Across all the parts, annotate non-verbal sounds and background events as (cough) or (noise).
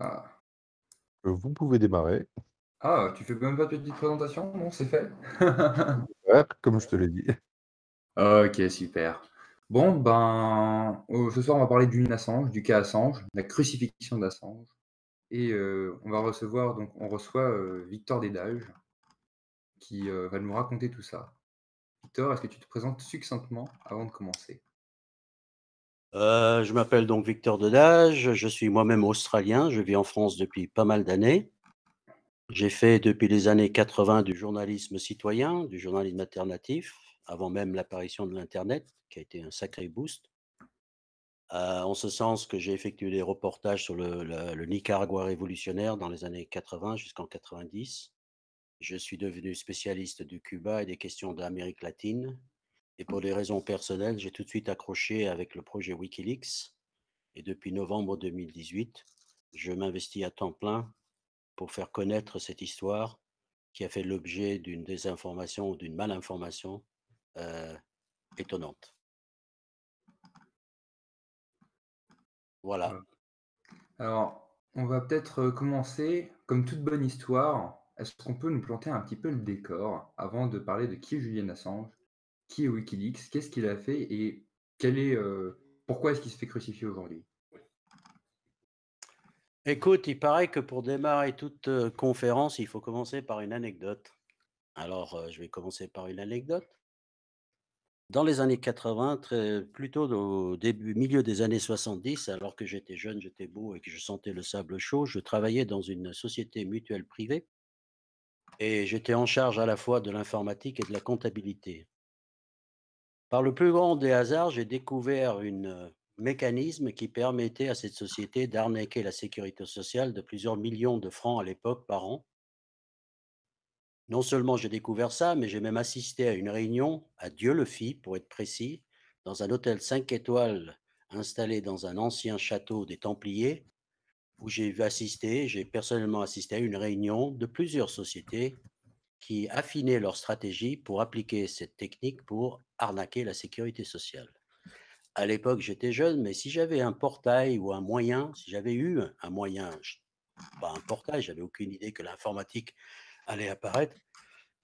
Ah. Euh, vous pouvez démarrer. Ah, tu fais même pas de petite présentation Non, c'est fait. (laughs) ouais, comme je te l'ai dit. Ok, super. Bon, ben, euh, ce soir, on va parler du Assange, du cas Assange, la crucifixion d'Assange. Et euh, on va recevoir, donc, on reçoit Victor Dédage, qui va nous raconter tout ça. Victor, est-ce que tu te présentes succinctement avant de commencer euh, je m'appelle donc Victor Dedage, je suis moi-même australien, je vis en France depuis pas mal d'années. J'ai fait depuis les années 80 du journalisme citoyen, du journalisme alternatif, avant même l'apparition de l'Internet, qui a été un sacré boost. Euh, en ce sens que j'ai effectué des reportages sur le, Nicaragua révolutionnaire dans les années 80 jusqu'en 90. Je suis devenu spécialiste du Cuba et des questions d'Amérique latine, et pour des raisons personnelles, j'ai tout de suite accroché avec le projet Wikileaks. Et depuis novembre 2018, je m'investis à temps plein pour faire connaître cette histoire qui a fait l'objet d'une désinformation ou d'une malinformation euh, étonnante. Voilà. Euh, alors, on va peut-être commencer, comme toute bonne histoire, est-ce qu'on peut nous planter un petit peu le décor avant de parler de qui est Julian Assange qui est Wikileaks, qu'est-ce qu'il a fait et est, euh, pourquoi est-ce qu'il se fait crucifier aujourd'hui Écoute, il paraît que pour démarrer toute euh, conférence, il faut commencer par une anecdote. Alors, euh, je vais commencer par une anecdote. Dans les années 80, plutôt au début, milieu des années 70, alors que j'étais jeune, j'étais beau et que je sentais le sable chaud, je travaillais dans une société mutuelle privée et j'étais en charge à la fois de l'informatique et de la comptabilité. Par le plus grand des hasards, j'ai découvert un mécanisme qui permettait à cette société d'arnaquer la sécurité sociale de plusieurs millions de francs à l'époque par an. Non seulement j'ai découvert ça, mais j'ai même assisté à une réunion, à Dieu le fit pour être précis, dans un hôtel 5 étoiles installé dans un ancien château des Templiers, où j'ai assisté, j'ai personnellement assisté à une réunion de plusieurs sociétés qui affinaient leur stratégie pour appliquer cette technique pour arnaquer la sécurité sociale. À l'époque, j'étais jeune, mais si j'avais un portail ou un moyen, si j'avais eu un moyen, pas bah, un portail, j'avais aucune idée que l'informatique allait apparaître,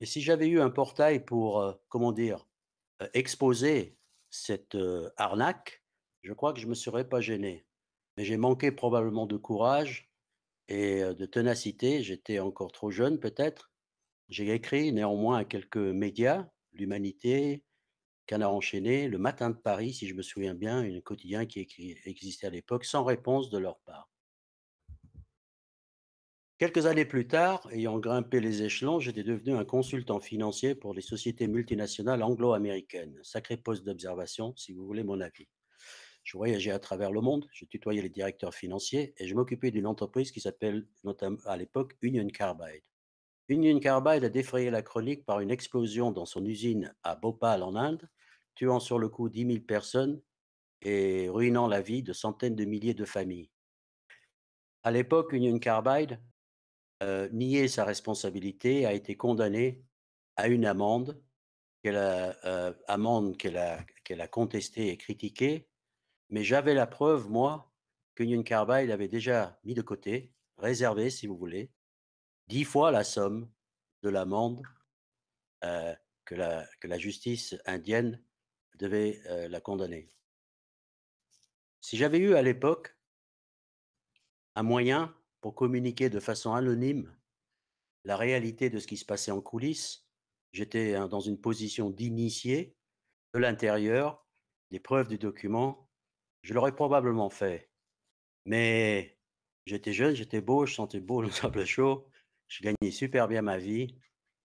mais si j'avais eu un portail pour, euh, comment dire, euh, exposer cette euh, arnaque, je crois que je ne me serais pas gêné. Mais j'ai manqué probablement de courage et de ténacité. J'étais encore trop jeune peut-être. J'ai écrit néanmoins à quelques médias, l'Humanité, Canard enchaîné, Le Matin de Paris, si je me souviens bien, un quotidien qui existait à l'époque, sans réponse de leur part. Quelques années plus tard, ayant grimpé les échelons, j'étais devenu un consultant financier pour les sociétés multinationales anglo-américaines. Sacré poste d'observation, si vous voulez mon avis. Je voyageais à travers le monde, je tutoyais les directeurs financiers et je m'occupais d'une entreprise qui s'appelle notamment à l'époque Union Carbide. Union Carbide a défrayé la chronique par une explosion dans son usine à Bhopal en Inde tuant sur le coup 10 000 personnes et ruinant la vie de centaines de milliers de familles. À l'époque, Union Carbide euh, niait sa responsabilité, a été condamnée à une amende qu'elle a, euh, amende qu'elle a, qu'elle a contestée et critiquée, mais j'avais la preuve, moi, qu'Union Carbide avait déjà mis de côté, réservé, si vous voulez, dix fois la somme de l'amende euh, que, la, que la justice indienne devait euh, la condamner. Si j'avais eu à l'époque un moyen pour communiquer de façon anonyme la réalité de ce qui se passait en coulisses, j'étais hein, dans une position d'initié de l'intérieur, des preuves du document, je l'aurais probablement fait. Mais j'étais jeune, j'étais beau, je sentais beau (laughs) le sable chaud, je gagnais super bien ma vie,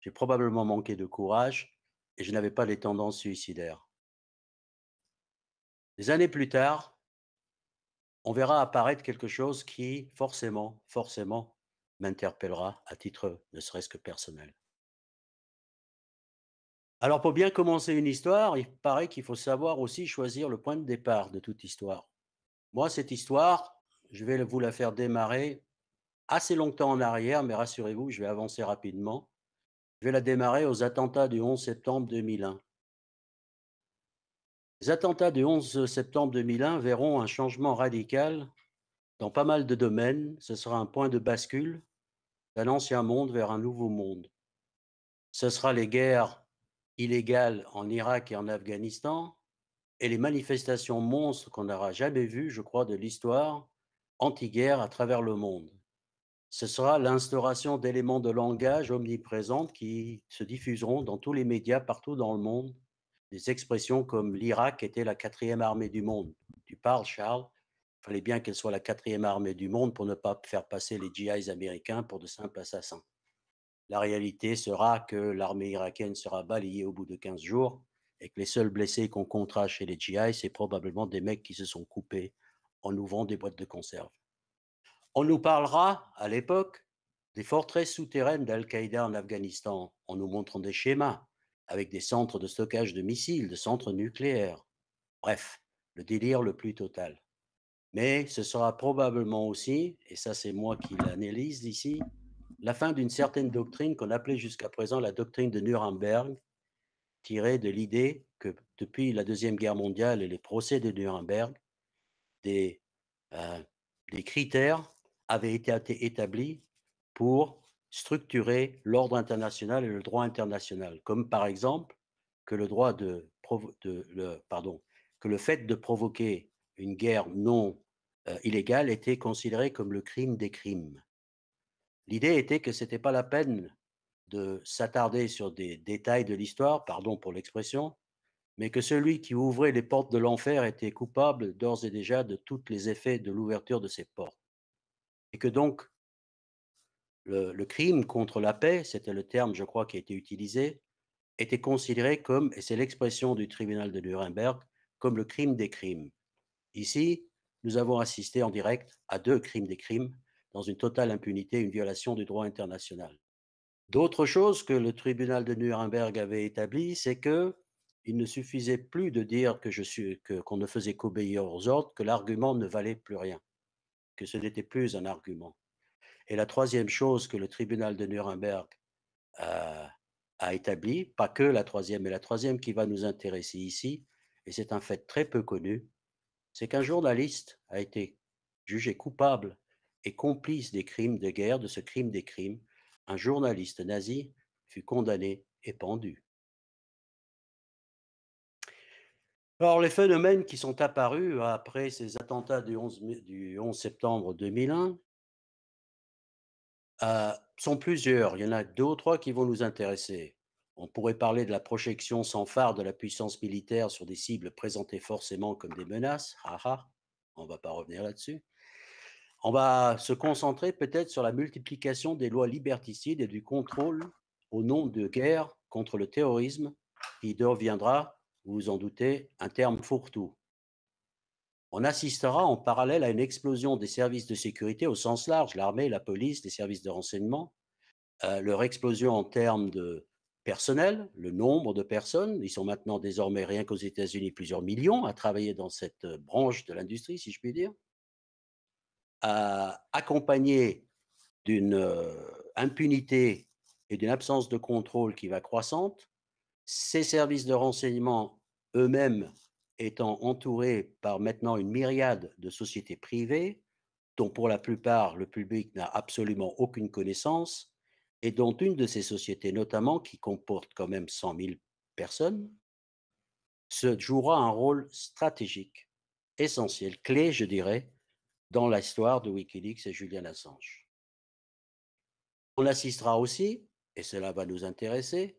j'ai probablement manqué de courage et je n'avais pas les tendances suicidaires. Des années plus tard, on verra apparaître quelque chose qui, forcément, forcément, m'interpellera à titre ne serait-ce que personnel. Alors pour bien commencer une histoire, il paraît qu'il faut savoir aussi choisir le point de départ de toute histoire. Moi, cette histoire, je vais vous la faire démarrer assez longtemps en arrière, mais rassurez-vous, je vais avancer rapidement. Je vais la démarrer aux attentats du 11 septembre 2001. Les attentats du 11 septembre 2001 verront un changement radical dans pas mal de domaines. Ce sera un point de bascule d'un ancien monde vers un nouveau monde. Ce sera les guerres illégales en Irak et en Afghanistan et les manifestations monstres qu'on n'aura jamais vues, je crois, de l'histoire anti-guerre à travers le monde. Ce sera l'instauration d'éléments de langage omniprésents qui se diffuseront dans tous les médias partout dans le monde des expressions comme l'Irak était la quatrième armée du monde. Tu parles, Charles, il fallait bien qu'elle soit la quatrième armée du monde pour ne pas faire passer les GIs américains pour de simples assassins. La réalité sera que l'armée irakienne sera balayée au bout de 15 jours et que les seuls blessés qu'on comptera chez les GI, c'est probablement des mecs qui se sont coupés en ouvrant des boîtes de conserve. On nous parlera, à l'époque, des forteresses souterraines d'Al-Qaïda en Afghanistan en nous montrant des schémas avec des centres de stockage de missiles, de centres nucléaires. Bref, le délire le plus total. Mais ce sera probablement aussi, et ça c'est moi qui l'analyse ici, la fin d'une certaine doctrine qu'on appelait jusqu'à présent la doctrine de Nuremberg, tirée de l'idée que depuis la Deuxième Guerre mondiale et les procès de Nuremberg, des, euh, des critères avaient été établis pour structurer l'ordre international et le droit international, comme par exemple que le, droit de, pardon, que le fait de provoquer une guerre non euh, illégale était considéré comme le crime des crimes. L'idée était que ce n'était pas la peine de s'attarder sur des détails de l'histoire, pardon pour l'expression, mais que celui qui ouvrait les portes de l'enfer était coupable d'ores et déjà de tous les effets de l'ouverture de ces portes. Et que donc le, crime contre la paix, c'était le terme, je crois, qui a été utilisé, était considéré comme, et c'est l'expression du tribunal de Nuremberg, comme le crime des crimes. Ici, nous avons assisté en direct à deux crimes des crimes, dans une totale impunité, une violation du droit international. D'autres choses que le tribunal de Nuremberg avait établies, c'est que il ne suffisait plus de dire que qu'on ne faisait qu'obéir aux ordres, que l'argument ne valait plus rien, que ce n'était plus un argument. Et la troisième chose que le tribunal de Nuremberg euh, a, établie, pas que la troisième, mais la troisième qui va nous intéresser ici, et c'est un fait très peu connu, c'est qu'un journaliste a été jugé coupable et complice des crimes de guerre, de ce crime des crimes. Un journaliste nazi fut condamné et pendu. Alors, les phénomènes qui sont apparus après ces attentats du 11, du 11 septembre 2001 euh, sont plusieurs. Il y en a deux ou trois qui vont nous intéresser. On pourrait parler de la projection sans phare de la puissance militaire sur des cibles présentées forcément comme des menaces. on ne va pas revenir là-dessus. On va se concentrer peut-être sur la multiplication des lois liberticides et du contrôle au nom de guerre contre le terrorisme, qui deviendra, vous vous en doutez, un terme fourre-tout on assistera en parallèle à une explosion des services de sécurité au sens large, l'armée, la police, les services de renseignement, euh, leur explosion en termes de personnel, le nombre de personnes, ils sont maintenant désormais rien qu'aux États-Unis plusieurs millions à travailler dans cette euh, branche de l'industrie, si je puis dire, accompagnés d'une euh, impunité et d'une absence de contrôle qui va croissante, ces services de renseignement eux-mêmes étant entouré par maintenant une myriade de sociétés privées, dont pour la plupart le public n'a absolument aucune connaissance, et dont une de ces sociétés notamment, qui comporte quand même 100 000 personnes, se jouera un rôle stratégique, essentiel, clé, je dirais, dans l'histoire de Wikileaks et Julian Assange. On assistera aussi, et cela va nous intéresser,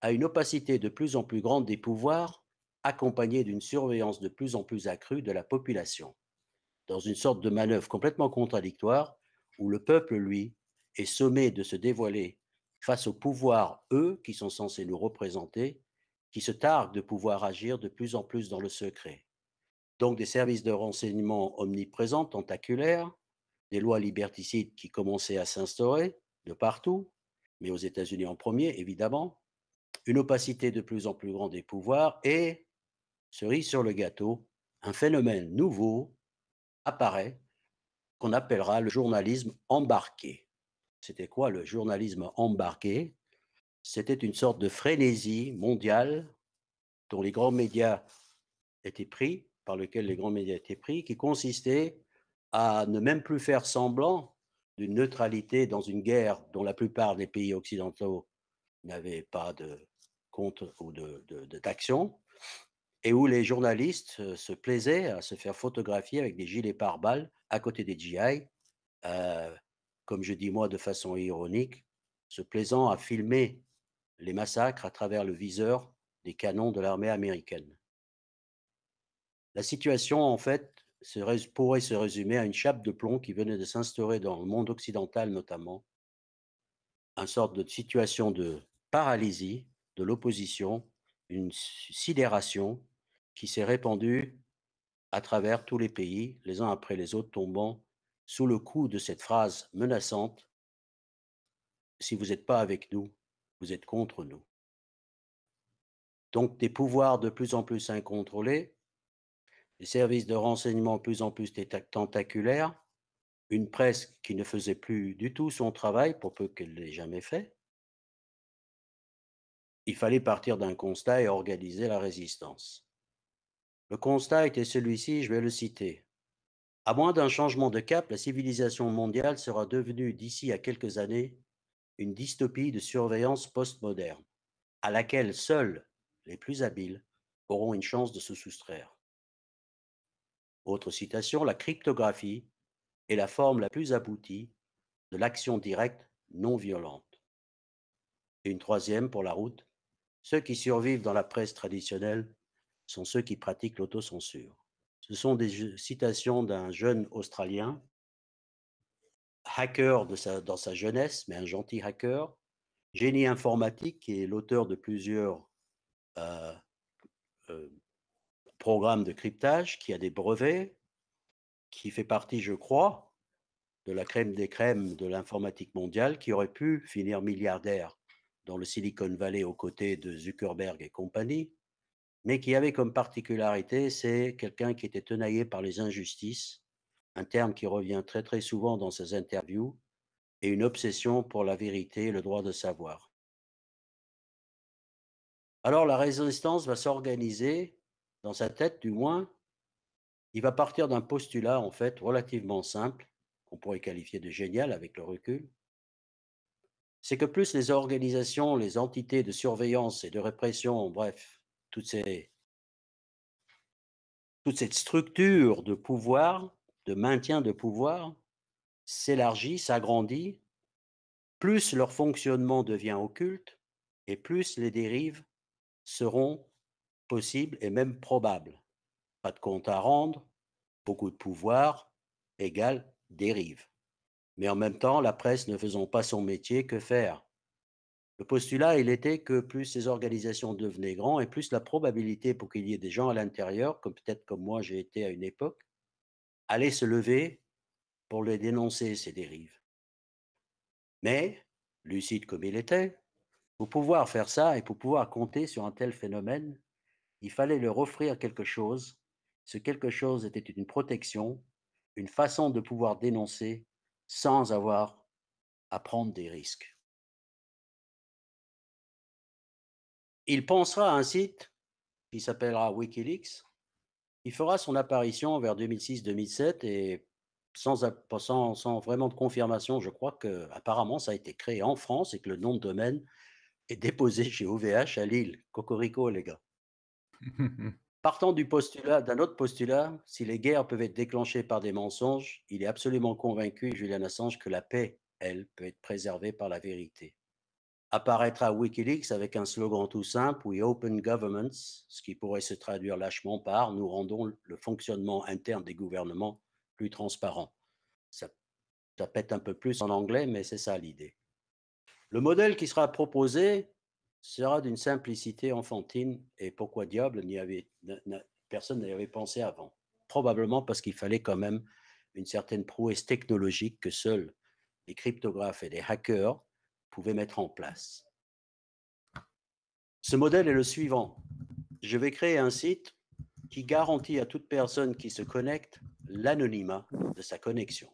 à une opacité de plus en plus grande des pouvoirs accompagné d'une surveillance de plus en plus accrue de la population, dans une sorte de manœuvre complètement contradictoire où le peuple, lui, est sommé de se dévoiler face aux pouvoirs, eux, qui sont censés nous représenter, qui se targuent de pouvoir agir de plus en plus dans le secret. Donc des services de renseignement omniprésents, tentaculaires, des lois liberticides qui commençaient à s'instaurer de partout, mais aux États-Unis en premier, évidemment, une opacité de plus en plus grande des pouvoirs et cerise sur le gâteau, un phénomène nouveau apparaît qu'on appellera le journalisme embarqué. C'était quoi le journalisme embarqué C'était une sorte de frénésie mondiale dont les grands médias étaient pris, par lequel les grands médias étaient pris, qui consistait à ne même plus faire semblant d'une neutralité dans une guerre dont la plupart des pays occidentaux n'avaient pas de compte ou d'action, de, de, et où les journalistes euh, se plaisaient à se faire photographier avec des gilets pare-balles à côté des GI, euh, comme je dis moi de façon ironique, se plaisant à filmer les massacres à travers le viseur des canons de l'armée américaine. La situation, en fait, pourrait se résumer à une chape de plomb qui venait de s'instaurer dans le monde occidental notamment, une sorte de situation de paralysie de l'opposition, une sidération qui s'est répandue à travers tous les pays, les uns après les autres tombant sous le coup de cette phrase menaçante Si vous n'êtes pas avec nous, vous êtes contre nous. Donc des pouvoirs de plus en plus incontrôlés, des services de renseignement de plus en plus tentaculaires, une presse qui ne faisait plus du tout son travail, pour peu qu'elle l'ait jamais fait. Il fallait partir d'un constat et organiser la résistance. Le constat était celui-ci, je vais le citer. À moins d'un changement de cap, la civilisation mondiale sera devenue d'ici à quelques années une dystopie de surveillance postmoderne, à laquelle seuls les plus habiles auront une chance de se soustraire. Autre citation, la cryptographie est la forme la plus aboutie de l'action directe non violente. une troisième pour la route, ceux qui survivent dans la presse traditionnelle sont ceux qui pratiquent l'autocensure. Ce sont des citations d'un jeune Australien, hacker sa, dans sa jeunesse, mais un gentil hacker, génie informatique et l'auteur de plusieurs euh, euh, programmes de cryptage, qui a des brevets, qui fait partie, je crois, de la crème des crèmes de l'informatique mondiale, qui aurait pu finir milliardaire dans le Silicon Valley aux côtés de Zuckerberg et compagnie, mais qui avait comme particularité, c'est quelqu'un qui était tenaillé par les injustices, un terme qui revient très très souvent dans ses interviews, et une obsession pour la vérité et le droit de savoir. Alors la résistance va s'organiser, dans sa tête du moins, il va partir d'un postulat en fait relativement simple, qu'on pourrait qualifier de génial avec le recul, c'est que plus les organisations, les entités de surveillance et de répression, bref, toute cette structure de pouvoir, de maintien de pouvoir, s'élargit, s'agrandit, plus leur fonctionnement devient occulte et plus les dérives seront possibles et même probables. Pas de compte à rendre, beaucoup de pouvoir égale dérive. Mais en même temps, la presse ne faisant pas son métier, que faire le postulat, il était que plus ces organisations devenaient grandes et plus la probabilité pour qu'il y ait des gens à l'intérieur, comme peut-être comme moi j'ai été à une époque, allait se lever pour les dénoncer, ces dérives. Mais, lucide comme il était, pour pouvoir faire ça et pour pouvoir compter sur un tel phénomène, il fallait leur offrir quelque chose. Ce quelque chose était une protection, une façon de pouvoir dénoncer sans avoir à prendre des risques. Il pensera à un site qui s'appellera Wikileaks. Il fera son apparition vers 2006-2007 et sans, sans, vraiment de confirmation, je crois que apparemment ça a été créé en France et que le nom de domaine est déposé chez OVH à Lille. Cocorico, les gars. (laughs) Partant du postulat, d'un autre postulat, si les guerres peuvent être déclenchées par des mensonges, il est absolument convaincu, Julian Assange, que la paix, elle, peut être préservée par la vérité apparaîtra Wikileaks avec un slogan tout simple, We Open Governments, ce qui pourrait se traduire lâchement par Nous rendons le fonctionnement interne des gouvernements plus transparent. Ça, pète un peu plus en anglais, mais c'est ça l'idée. Le modèle qui sera proposé sera d'une simplicité enfantine, et pourquoi diable n'y avait, personne n'y avait pensé avant Probablement parce qu'il fallait quand même une certaine prouesse technologique que seuls les cryptographes et les hackers pouvait mettre en place. Ce modèle est le suivant. Je vais créer un site qui garantit à toute personne qui se connecte l'anonymat de sa connexion.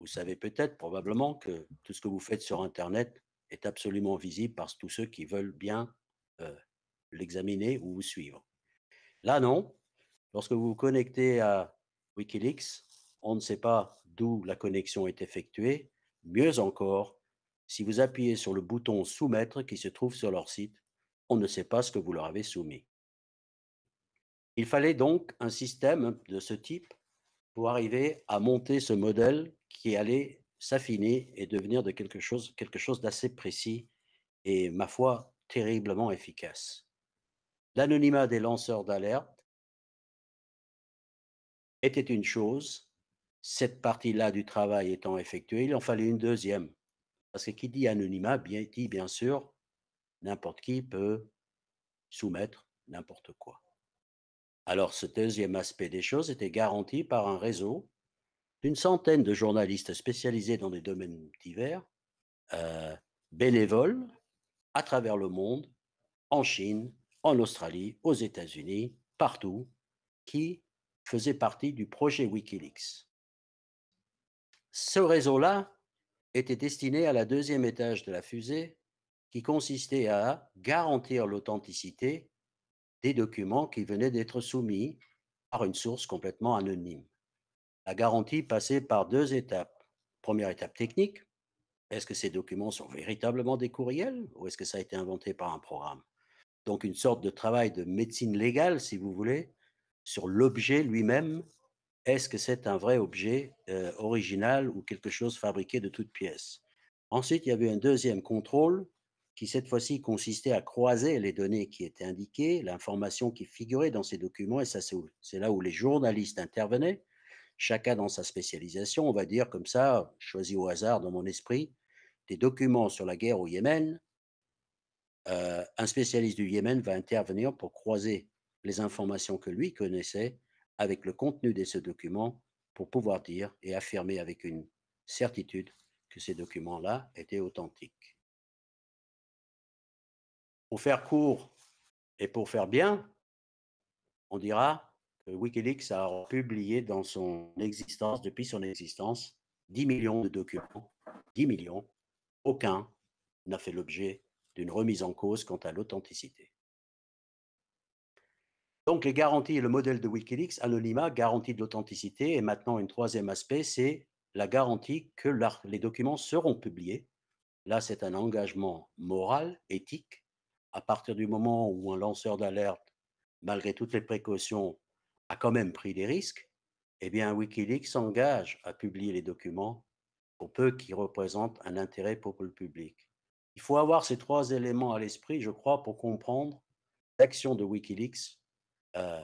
Vous savez peut-être probablement que tout ce que vous faites sur Internet est absolument visible par tous ceux qui veulent bien euh, l'examiner ou vous suivre. Là, non. Lorsque vous vous connectez à Wikileaks, on ne sait pas d'où la connexion est effectuée. Mieux encore, si vous appuyez sur le bouton Soumettre qui se trouve sur leur site, on ne sait pas ce que vous leur avez soumis. Il fallait donc un système de ce type pour arriver à monter ce modèle qui allait s'affiner et devenir de quelque chose, quelque chose d'assez précis et, ma foi, terriblement efficace. L'anonymat des lanceurs d'alerte était une chose, cette partie-là du travail étant effectuée, il en fallait une deuxième parce que qui dit anonymat bien, dit bien sûr n'importe qui peut soumettre n'importe quoi. Alors ce deuxième aspect des choses était garanti par un réseau d'une centaine de journalistes spécialisés dans des domaines divers, euh, bénévoles, à travers le monde, en Chine, en Australie, aux États-Unis, partout, qui faisaient partie du projet Wikileaks. Ce réseau-là était destiné à la deuxième étage de la fusée, qui consistait à garantir l'authenticité des documents qui venaient d'être soumis par une source complètement anonyme. La garantie passait par deux étapes. Première étape technique, est-ce que ces documents sont véritablement des courriels ou est-ce que ça a été inventé par un programme Donc une sorte de travail de médecine légale, si vous voulez, sur l'objet lui-même est-ce que c'est un vrai objet euh, original ou quelque chose fabriqué de toutes pièces Ensuite, il y avait un deuxième contrôle qui, cette fois-ci, consistait à croiser les données qui étaient indiquées, l'information qui figurait dans ces documents, et ça, c'est là où les journalistes intervenaient, chacun dans sa spécialisation. On va dire comme ça, choisi au hasard dans mon esprit, des documents sur la guerre au Yémen. Euh, un spécialiste du Yémen va intervenir pour croiser les informations que lui connaissait avec le contenu de ce document pour pouvoir dire et affirmer avec une certitude que ces documents-là étaient authentiques. Pour faire court et pour faire bien, on dira que Wikileaks a publié dans son existence, depuis son existence, 10 millions de documents, 10 millions, aucun n'a fait l'objet d'une remise en cause quant à l'authenticité. Donc les garanties et le modèle de Wikileaks, anonymat, garantie de l'authenticité, et maintenant un troisième aspect, c'est la garantie que les documents seront publiés. Là, c'est un engagement moral, éthique. À partir du moment où un lanceur d'alerte, malgré toutes les précautions, a quand même pris des risques, eh bien Wikileaks s'engage à publier les documents pour peu qu'ils représentent un intérêt pour le public. Il faut avoir ces trois éléments à l'esprit, je crois, pour comprendre l'action de Wikileaks euh,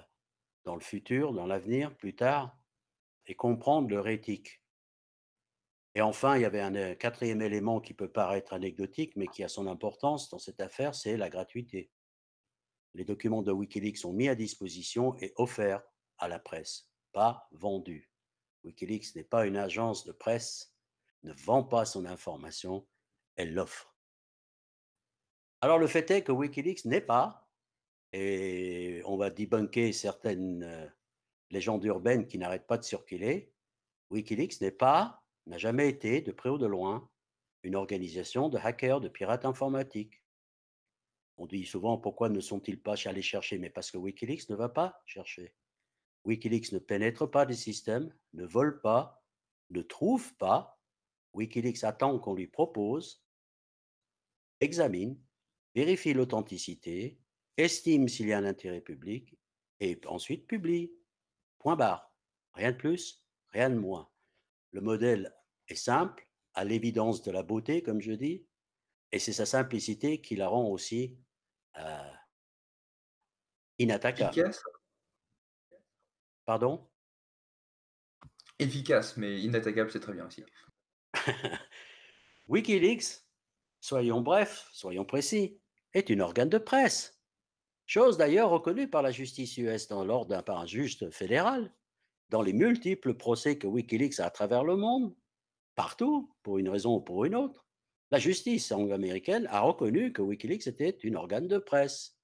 dans le futur, dans l'avenir, plus tard, et comprendre leur éthique. Et enfin, il y avait un euh, quatrième élément qui peut paraître anecdotique, mais qui a son importance dans cette affaire, c'est la gratuité. Les documents de Wikileaks sont mis à disposition et offerts à la presse, pas vendus. Wikileaks n'est pas une agence de presse, ne vend pas son information, elle l'offre. Alors le fait est que Wikileaks n'est pas et on va débunker certaines euh, légendes urbaines qui n'arrêtent pas de circuler. Wikileaks n'est pas, n'a jamais été, de près ou de loin, une organisation de hackers, de pirates informatiques. On dit souvent pourquoi ne sont-ils pas allés chercher, mais parce que Wikileaks ne va pas chercher. Wikileaks ne pénètre pas des systèmes, ne vole pas, ne trouve pas. Wikileaks attend qu'on lui propose, examine, vérifie l'authenticité, estime s'il y a un intérêt public et ensuite publie. Point barre. Rien de plus, rien de moins. Le modèle est simple, à l'évidence de la beauté, comme je dis, et c'est sa simplicité qui la rend aussi euh, inattaquable. Efficace. Pardon Efficace, mais inattaquable, c'est très bien aussi. (laughs) Wikileaks, soyons brefs, soyons précis, est une organe de presse chose d'ailleurs reconnue par la justice US dans l'ordre d'un un fédéral, dans les multiples procès que Wikileaks a à travers le monde, partout, pour une raison ou pour une autre, la justice anglo-américaine a reconnu que Wikileaks était une organe de presse,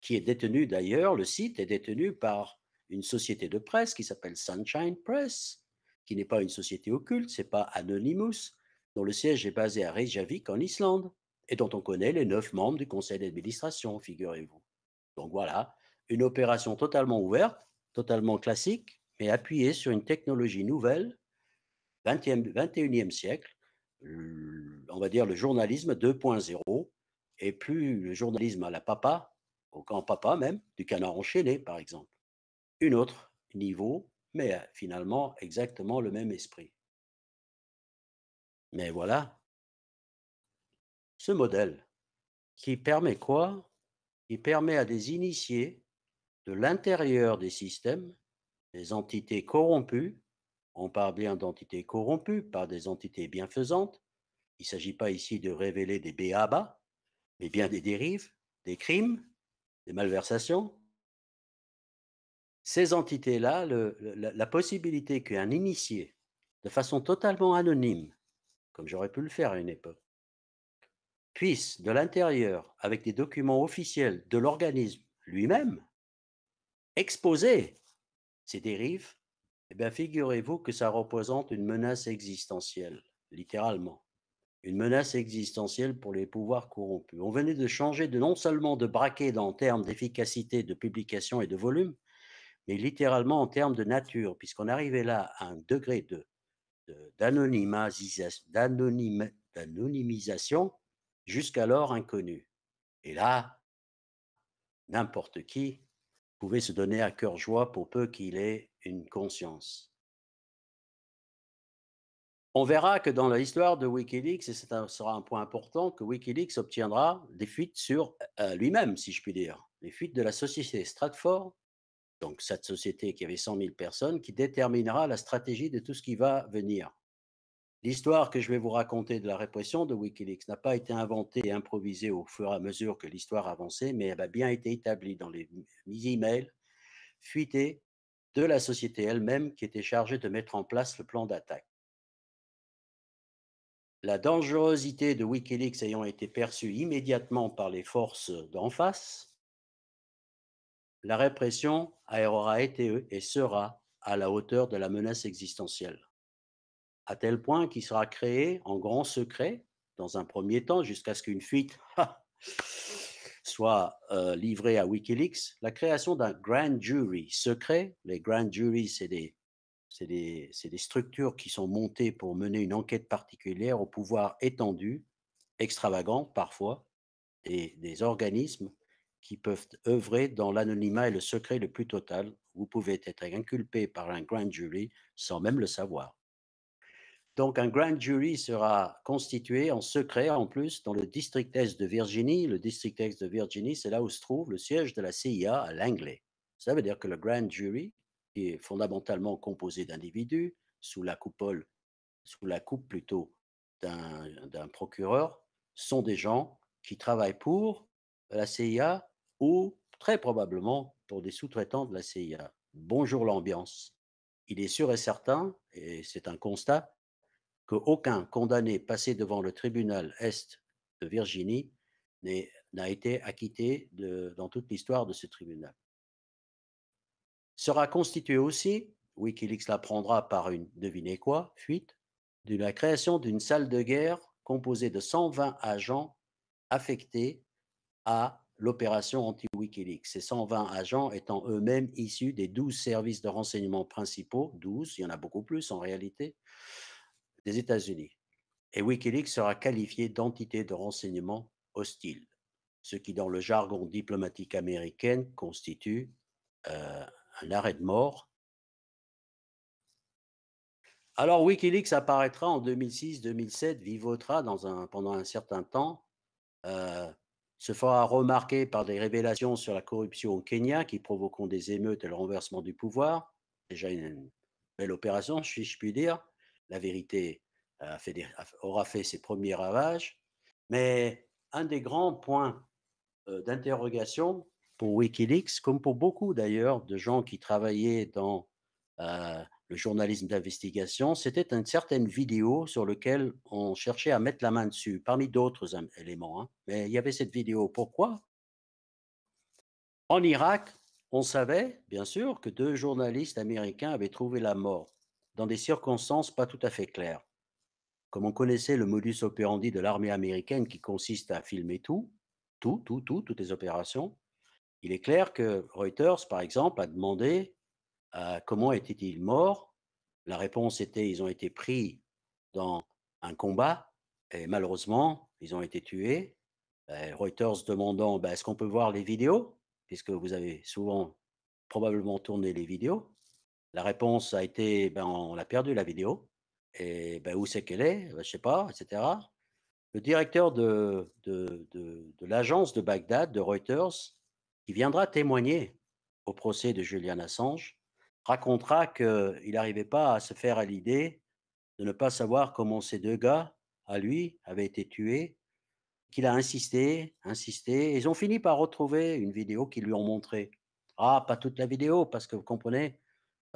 qui est détenu d'ailleurs, le site est détenu par une société de presse qui s'appelle Sunshine Press, qui n'est pas une société occulte, c'est pas Anonymous, dont le siège est basé à Reykjavik en Islande, et dont on connaît les neuf membres du conseil d'administration, figurez-vous. Donc voilà, une opération totalement ouverte, totalement classique, mais appuyée sur une technologie nouvelle, 21e siècle, on va dire le journalisme 2.0, et plus le journalisme à la papa, au grand papa même, du canard enchaîné par exemple. Une autre niveau, mais finalement exactement le même esprit. Mais voilà, ce modèle qui permet quoi il permet à des initiés de l'intérieur des systèmes, des entités corrompues, on parle bien d'entités corrompues, par des entités bienfaisantes, il ne s'agit pas ici de révéler des béabas, mais bien des dérives, des crimes, des malversations. Ces entités-là, la possibilité qu'un initié, de façon totalement anonyme, comme j'aurais pu le faire à une époque, puisse, de l'intérieur, avec des documents officiels de l'organisme lui-même, exposer ces dérives, eh bien, figurez-vous que ça représente une menace existentielle, littéralement. Une menace existentielle pour les pouvoirs corrompus. On venait de changer de non seulement de braquer, en termes d'efficacité de publication et de volume, mais littéralement en termes de nature, puisqu'on arrivait là à un degré d'anonymisation jusqu'alors inconnu. Et là, n'importe qui pouvait se donner à cœur joie pour peu qu'il ait une conscience. On verra que dans l'histoire de Wikileaks, et ce sera un point important, que Wikileaks obtiendra des fuites sur euh, euh, lui-même, si je puis dire, les fuites de la société Stratford, donc cette société qui avait 100 000 personnes, qui déterminera la stratégie de tout ce qui va venir. L'histoire que je vais vous raconter de la répression de Wikileaks n'a pas été inventée et improvisée au fur et à mesure que l'histoire avançait, mais elle a bien été établie dans les emails fuités de la société elle-même qui était chargée de mettre en place le plan d'attaque. La dangerosité de Wikileaks ayant été perçue immédiatement par les forces d'en face, la répression aura été et sera à la hauteur de la menace existentielle à tel point qu'il sera créé en grand secret, dans un premier temps, jusqu'à ce qu'une fuite (laughs) ah, soit euh, livrée à Wikileaks, la création d'un grand jury secret. Les grands juries, c'est des, des structures qui sont montées pour mener une enquête particulière au pouvoir étendu, extravagant parfois, et des organismes qui peuvent œuvrer dans l'anonymat et le secret le plus total. Vous pouvez être inculpé par un grand jury sans même le savoir. Donc un grand jury sera constitué en secret, en plus, dans le district est de Virginie. Le district est de Virginie, c'est là où se trouve le siège de la CIA à Langley. Ça veut dire que le grand jury, qui est fondamentalement composé d'individus, sous la coupole, sous la coupe plutôt d'un procureur, sont des gens qui travaillent pour la CIA ou très probablement pour des sous-traitants de la CIA. Bonjour l'ambiance. Il est sûr et certain, et c'est un constat, qu'aucun condamné passé devant le tribunal Est de Virginie n'a été acquitté dans toute l'histoire de ce tribunal. Sera constitué aussi, Wikileaks l'apprendra par une, devinez quoi, fuite, de la création d'une salle de guerre composée de 120 agents affectés à l'opération anti-Wikileaks. Ces 120 agents étant eux-mêmes issus des 12 services de renseignement principaux, 12, il y en a beaucoup plus en réalité, des États-Unis. Et Wikileaks sera qualifié d'entité de renseignement hostile, ce qui dans le jargon diplomatique américain constitue euh, un arrêt de mort. Alors Wikileaks apparaîtra en 2006-2007, vivotera dans un, pendant un certain temps, euh, se fera remarquer par des révélations sur la corruption au Kenya qui provoqueront des émeutes et le renversement du pouvoir, déjà une belle opération, si je puis dire, la vérité euh, aura fait ses premiers ravages. Mais un des grands points euh, d'interrogation pour Wikileaks, comme pour beaucoup d'ailleurs de gens qui travaillaient dans euh, le journalisme d'investigation, c'était une certaine vidéo sur laquelle on cherchait à mettre la main dessus, parmi d'autres éléments. Hein. Mais il y avait cette vidéo. Pourquoi En Irak, on savait, bien sûr, que deux journalistes américains avaient trouvé la mort dans des circonstances pas tout à fait claires. Comme on connaissait le modus operandi de l'armée américaine qui consiste à filmer tout, tout, tout, toutes les opérations, il est clair que Reuters, par exemple, a demandé euh, comment étaient-ils morts. La réponse était ils ont été pris dans un combat et malheureusement, ils ont été tués. Euh, Reuters demandant ben, est-ce qu'on peut voir les vidéos Puisque vous avez souvent probablement tourné les vidéos. La réponse a été, ben, on l'a perdu la vidéo. Et ben, où c'est qu'elle est, ben, Je sais pas, etc. Le directeur de, de, l'agence de Bagdad, de Reuters, qui viendra témoigner au procès de Julian Assange, racontera qu'il n'arrivait pas à se faire à l'idée de ne pas savoir comment ces deux gars, à lui, avaient été tués, qu'il a insisté, insisté. Ils ont fini par retrouver une vidéo qu'ils lui ont montrée. Ah, pas toute la vidéo, parce que vous comprenez,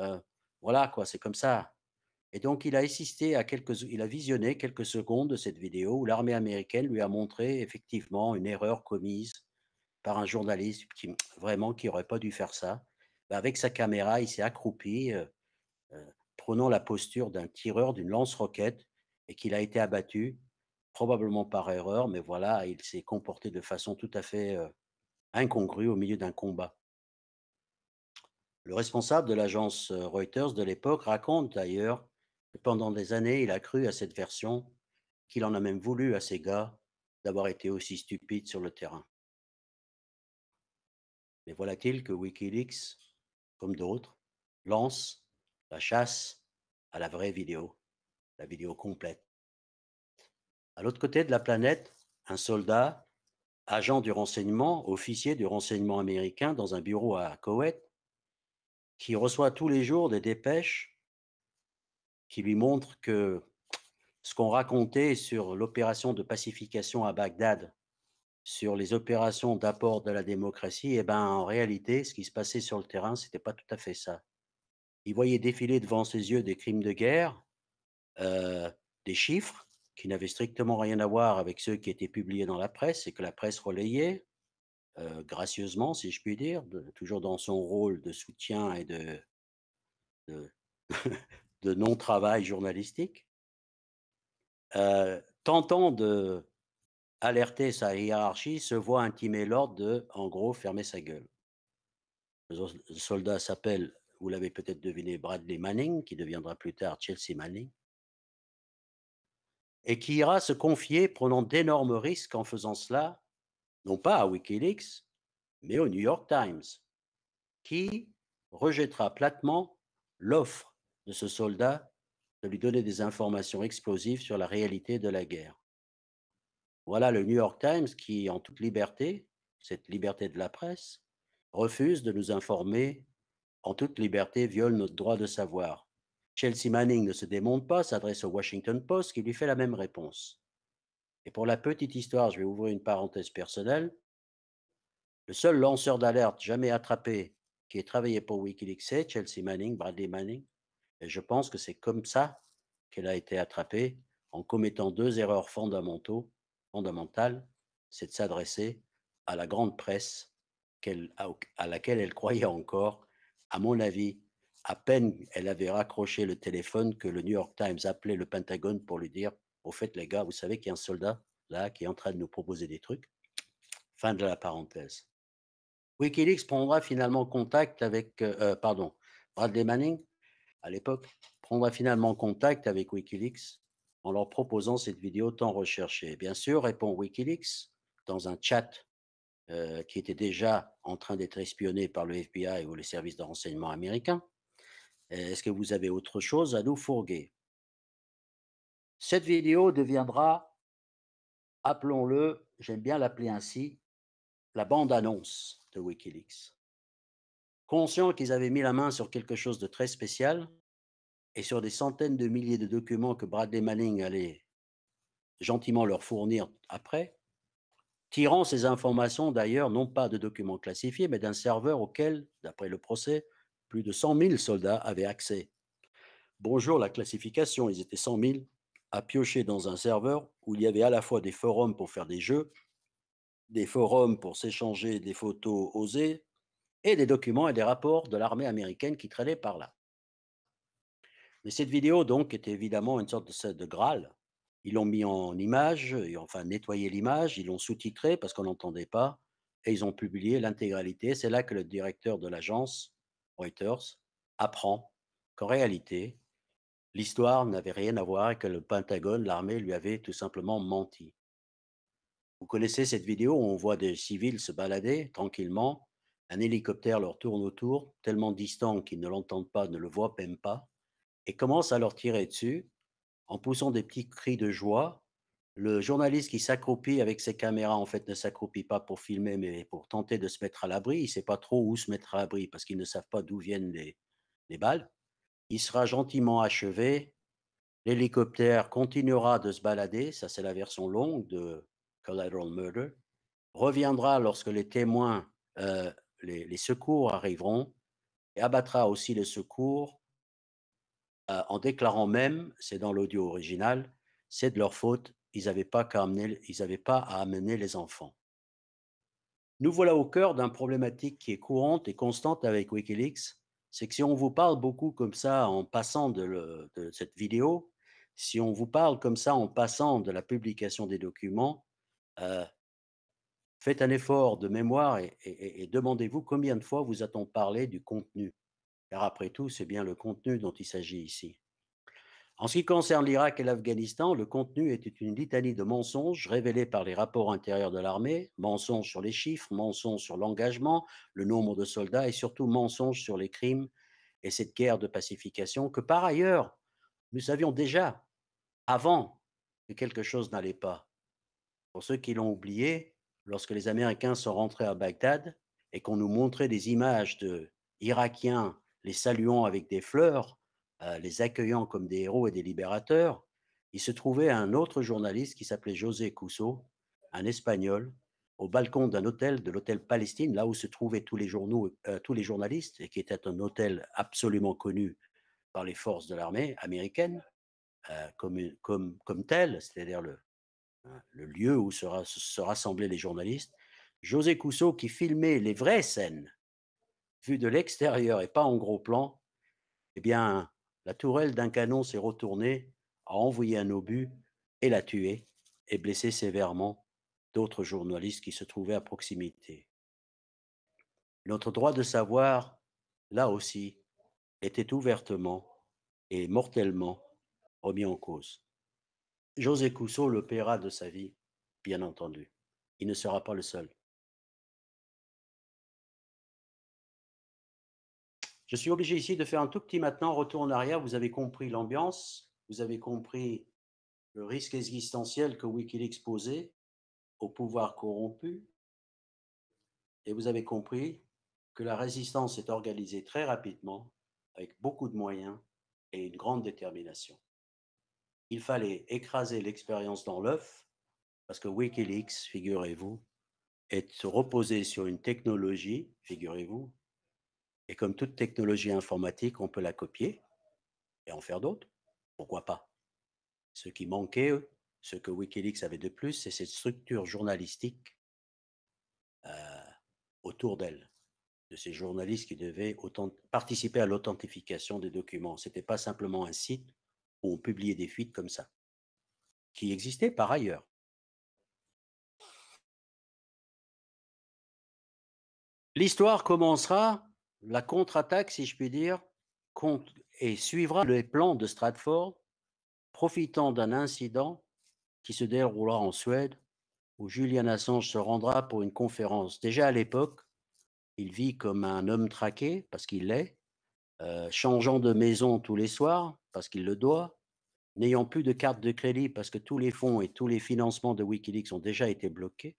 Hein, voilà, quoi, c'est comme ça. Et donc, il a assisté à quelques, il a visionné quelques secondes de cette vidéo où l'armée américaine lui a montré effectivement une erreur commise par un journaliste qui, vraiment, qui aurait pas dû faire ça. Bah, avec sa caméra, il s'est accroupi, euh, euh, prenant la posture d'un tireur d'une lance-roquette et qu'il a été abattu, probablement par erreur, mais voilà, il s'est comporté de façon tout à fait euh, incongrue au milieu d'un combat. Le responsable de l'agence euh, Reuters de l'époque raconte d'ailleurs que pendant des années, il a cru à cette version, qu'il en a même voulu à ses gars d'avoir été aussi stupide sur le terrain. Mais voilà-t-il que Wikileaks, comme d'autres, lance la chasse à la vraie vidéo, la vidéo complète. À l'autre côté de la planète, un soldat, agent du renseignement, officier du renseignement américain dans un bureau à Koweït, qui reçoit tous les jours des dépêches qui lui montrent que ce qu'on racontait sur l'opération de pacification à Bagdad, sur les opérations d'apport de la démocratie, eh ben, en réalité, ce qui se passait sur le terrain, ce n'était pas tout à fait ça. Il voyait défiler devant ses yeux des crimes de guerre, euh, des chiffres qui n'avaient strictement rien à voir avec ceux qui étaient publiés dans la presse et que la presse relayait, euh, gracieusement, si je puis dire, toujours dans son rôle de soutien et de, (laughs) non-travail journalistique, euh, tentant de alerter sa hiérarchie, se voit intimer l'ordre de, en gros, fermer sa gueule. Le soldat s'appelle, vous l'avez peut-être deviné, Bradley Manning, qui deviendra plus tard Chelsea Manning, et qui ira se confier, prenant d'énormes risques en faisant cela, non pas à Wikileaks, mais au New York Times, qui rejettera platement l'offre de ce soldat de lui donner des informations explosives sur la réalité de la guerre. Voilà le New York Times qui, en toute liberté, cette liberté de la presse, refuse de nous informer, en toute liberté viole notre droit de savoir. Chelsea Manning ne se démonte pas, s'adresse au Washington Post qui lui fait la même réponse. Et pour la petite histoire, je vais ouvrir une parenthèse personnelle. Le seul lanceur d'alerte jamais attrapé qui ait travaillé pour Wikileaks, c'est Chelsea Manning, Bradley Manning. Et je pense que c'est comme ça qu'elle a été attrapée, en commettant deux erreurs fondamentaux, fondamentales, c'est de s'adresser à la grande presse à laquelle elle croyait encore. À mon avis, à peine elle avait raccroché le téléphone que le New York Times appelait le Pentagone pour lui dire au fait, les gars, vous savez qu'il y a un soldat là qui est en train de nous proposer des trucs. Fin de la parenthèse. Wikileaks prendra finalement contact avec, euh, euh, pardon, Bradley Manning, à l'époque, prendra finalement contact avec Wikileaks en leur proposant cette vidéo tant recherchée. Bien sûr, répond Wikileaks dans un chat euh, qui était déjà en train d'être espionné par le FBI ou les services de renseignement américains. Est-ce que vous avez autre chose à nous fourguer cette vidéo deviendra, appelons-le, j'aime bien l'appeler ainsi, la bande-annonce de Wikileaks. Conscients qu'ils avaient mis la main sur quelque chose de très spécial et sur des centaines de milliers de documents que Bradley Manning allait gentiment leur fournir après, tirant ces informations d'ailleurs non pas de documents classifiés, mais d'un serveur auquel, d'après le procès, plus de 100 000 soldats avaient accès. Bonjour la classification, ils étaient 100 000 à piocher dans un serveur où il y avait à la fois des forums pour faire des jeux, des forums pour s'échanger des photos osées, et des documents et des rapports de l'armée américaine qui traînaient par là. Mais cette vidéo, donc, était évidemment une sorte de, de Graal. Ils l'ont mis en image, et enfin nettoyé l'image, ils l'ont sous-titré parce qu'on n'entendait pas, et ils ont publié l'intégralité. C'est là que le directeur de l'agence, Reuters, apprend qu'en réalité, l'histoire n'avait rien à voir et que le Pentagone, l'armée, lui avait tout simplement menti. Vous connaissez cette vidéo où on voit des civils se balader tranquillement, un hélicoptère leur tourne autour, tellement distant qu'ils ne l'entendent pas, ne le voient même pas, et commence à leur tirer dessus en poussant des petits cris de joie. Le journaliste qui s'accroupit avec ses caméras, en fait, ne s'accroupit pas pour filmer, mais pour tenter de se mettre à l'abri. Il ne sait pas trop où se mettre à l'abri parce qu'ils ne savent pas d'où viennent les, les balles il sera gentiment achevé. L'hélicoptère continuera de se balader, ça c'est la version longue de Collateral Murder, reviendra lorsque les témoins, euh, les, secours arriveront, et abattra aussi les secours euh, en déclarant même, c'est dans l'audio original, c'est de leur faute, ils n'avaient pas, pas à amener les enfants. Nous voilà au cœur d'une problématique qui est courante et constante avec Wikileaks, c'est que si on vous parle beaucoup comme ça en passant de, cette vidéo, si on vous parle comme ça en passant de la publication des documents, euh, faites un effort de mémoire et, et demandez-vous combien de fois vous a-t-on parlé du contenu. Car après tout, c'est bien le contenu dont il s'agit ici. En ce qui concerne l'Irak et l'Afghanistan, le contenu était une litanie de mensonges révélés par les rapports intérieurs de l'armée, mensonges sur les chiffres, mensonges sur l'engagement, le nombre de soldats et surtout mensonges sur les crimes et cette guerre de pacification que par ailleurs, nous savions déjà avant que quelque chose n'allait pas. Pour ceux qui l'ont oublié, lorsque les Américains sont rentrés à Bagdad et qu'on nous montrait des images de Irakiens les saluant avec des fleurs, euh, les accueillant comme des héros et des libérateurs, il se trouvait un autre journaliste qui s'appelait José Cousseau, un Espagnol, au balcon d'un hôtel, de l'hôtel Palestine, là où se trouvaient tous les, journaux, euh, tous les journalistes, et qui était un hôtel absolument connu par les forces de l'armée américaine, euh, comme, tel, c'est-à-dire le, hein, lieu où se, rassemblaient les journalistes. José Cousseau qui filmait les vraies scènes, vues de l'extérieur et pas en gros plan, eh bien, la tourelle d'un canon s'est retournée, a envoyé un obus et l'a tué, et blessé sévèrement d'autres journalistes qui se trouvaient à proximité. Notre droit de savoir, là aussi, était ouvertement et mortellement remis en cause. José Cousseau le paiera de sa vie, bien entendu. Il ne sera pas le seul. Je suis obligé ici de faire un tout petit maintenant retour en arrière. Vous avez compris l'ambiance, vous avez compris le risque existentiel que Wikileaks posait au pouvoir corrompu, et vous avez compris que la résistance est organisée très rapidement, avec beaucoup de moyens et une grande détermination. Il fallait écraser l'expérience dans l'œuf, parce que Wikileaks, figurez-vous, est reposé sur une technologie, figurez-vous, et comme toute technologie informatique, on peut la copier et en faire d'autres. Pourquoi pas Ce qui manquait, euh, ce que Wikileaks avait de plus, c'est cette structure journalistique euh, autour d'elle, de ces journalistes qui devaient participer à l'authentification des documents. Ce n'était pas simplement un site où on publiait des fuites comme ça, qui existait par ailleurs. L'histoire commencera la contre-attaque, si je puis dire, compte et suivra les plans de Stratford, profitant d'un incident qui se déroulera en Suède, où Julian Assange se rendra pour une conférence. Déjà à l'époque, il vit comme un homme traqué, parce qu'il l'est, euh, changeant de maison tous les soirs, parce qu'il le doit, n'ayant plus de carte de crédit, parce que tous les fonds et tous les financements de Wikileaks ont déjà été bloqués,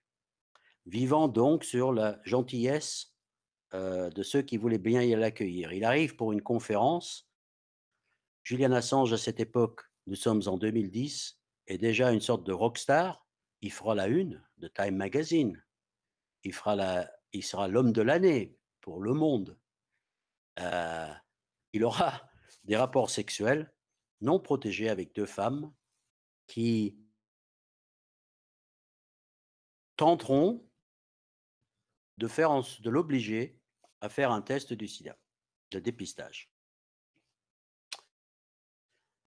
vivant donc sur la gentillesse euh, de ceux qui voulaient bien y l'accueillir. Il arrive pour une conférence. Julian Assange, à cette époque, nous sommes en 2010, est déjà une sorte de rockstar. Il fera la une de Time Magazine. Il, fera la, il sera l'homme de l'année pour le monde. Euh, il aura (laughs) des rapports sexuels non protégés avec deux femmes qui tenteront de faire de l'obliger à faire un test du sida, de dépistage.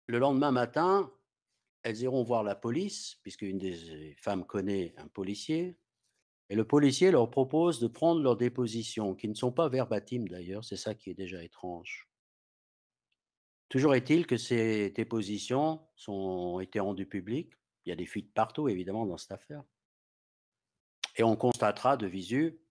Le lendemain matin, elles iront voir la police, puisque une des femmes connaît un policier, et le policier leur propose de prendre leurs dépositions, qui ne sont pas verbatimes d'ailleurs, c'est ça qui est déjà étrange. Toujours est-il que ces dépositions ont été rendues publiques. Il y a des fuites partout, évidemment, dans cette affaire. Et on constatera de visu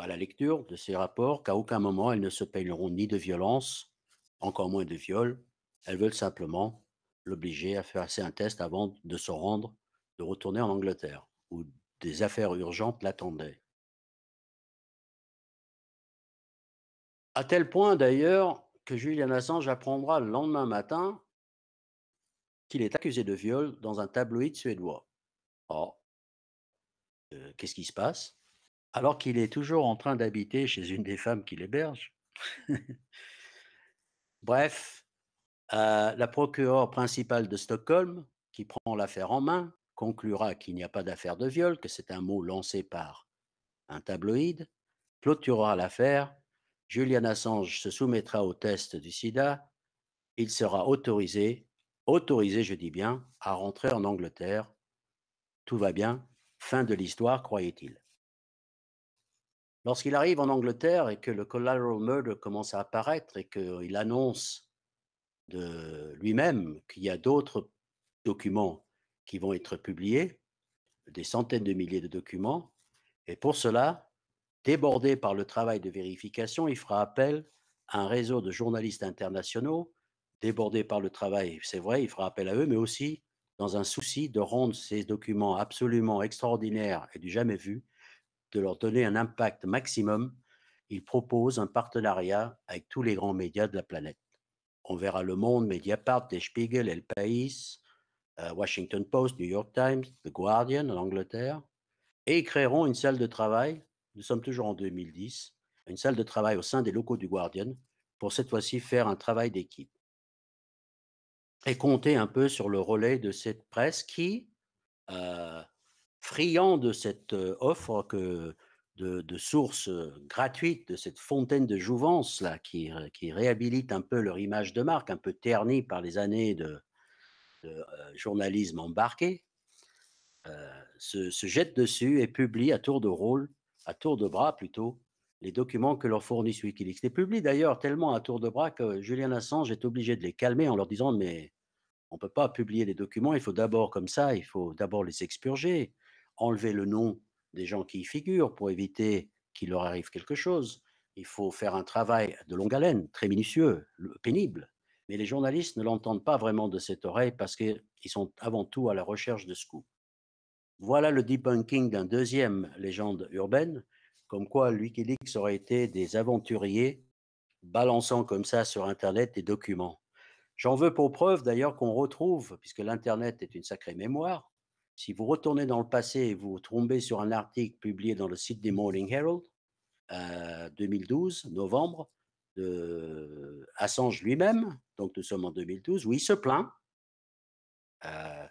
à la lecture de ces rapports qu'à aucun moment elles ne se payeront ni de violence, encore moins de viol. Elles veulent simplement l'obliger à faire un test avant de se rendre, de retourner en Angleterre, où des affaires urgentes l'attendaient. À tel point d'ailleurs que Julian Assange apprendra le lendemain matin qu'il est accusé de viol dans un tabloïd suédois. Or, euh, qu'est-ce qui se passe alors qu'il est toujours en train d'habiter chez une des femmes qu'il héberge. (laughs) Bref, euh, la procureure principale de Stockholm, qui prend l'affaire en main, conclura qu'il n'y a pas d'affaire de viol, que c'est un mot lancé par un tabloïd, clôturera l'affaire, Julian Assange se soumettra au test du sida, il sera autorisé, autorisé je dis bien, à rentrer en Angleterre. Tout va bien, fin de l'histoire, croyait-il. Lorsqu'il arrive en Angleterre et que le collateral murder commence à apparaître et qu'il annonce de lui-même qu'il y a d'autres documents qui vont être publiés, des centaines de milliers de documents, et pour cela, débordé par le travail de vérification, il fera appel à un réseau de journalistes internationaux, débordé par le travail, c'est vrai, il fera appel à eux, mais aussi dans un souci de rendre ces documents absolument extraordinaires et du jamais vu de leur donner un impact maximum, il propose un partenariat avec tous les grands médias de la planète. On verra Le Monde, Mediapart, The Spiegel, El País, euh, Washington Post, New York Times, The Guardian en Angleterre, et ils créeront une salle de travail, nous sommes toujours en 2010, une salle de travail au sein des locaux du Guardian pour cette fois-ci faire un travail d'équipe. Et compter un peu sur le relais de cette presse qui, euh, friands de cette offre que de, sources gratuites, de cette fontaine de jouvence là qui, réhabilite un peu leur image de marque, un peu ternie par les années de, journalisme embarqué, se, se, jettent dessus et publient à tour de rôle, à tour de bras plutôt, les documents que leur fournit Wikileaks. Les publient d'ailleurs tellement à tour de bras que Julien Assange est obligé de les calmer en leur disant mais on ne peut pas publier les documents, il faut d'abord comme ça, il faut d'abord les expurger enlever le nom des gens qui y figurent pour éviter qu'il leur arrive quelque chose. Il faut faire un travail de longue haleine, très minutieux, pénible. Mais les journalistes ne l'entendent pas vraiment de cette oreille parce qu'ils sont avant tout à la recherche de scoops. Voilà le debunking d'un deuxième légende urbaine, comme quoi Wikileaks aurait été des aventuriers balançant comme ça sur Internet des documents. J'en veux pour preuve d'ailleurs qu'on retrouve, puisque l'Internet est une sacrée mémoire, si vous retournez dans le passé et vous tombez sur un article publié dans le site des Morning Herald, 2012, euh, novembre, de euh, Assange lui-même, donc nous sommes en 2012, où il se plaint euh,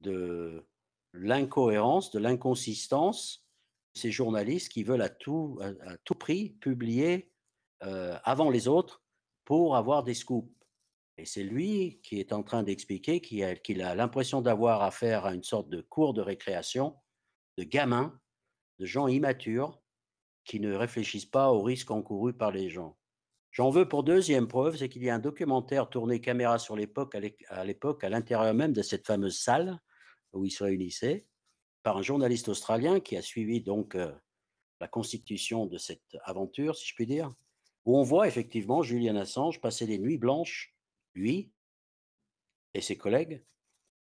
de l'incohérence, de l'inconsistance de ces journalistes qui veulent à tout, tout prix publier avant les autres pour avoir des scoops. Et c'est lui qui est en train d'expliquer qu'il a, l'impression d'avoir affaire à une sorte de cours de récréation, de gamins, de gens immatures qui ne réfléchissent pas aux risques encourus par les gens. J'en veux pour deuxième preuve, c'est qu'il y a un documentaire tourné caméra sur l'époque, à l'époque, à l'intérieur même de cette fameuse salle où ils se réunissaient, par un journaliste australien qui a suivi donc euh, la constitution de cette aventure, si je puis dire, où on voit effectivement Julian Assange passer des nuits blanches lui et ses collègues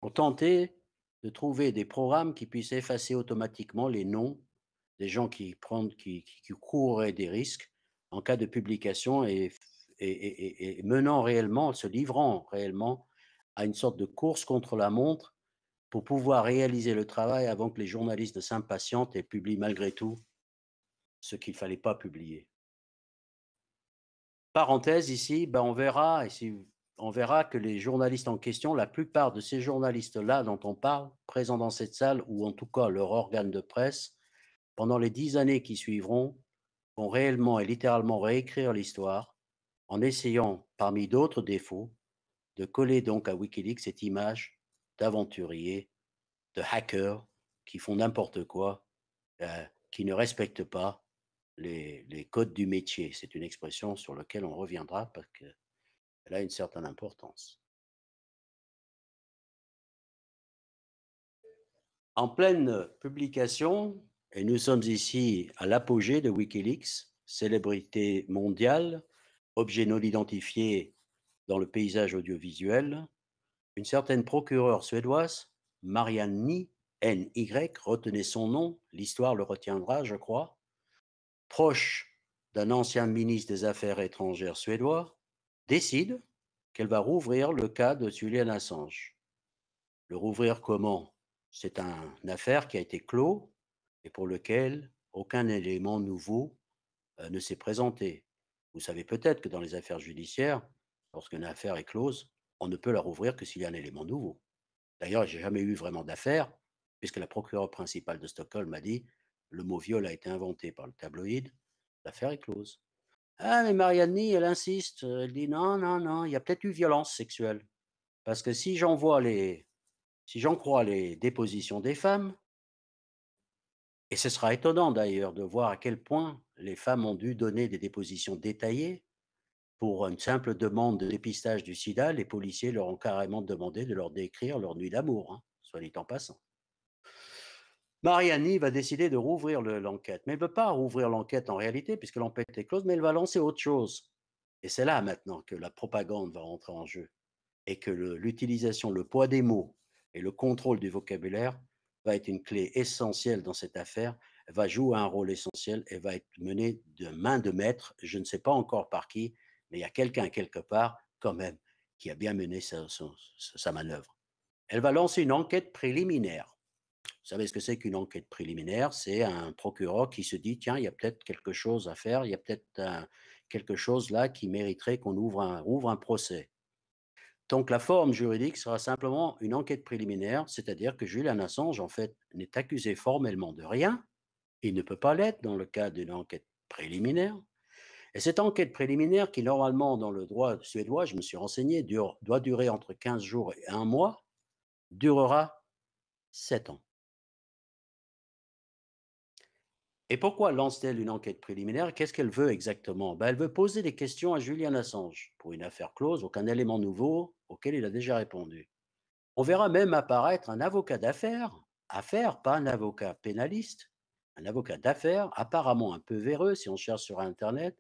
ont tenté de trouver des programmes qui puissent effacer automatiquement les noms des gens qui, qui, courraient des risques en cas de publication et, menant réellement, se livrant réellement à une sorte de course contre la montre pour pouvoir réaliser le travail avant que les journalistes ne s'impatientent et publient malgré tout ce qu'il ne fallait pas publier. Parenthèse ici, ben on verra, et on verra que les journalistes en question, la plupart de ces journalistes-là dont on parle, présents dans cette salle, ou en tout cas leur organe de presse, pendant les dix années qui suivront, vont réellement et littéralement réécrire l'histoire en essayant, parmi d'autres défauts, de coller donc à Wikileaks cette image d'aventuriers, de hackers qui font n'importe quoi, euh, qui ne respectent pas les, les codes du métier. C'est une expression sur laquelle on reviendra parce que elle a une certaine importance. En pleine euh, publication, et nous sommes ici à l'apogée de Wikileaks, célébrité mondiale, objet non identifié dans le paysage audiovisuel, une certaine procureure suédoise, Marianne N.Y., retenez son nom, l'histoire le retiendra, je crois, proche d'un ancien ministre des Affaires étrangères suédois, décide qu'elle va rouvrir le cas de Julian Assange. Le rouvrir comment C'est un, une affaire qui a été clos et pour lequel aucun élément nouveau euh, ne s'est présenté. Vous savez peut-être que dans les affaires judiciaires, lorsqu'une affaire est close, on ne peut la rouvrir que s'il y a un élément nouveau. D'ailleurs, j'ai jamais eu vraiment d'affaire, puisque la procureure principale de Stockholm m'a dit le mot viol a été inventé par le tabloïd, l'affaire est close. Ah, mais Marianne, elle insiste. Elle dit non, non, non, il y a peut-être eu violence sexuelle. Parce que si j'en vois les. Si j'en crois les dépositions des femmes, et ce sera étonnant d'ailleurs de voir à quel point les femmes ont dû donner des dépositions détaillées pour une simple demande de dépistage du sida, les policiers leur ont carrément demandé de leur décrire leur nuit d'amour, hein, soit dit en passant. Mariani va décider de rouvrir l'enquête. mais elle ne veut pas rouvrir l'enquête en réalité, puisque l'enquête est close, mais elle va lancer autre chose. Et c'est là maintenant que la propagande va rentrer en jeu et que l'utilisation, le, poids des mots et le contrôle du vocabulaire va être une clé essentielle dans cette affaire, va jouer un rôle essentiel et va être menée de main de maître, je ne sais pas encore par qui, mais il y a quelqu'un quelque part quand même qui a bien mené sa manœuvre. Elle va lancer une enquête préliminaire vous savez ce que c'est qu'une enquête préliminaire C'est un procureur qui se dit, tiens, il y a peut-être quelque chose à faire, il y a peut-être quelque chose là qui mériterait qu'on ouvre un, ouvre un procès. Donc la forme juridique sera simplement une enquête préliminaire, c'est-à-dire que Julian Assange, en fait, n'est accusé formellement de rien, il ne peut pas l'être dans le cadre d'une enquête préliminaire. Et cette enquête préliminaire, qui normalement dans le droit suédois, je me suis renseigné, doit durer entre 15 jours et un mois, durera 7 ans. Et pourquoi lance-t-elle une enquête préliminaire Qu'est-ce qu'elle veut exactement ben, Elle veut poser des questions à Julian Assange pour une affaire close, aucun élément nouveau auquel il a déjà répondu. On verra même apparaître un avocat d'affaires, affaire, pas un avocat pénaliste, un avocat d'affaires apparemment un peu véreux si on cherche sur Internet,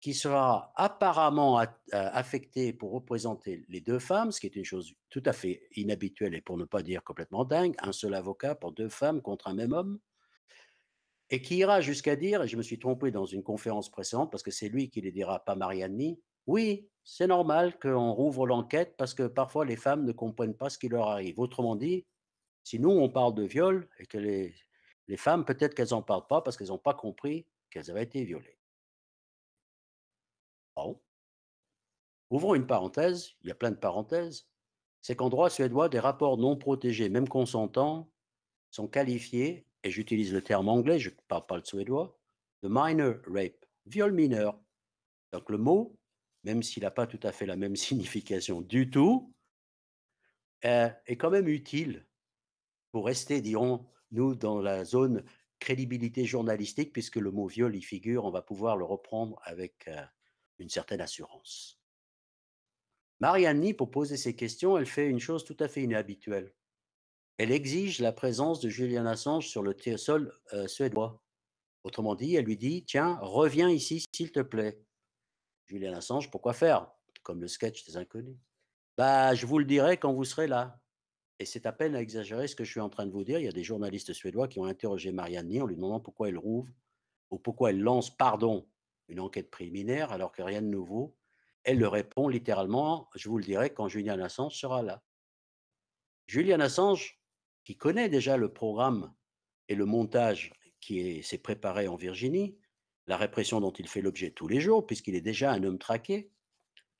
qui sera apparemment euh, affecté pour représenter les deux femmes, ce qui est une chose tout à fait inhabituelle et pour ne pas dire complètement dingue, un seul avocat pour deux femmes contre un même homme et qui ira jusqu'à dire, et je me suis trompé dans une conférence précédente parce que c'est lui qui les dira, pas Mariani, oui, c'est normal qu'on rouvre l'enquête parce que parfois les femmes ne comprennent pas ce qui leur arrive. Autrement dit, si nous on parle de viol et que les, les femmes, peut-être qu'elles n'en parlent pas parce qu'elles n'ont pas compris qu'elles avaient été violées. Ouvrons une parenthèse, il y a plein de parenthèses. C'est qu'en droit suédois, des rapports non protégés, même consentants, sont qualifiés et j'utilise le terme anglais, je ne parle pas le suédois, the minor rape, viol mineur. Donc le mot, même s'il n'a pas tout à fait la même (laughs) signification du tout, euh, est quand même utile pour rester, dirons-nous, dans la zone crédibilité journalistique, puisque le mot viol y figure, on va pouvoir le reprendre avec euh, une certaine assurance. Marianne, pour poser ces questions, elle fait une chose tout à fait inhabituelle. Elle exige la présence de Julian Assange sur le sol euh, suédois. Autrement dit, elle lui dit Tiens, reviens ici, s'il te plaît. Julian Assange, pourquoi faire Comme le sketch des inconnus. Bah, je vous le dirai quand vous serez là. Et c'est à peine à exagérer ce que je suis en train de vous dire. Il y a des journalistes suédois qui ont interrogé Marianne en lui demandant pourquoi elle rouvre ou pourquoi elle lance, pardon, une enquête préliminaire alors que rien de nouveau. Elle le répond littéralement Je vous le dirai quand Julian Assange sera là. Julian Assange qui connaît déjà le programme et le montage qui s'est préparé en Virginie, la répression dont il fait l'objet tous les jours, puisqu'il est déjà un homme traqué,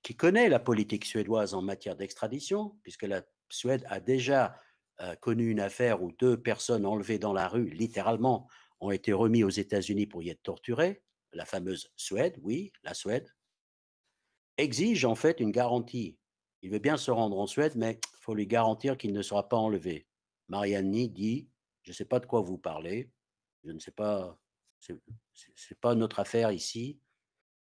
qui connaît la politique suédoise en matière d'extradition, puisque la Suède a déjà euh, connu une affaire où deux personnes enlevées dans la rue, littéralement, ont été remises aux États-Unis pour y être torturées, la fameuse Suède, oui, la Suède, exige en fait une garantie. Il veut bien se rendre en Suède, mais il faut lui garantir qu'il ne sera pas enlevé. Ni dit Je ne sais pas de quoi vous parlez, je ne sais pas, ce n'est pas notre affaire ici.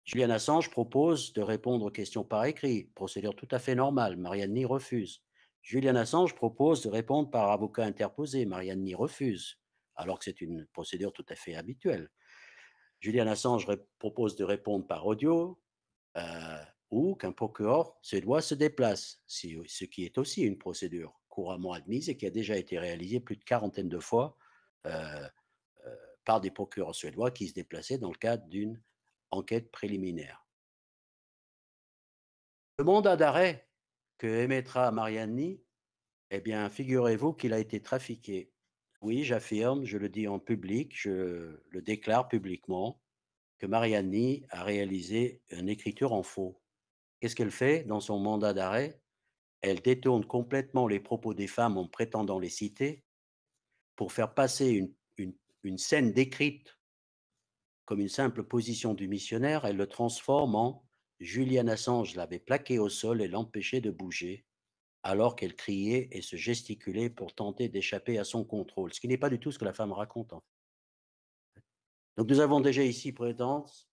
Julian Assange propose de répondre aux questions par écrit, procédure tout à fait normale. Ni refuse. Julian Assange propose de répondre par avocat interposé. Ni refuse, alors que c'est une procédure tout à fait habituelle. Julian Assange propose de répondre par audio euh, ou qu'un procureur suédois se déplace, ce qui est aussi une procédure couramment admise et qui a déjà été réalisée plus de quarantaine de fois euh, euh, par des procureurs suédois qui se déplaçaient dans le cadre d'une enquête préliminaire. Le mandat d'arrêt que émettra Mariani, eh bien, figurez-vous qu'il a été trafiqué. Oui, j'affirme, je le dis en public, je le déclare publiquement, que Mariani a réalisé une écriture en faux. Qu'est-ce qu'elle fait dans son mandat d'arrêt elle détourne complètement les propos des femmes en prétendant les citer pour faire passer une, scène décrite comme une simple position du missionnaire, elle le transforme en Julian Assange l'avait plaqué au sol et l'empêchait de bouger, alors qu'elle criait et se gesticulait pour tenter d'échapper à son contrôle, ce qui n'est pas du tout ce que la femme raconte. Donc nous avons déjà ici présence,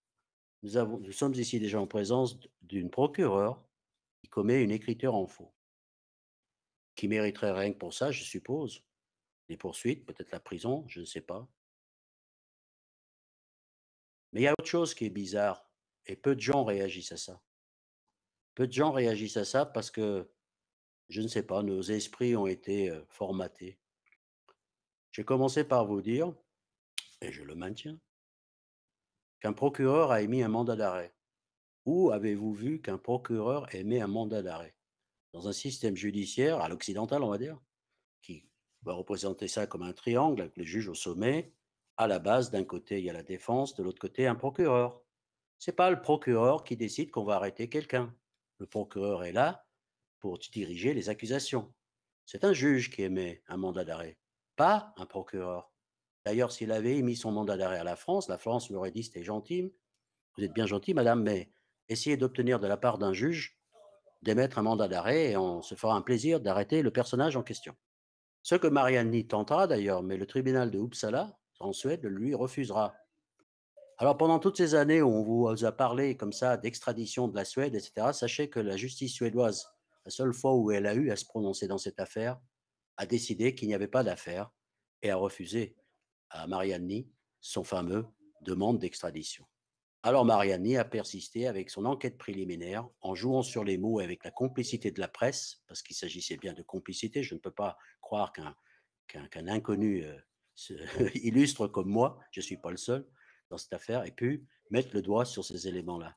nous, avons, nous sommes ici déjà en présence d'une procureure qui commet une écriture en faux qui mériterait rien que pour ça, je suppose. Des poursuites, peut-être la prison, je ne sais pas. Mais il y a autre chose qui est bizarre, et peu de gens réagissent à ça. Peu de gens réagissent à ça parce que, je ne sais pas, nos esprits ont été euh, formatés. J'ai commencé par vous dire, et je le maintiens, qu'un procureur a émis un mandat d'arrêt. Où avez-vous vu qu'un procureur émet un mandat d'arrêt dans un système judiciaire à l'occidental, on va dire, qui va représenter ça comme un triangle avec les juge au sommet. À la base, d'un côté, il y a la défense, de l'autre côté, un procureur. Ce n'est pas le procureur qui décide qu'on va arrêter quelqu'un. Le procureur est là pour diriger les accusations. C'est un juge qui émet un mandat d'arrêt, pas un procureur. D'ailleurs, s'il avait émis son mandat d'arrêt à la France, la France lui aurait dit c'était gentil, vous êtes bien gentil, madame, mais essayez d'obtenir de la part d'un juge d'émettre un mandat d'arrêt et on se fera un plaisir d'arrêter le personnage en question. Ce que Ni tentera d'ailleurs, mais le tribunal de Uppsala, en Suède, lui refusera. Alors pendant toutes ces années où on vous a parlé comme ça d'extradition de la Suède, etc., sachez que la justice suédoise, la seule fois où elle a eu à se prononcer dans cette affaire, a décidé qu'il n'y avait pas d'affaire et a refusé à Ni son fameux demande d'extradition. Alors Mariani a persisté avec son enquête préliminaire en jouant sur les mots avec la complicité de la presse, parce qu'il s'agissait bien de complicité. Je ne peux pas croire qu'un inconnu euh, (laughs) illustre comme moi, je ne suis pas le seul dans cette affaire, ait pu mettre le doigt sur ces éléments-là.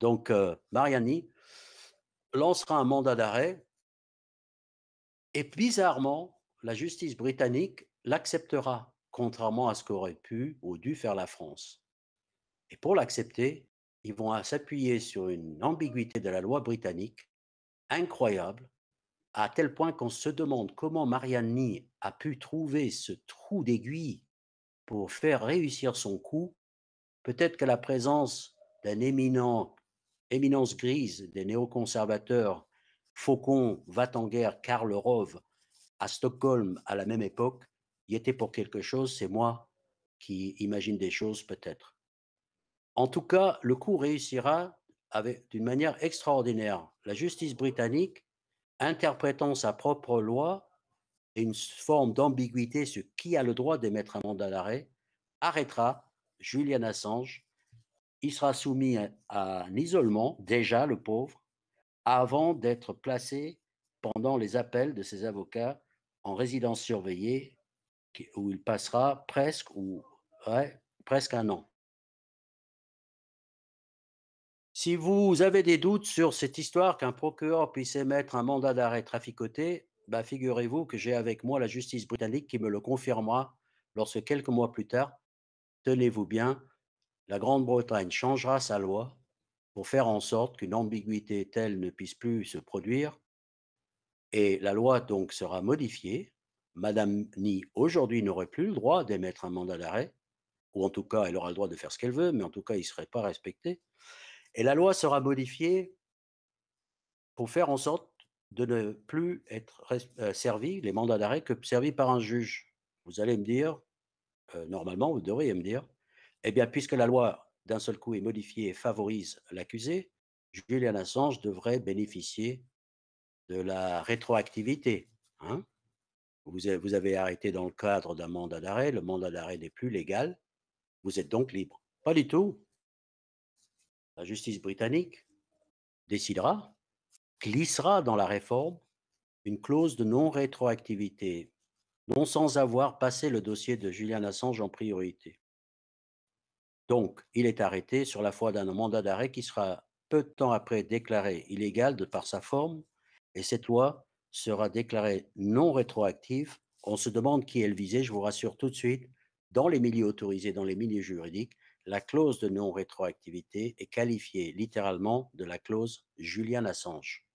Donc euh, Mariani lancera un mandat d'arrêt et bizarrement, la justice britannique l'acceptera, contrairement à ce qu'aurait pu ou dû faire la France. Et pour l'accepter, ils vont s'appuyer sur une ambiguïté de la loi britannique incroyable, à tel point qu'on se demande comment Nye a pu trouver ce trou d'aiguille pour faire réussir son coup. Peut-être que la présence d'un éminent, éminence grise des néoconservateurs, Faucon, Vatanguer, Karl Rove, à Stockholm à la même époque, y était pour quelque chose, c'est moi qui imagine des choses peut-être. En tout cas, le coup réussira d'une manière extraordinaire. La justice britannique, interprétant sa propre loi et une forme d'ambiguïté sur qui a le droit d'émettre un mandat d'arrêt, arrêtera Julian Assange. Il sera soumis à un isolement, déjà le pauvre, avant d'être placé pendant les appels de ses avocats en résidence surveillée, où il passera presque, ou, presque un an. Si vous avez des doutes sur cette histoire qu'un procureur puisse émettre un mandat d'arrêt traficoté, bah, figurez-vous que j'ai avec moi la justice britannique qui me le confirmera lorsque quelques mois plus tard, tenez-vous bien, la Grande-Bretagne changera sa loi pour faire en sorte qu'une ambiguïté telle ne puisse plus se produire. Et la loi donc sera modifiée. Madame Ni, aujourd'hui, n'aurait plus le droit d'émettre un mandat d'arrêt, ou en tout cas, elle aura le droit de faire ce qu'elle veut, mais en tout cas, il ne serait pas respecté. Et la loi sera modifiée pour faire en sorte de ne plus être euh, servi, les mandats d'arrêt, que servis par un juge. Vous allez me dire, euh, normalement, vous devriez me dire, eh bien, puisque la loi d'un seul coup est modifiée et favorise l'accusé, Julian Assange devrait bénéficier de la rétroactivité. Hein. vous, vous avez arrêté dans le cadre d'un mandat d'arrêt, le mandat d'arrêt n'est plus légal, vous êtes donc libre. Pas du tout la justice britannique décidera, glissera dans la réforme une clause de non-rétroactivité, non sans avoir passé le dossier de Julian Assange en priorité. Donc, il est arrêté sur la foi d'un mandat d'arrêt qui sera peu de temps après déclaré illégal de par sa forme, et cette loi sera déclarée non rétroactive. On se demande qui est le visé, je vous rassure tout de suite, dans les milieux autorisés, dans les milieux juridiques, la clause de non-rétroactivité est qualifiée littéralement de la clause Julian Assange.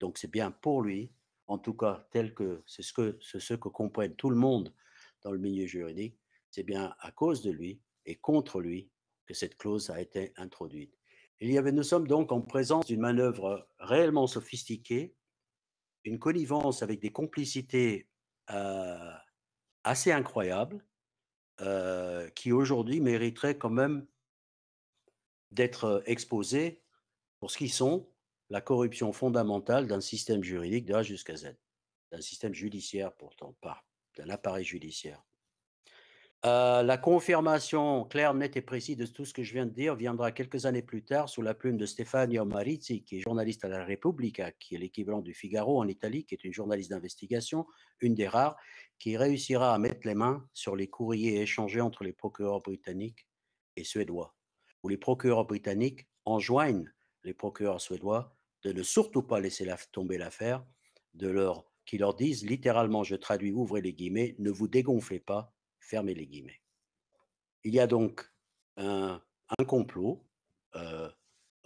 Donc c'est bien pour lui, en tout cas tel que c'est ce que, ce que tout le monde dans le milieu juridique, c'est bien à cause de lui et contre lui que cette clause a été introduite. Il y avait, nous sommes donc en présence d'une manœuvre réellement sophistiquée, une connivence avec des complicités euh, assez incroyables, euh, qui aujourd'hui mériteraient quand même d'être euh, exposé pour ce qu'ils sont, la corruption fondamentale d'un système juridique de A jusqu'à Z, d'un système judiciaire pourtant, pas d'un appareil judiciaire. Euh, la confirmation claire, nette et précise de tout ce que je viens de dire viendra quelques années plus tard sous la plume de Stefania Marizzi, qui est journaliste à la Repubblica, qui est l'équivalent du Figaro en Italie, qui est une journaliste d'investigation, une des rares, qui réussira à mettre les mains sur les courriers échangés entre les procureurs britanniques et suédois, où les procureurs britanniques enjoignent les procureurs suédois de ne surtout pas laisser tomber l'affaire, de leur qui leur disent littéralement, je traduis, ouvrez les guillemets, ne vous dégonflez pas, Fermez les guillemets. Il y a donc un, complot euh,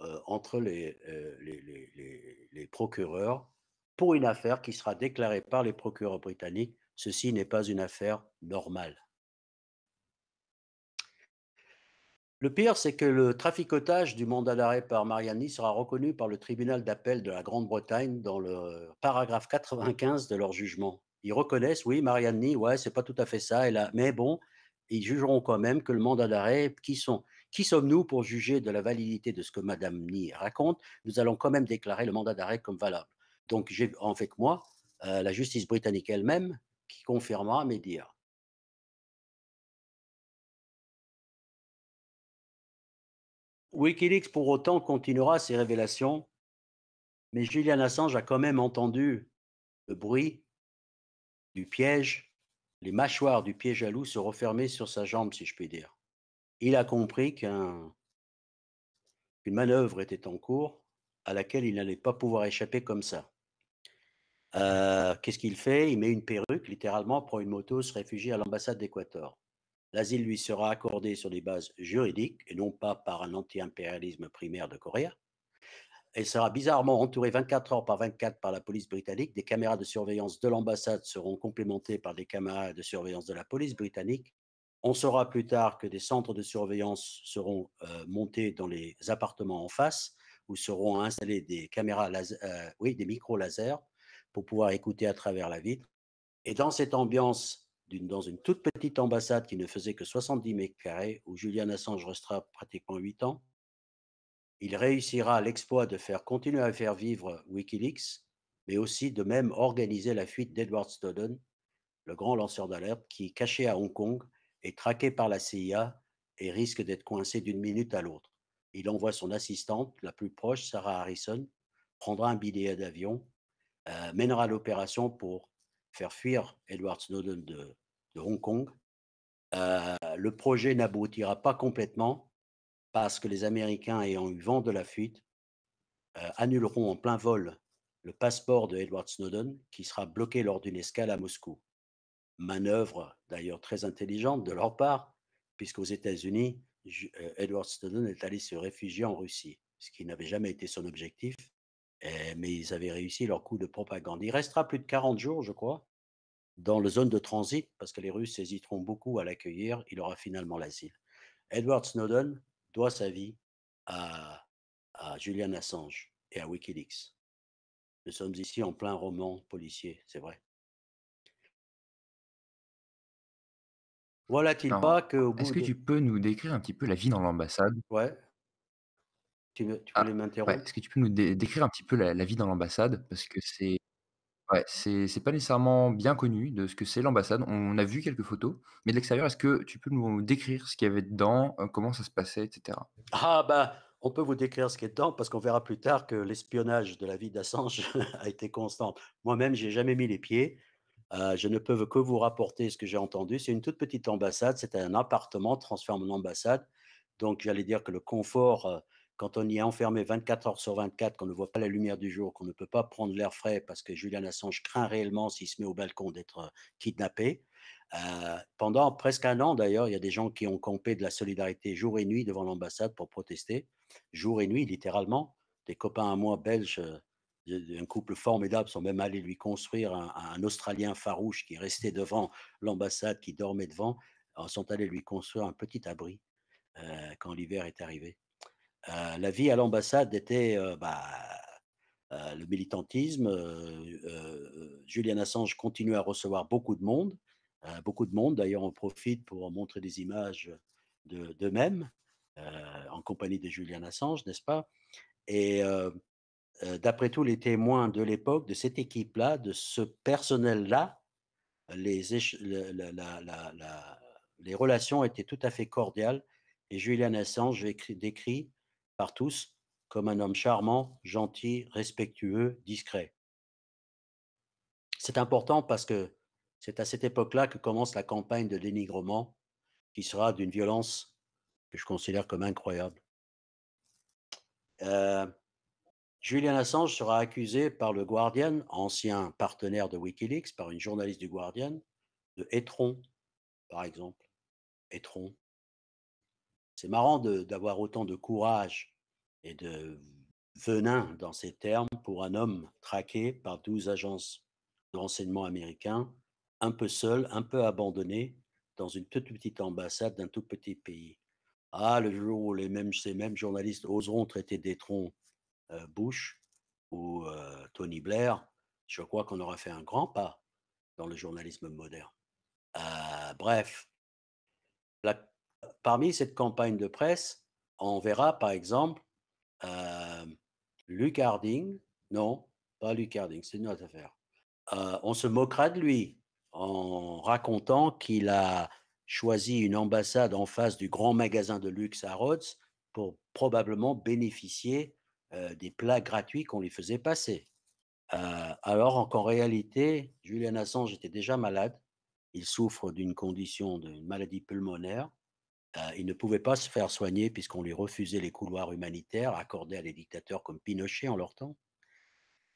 euh, entre euh, les, les, procureurs pour une affaire qui sera déclarée par les procureurs britanniques. Ceci n'est pas une affaire normale. Le pire, c'est que le traficotage du mandat d'arrêt par Mariani sera reconnu par le tribunal d'appel de la Grande-Bretagne dans le paragraphe 95 de leur jugement ils reconnaissent, oui, Marianne ni ouais, c'est pas tout à fait ça, mais bon, ils jugeront quand même que le mandat d'arrêt, qui sont, qui sommes-nous pour juger de la validité de ce que Madame Ni raconte Nous allons quand même déclarer le mandat d'arrêt comme valable. Donc j'ai en fait moi euh, la justice britannique elle-même qui confirmera mes dires. Wikileaks pour autant continuera ses révélations, mais Julian Assange a quand même entendu le bruit du piège, les mâchoires du piège à loup se refermaient sur sa jambe, si je puis dire. Il a compris qu'une manœuvre était en cours à laquelle il n'allait pas pouvoir échapper comme ça. Euh, qu'est-ce qu'il fait Il met une perruque, littéralement, prend une moto, se réfugie à l'ambassade d'Équateur. L'asile lui sera accordé sur des bases juridiques et non pas par un anti-impérialisme primaire de Corée elle sera bizarrement entourée 24 heures par 24 par la police britannique. Des caméras de surveillance de l'ambassade seront complémentées par des caméras de surveillance de la police britannique. On saura plus tard que des centres de surveillance seront euh, montés dans les appartements en face, où seront installés des caméras, euh, oui, des micros lasers pour pouvoir écouter à travers la vitre. Et dans cette ambiance, dans une toute petite ambassade qui ne faisait que 70 mètres carrés, où Julian Assange restera pratiquement 8 ans, il réussira l'exploit de faire continuer à faire vivre Wikileaks, mais aussi de même organiser la fuite d'Edward Snowden, le grand lanceur d'alerte qui, caché à Hong Kong, est traqué par la CIA et risque d'être coincé d'une minute à l'autre. Il envoie son assistante, la plus proche, Sarah Harrison, prendra un billet d'avion, euh, mènera l'opération pour faire fuir Edward Snowden de, Hong Kong. Euh, le projet n'aboutira pas complètement, parce que les Américains ayant eu vent de la fuite euh, annuleront en plein vol le passeport de Edward Snowden qui sera bloqué lors d'une escale à Moscou. Manœuvre d'ailleurs très intelligente de leur part, puisqu'aux États-Unis, euh, Edward Snowden est allé se réfugier en Russie, ce qui n'avait jamais été son objectif, euh, mais ils avaient réussi leur coup de propagande. Il restera plus de 40 jours, je crois, dans la zone de transit, parce que les Russes hésiteront beaucoup à l'accueillir, il aura finalement l'asile. Edward Snowden doit sa vie à, Julian Assange et à Wikileaks. Nous sommes ici en plein roman policier, c'est vrai. Voilà-t-il pas que Est-ce que tu peux nous décrire un petit peu la vie dans l'ambassade Ouais. Tu, tu ah, voulais m'interrompre Est-ce que tu peux nous décrire un petit peu la, la vie dans l'ambassade Parce que c'est c'est pas nécessairement bien connu de ce que c'est l'ambassade. On a vu quelques photos, mais de l'extérieur, est-ce que tu peux nous décrire ce qu'il y avait dedans, euh, comment ça se passait, etc.? Ah bah, on peut vous décrire ce qui est dedans parce qu'on verra plus tard que l'espionnage de la vie d'Assange (laughs) a été constant. Moi-même, j'ai jamais mis les pieds. Euh, je ne peux que vous rapporter ce que j'ai entendu. C'est une toute petite ambassade. C'est un appartement transformé en ambassade. Donc, j'allais dire que le confort euh, quand on y est enfermé 24 heures sur 24, qu'on ne voit pas la lumière du jour, qu'on ne peut pas prendre l'air frais parce que Julian Assange craint réellement s'il se met au balcon d'être euh, kidnappé. Euh, pendant presque un an d'ailleurs, il y a des gens qui ont campé de la solidarité jour et nuit devant l'ambassade pour protester, jour et nuit littéralement. Des copains à moi belges, euh, un couple formidable, sont même allés lui construire un, Australien farouche qui restait devant l'ambassade, qui dormait devant, sont allés lui construire un petit abri quand l'hiver est arrivé. Euh, la vie à l'ambassade était euh, bah, euh, le militantisme. Julian Assange continue à recevoir beaucoup de monde, beaucoup de monde. D'ailleurs, on profite pour montrer des images d'eux-mêmes en compagnie de Julian Assange, n'est-ce pas Et d'après tous les témoins de l'époque, de cette équipe-là, de ce personnel-là, les, les relations étaient tout à fait cordiales. Et Julian Assange décrit par tous comme un homme charmant, gentil, respectueux, discret. C'est important parce que c'est à cette époque-là que commence la campagne de dénigrement qui sera d'une violence que je considère comme incroyable. Julien euh, Julian Assange sera accusé par le Guardian, ancien partenaire de Wikileaks, par une journaliste du Guardian, de Étron, par exemple. hétron, c'est marrant d'avoir autant de courage et de venin dans ces termes pour un homme traqué par 12 agences de renseignement américains, un peu seul, un peu abandonné, dans une toute petite ambassade d'un tout petit pays. Ah, le jour où les mêmes, ces mêmes journalistes oseront traiter des troncs euh, Bush ou euh, Tony Blair, je crois qu'on aura fait un grand pas dans le journalisme moderne. Ah, bref, la parmi cette campagne de presse, on verra par exemple euh, Luc Harding. Non, pas Luc Harding, c'est une autre affaire. Euh, on se moquera de lui en racontant qu'il a choisi une ambassade en face du grand magasin de luxe à Rhodes pour probablement bénéficier euh, des plats gratuits qu'on lui faisait passer. alors qu'en réalité, Julian Assange était déjà malade. Il souffre d'une condition, d'une maladie pulmonaire. Euh, il ne pouvait pas se faire soigner puisqu'on lui refusait les couloirs humanitaires accordés à des dictateurs comme Pinochet en leur temps.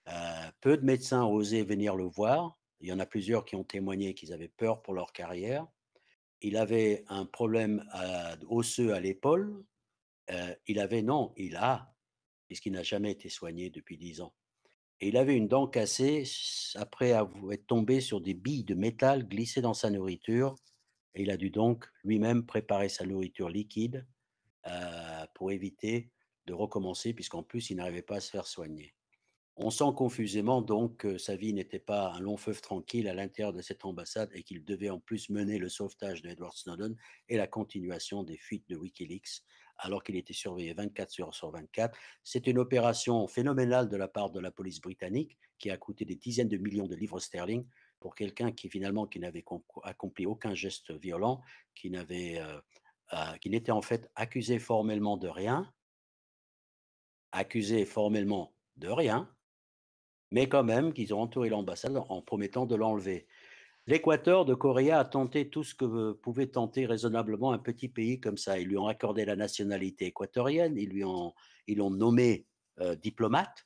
Euh, peu de médecins osaient venir le voir. Il y en a plusieurs qui ont témoigné qu'ils avaient peur pour leur carrière. Il avait un problème euh, osseux à l'épaule. il avait, non, il a, puisqu'il n'a jamais été soigné depuis dix ans. Et il avait une dent cassée après avoir tombé sur des billes de métal glissées dans sa nourriture il a dû donc lui-même préparer sa nourriture liquide euh, pour éviter de recommencer, puisqu'en plus, il n'arrivait pas à se faire soigner. On sent confusément donc que sa vie n'était pas un long feu tranquille à l'intérieur de cette ambassade et qu'il devait en plus mener le sauvetage de Edward Snowden et la continuation des fuites de Wikileaks alors qu'il était surveillé 24 heures sur 24. C'est une opération phénoménale de la part de la police britannique qui a coûté des dizaines de millions de livres sterling pour quelqu'un qui finalement qui n'avait accompli aucun geste violent, qui n'avait, euh, euh, qui n'était en fait accusé formellement de rien, accusé formellement de rien, mais quand même qu'ils ont entouré l'ambassade en promettant de l'enlever. L'Équateur de Corée a tenté tout ce que pouvait tenter raisonnablement un petit pays comme ça. Ils lui ont accordé la nationalité équatorienne, ils lui ont, ils l'ont nommé euh, diplomate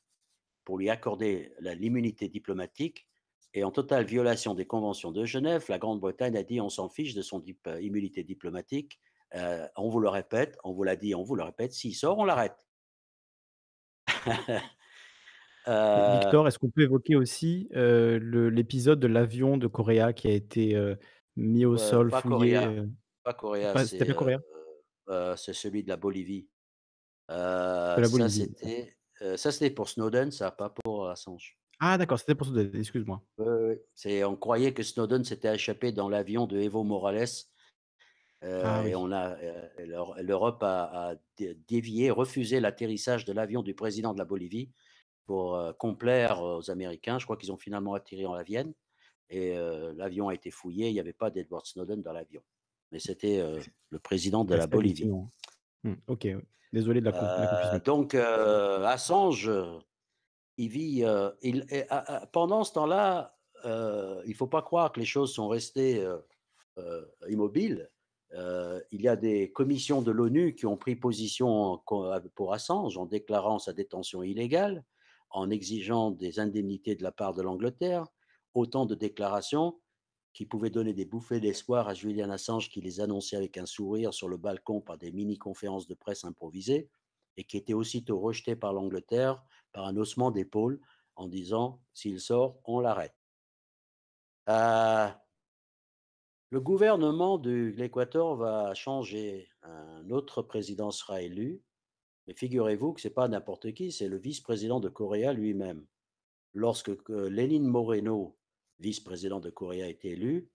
pour lui accorder l'immunité diplomatique et en totale violation des conventions de Genève, la Grande-Bretagne a dit on s'en fiche de son euh, immunité diplomatique, euh, on vous le répète, on vous l'a dit, on vous le répète, s'il sort, on l'arrête. (laughs) Euh Victor, est-ce qu'on peut évoquer aussi l'épisode de l'avion de Coréa qui a été mis au sol, fouillé Pas Coréa, C'est celui de la Bolivie. la Bolivie. Ça, c'était pour Snowden, ça, pas pour Assange. Ah d'accord, c'était pour ça, excuse-moi. on croyait que Snowden s'était échappé dans l'avion de Evo Morales. Ah euh, et euh, l'Europe a, dévié, refusé l'atterrissage de l'avion du président de la Bolivie pour euh, complaire aux Américains. Je crois qu'ils ont finalement attiré en la Vienne et l'avion a été fouillé. Il n'y avait pas d'Edward Snowden dans l'avion, mais c'était le président de la Bolivie. Hein. Mmh, ok, désolé de la, de Donc Assange euh, ah, ah, pendant ce temps-là, euh, il ne faut pas croire que les choses sont restées euh, immobiles. il y a des commissions de l'ONU qui ont pris position pour Assange en déclarant sa détention illégale, en exigeant des indemnités de la part de l'Angleterre, autant de déclarations qui pouvaient donner des bouffées d'espoir à Julian Assange qui les annonçait avec un sourire sur le balcon par des mini-conférences de presse improvisées et qui étaient aussitôt rejetées par l'Angleterre par un haussement d'épaule en disant s'il sort, on l'arrête. Ah, le gouvernement de l'Équateur va changer. Un autre président sera élu. Mais figurez-vous que ce n'est pas n'importe qui, c'est le vice-président de Corée lui-même. Lorsque Lénine Moreno, vice-président de Corée, était élu,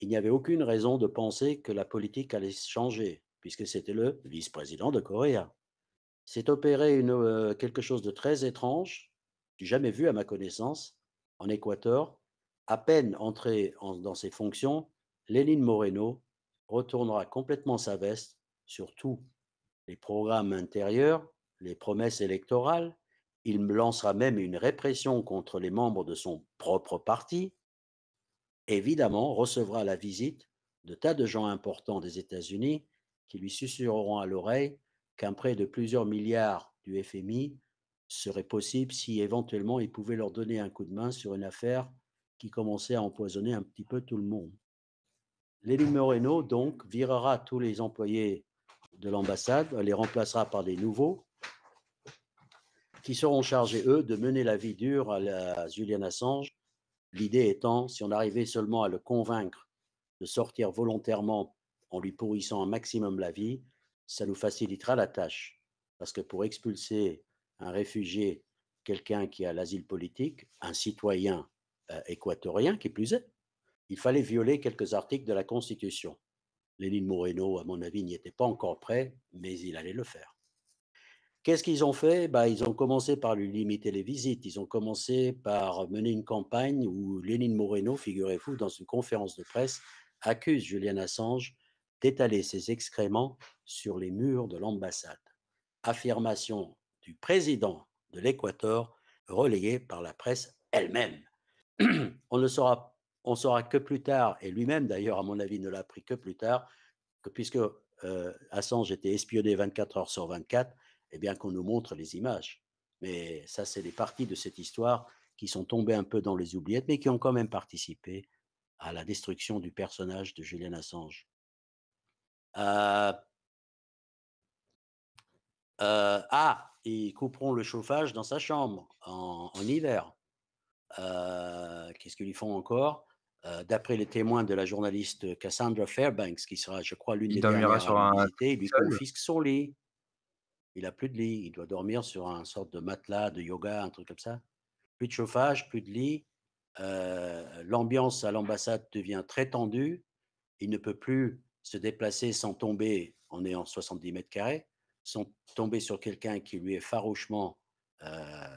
il n'y avait aucune raison de penser que la politique allait changer, puisque c'était le vice-président de Corée s'est opéré une, euh, quelque chose de très étrange, jamais vu à ma connaissance, en Équateur. À peine entré dans ses fonctions, Lénine Moreno retournera complètement sa veste sur tous les programmes intérieurs, les promesses électorales. Il lancera même une répression contre les membres de son propre parti. Évidemment, recevra la visite de tas de gens importants des États-Unis qui lui susurreront à l'oreille qu'un prêt de plusieurs milliards du FMI serait possible si éventuellement il pouvait leur donner un coup de main sur une affaire qui commençait à empoisonner un petit peu tout le monde. Lélie Moreno, donc, virera tous les employés de l'ambassade, les remplacera par des nouveaux qui seront chargés, eux, de mener la vie dure à, à Julian Assange. L'idée étant, si on arrivait seulement à le convaincre de sortir volontairement en lui pourrissant un maximum la vie, ça nous facilitera la tâche. Parce que pour expulser un réfugié, quelqu'un qui a l'asile politique, un citoyen euh, équatorien qui plus est, il fallait violer quelques articles de la Constitution. Lénine Moreno, à mon avis, n'y était pas encore prêt, mais il allait le faire. Qu'est-ce qu'ils ont fait bah, Ils ont commencé par lui limiter les visites, ils ont commencé par mener une campagne où Lénine Moreno, figurez-vous, dans une conférence de presse, accuse Julian Assange d'étaler ses excréments sur les murs de l'ambassade. Affirmation du président de l'Équateur relayée par la presse elle-même. (clears throat) on ne saura, on saura que plus tard, et lui-même d'ailleurs, à mon avis, ne l'a appris que plus tard, que puisque euh, Assange était espionné 24 heures sur 24, eh bien qu'on nous montre les images. Mais ça, c'est des parties de cette histoire qui sont tombées un peu dans les oubliettes, mais qui ont quand même participé à la destruction du personnage de Julian Assange. Euh, euh, ah, ils couperont le chauffage dans sa chambre en, hiver. Euh, qu'est-ce qu'ils font encore d'après les témoins de la journaliste Cassandra Fairbanks, qui sera, je crois, l'une des dernières sur un... il lui confisque son lit. Il n'a plus de lit. Il doit dormir sur un sorte de matelas, de yoga, un truc comme ça. Plus de chauffage, plus de lit. L'ambiance à l'ambassade devient très tendue. Il ne peut plus se déplacer sans tomber en ayant 70 mètres carrés, sans tomber sur quelqu'un qui lui est farouchement euh,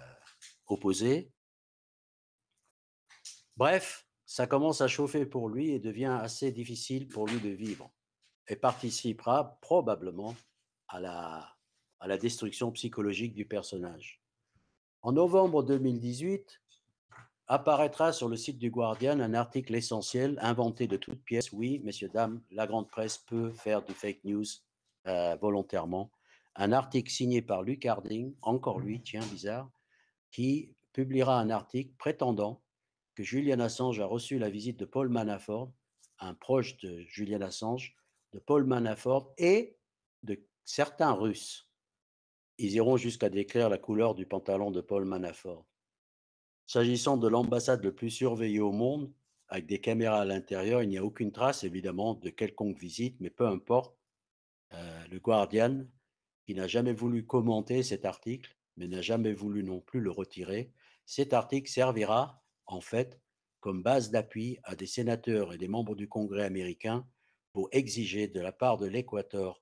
opposé. Bref, ça commence à chauffer pour lui et devient assez difficile pour lui de vivre et participera probablement à la destruction psychologique du personnage. En novembre 2018, apparaîtra sur le site du Guardian un article essentiel, inventé de toutes pièces. Oui, messieurs, dames, la grande presse peut faire du fake news euh, volontairement. Un article signé par Luc Harding, encore lui, tiens, bizarre, qui publiera un article prétendant que Julian Assange a reçu la visite de Paul Manafort, un proche de Julian Assange, de Paul Manafort et de certains Russes. Ils iront jusqu'à décrire la couleur du pantalon de Paul Manafort. S'agissant de l'ambassade le plus surveillée au monde, avec des caméras à l'intérieur, il n'y a aucune trace évidemment de quelconque visite, mais peu importe. Euh, le Guardian, qui n'a jamais voulu commenter cet article, mais n'a jamais voulu non plus le retirer, cet article servira en fait comme base d'appui à des sénateurs et des membres du Congrès américain pour exiger de la part de l'Équateur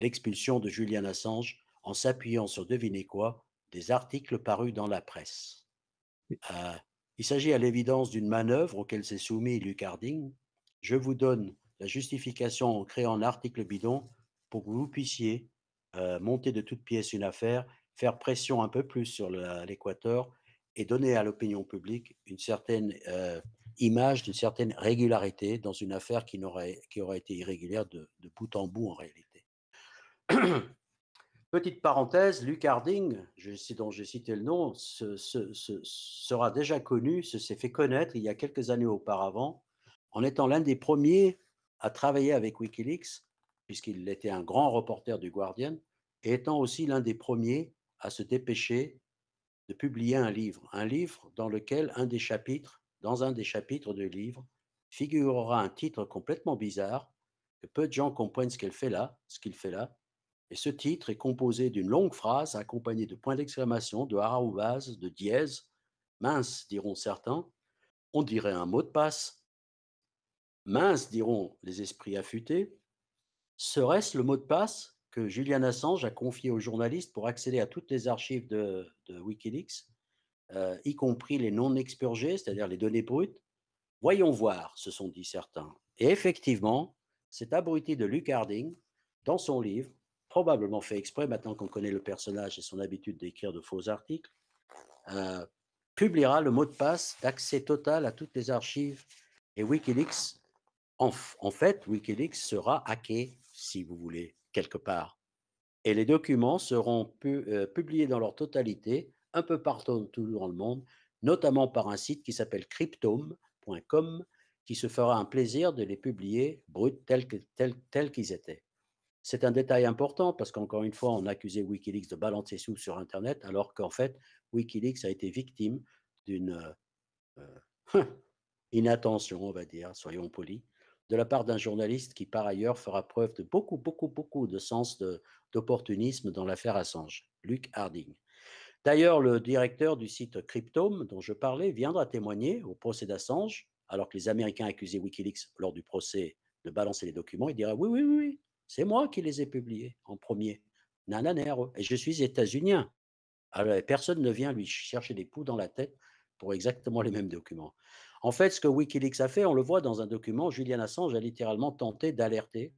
l'expulsion de Julian Assange en s'appuyant sur, devinez quoi, des articles parus dans la presse. Euh, il s'agit à l'évidence d'une manœuvre auquel s'est soumis Luc Harding. Je vous donne la justification en créant un article bidon pour que vous puissiez euh, monter de toutes pièces une affaire, faire pression un peu plus sur l'Équateur et donner à l'opinion publique une certaine euh, image une certaine régularité dans une affaire qui, aurait, été irrégulière de, de bout en bout en réalité. (clears throat) Petite parenthèse, Luc Harding, dont j'ai cité le nom, sera déjà connu, se s'est fait connaître il y a quelques années auparavant, en étant l'un des premiers à travailler avec Wikileaks, puisqu'il était un grand reporter du Guardian, et étant aussi l'un des premiers à se dépêcher de publier un livre, un livre dans lequel un des chapitres, dans un des chapitres du livre, figurera un titre complètement bizarre, que peu de gens comprennent ce fait là, ce qu'il fait là, et ce titre est composé d'une longue phrase accompagnée de points d'exclamation, de arrobase, de dièse. Mince, diront certains. On dirait un mot de passe. Mince, diront les esprits affûtés. Serait-ce le mot de passe que Julian Assange a confié aux journalistes pour accéder à toutes les archives de, Wikileaks, euh, y compris les non expurgés, c'est-à-dire les données brutes Voyons voir, se sont dit certains. Et effectivement, cet abruti de Luke Harding, dans son livre, probablement fait exprès, maintenant qu'on connaît le personnage et son habitude d'écrire de faux articles, euh, publiera le mot de passe d'accès total à toutes les archives. Et Wikileaks, en, fait, Wikileaks sera hacké, si vous voulez, quelque part. Et les documents seront pu, euh, publiés dans leur totalité, un peu partout dans le monde, notamment par un site qui s'appelle cryptome.com, qui se fera un plaisir de les publier bruts tels qu'ils étaient. C'est un détail important parce qu'encore une fois, on accusait Wikileaks de balancer sous sur Internet, alors qu'en fait, Wikileaks a été victime d'une euh, euh, (laughs) inattention, on va dire, soyons polis, de la part d'un journaliste qui, par ailleurs, fera preuve de beaucoup, beaucoup, beaucoup de sens d'opportunisme dans l'affaire Assange, Luc Harding. D'ailleurs, le directeur du site Cryptome, dont je parlais, viendra témoigner au procès d'Assange, alors que les Américains accusaient Wikileaks lors du procès de balancer les documents. Il dira oui, oui, oui, oui, c'est moi qui les ai publiés en premier. Nananero. Et je suis états-unien. Alors, personne ne vient lui chercher des poux dans la tête pour exactement les mêmes documents. En fait, ce que Wikileaks a fait, on le voit dans un document, Julian Assange a littéralement tenté d'alerter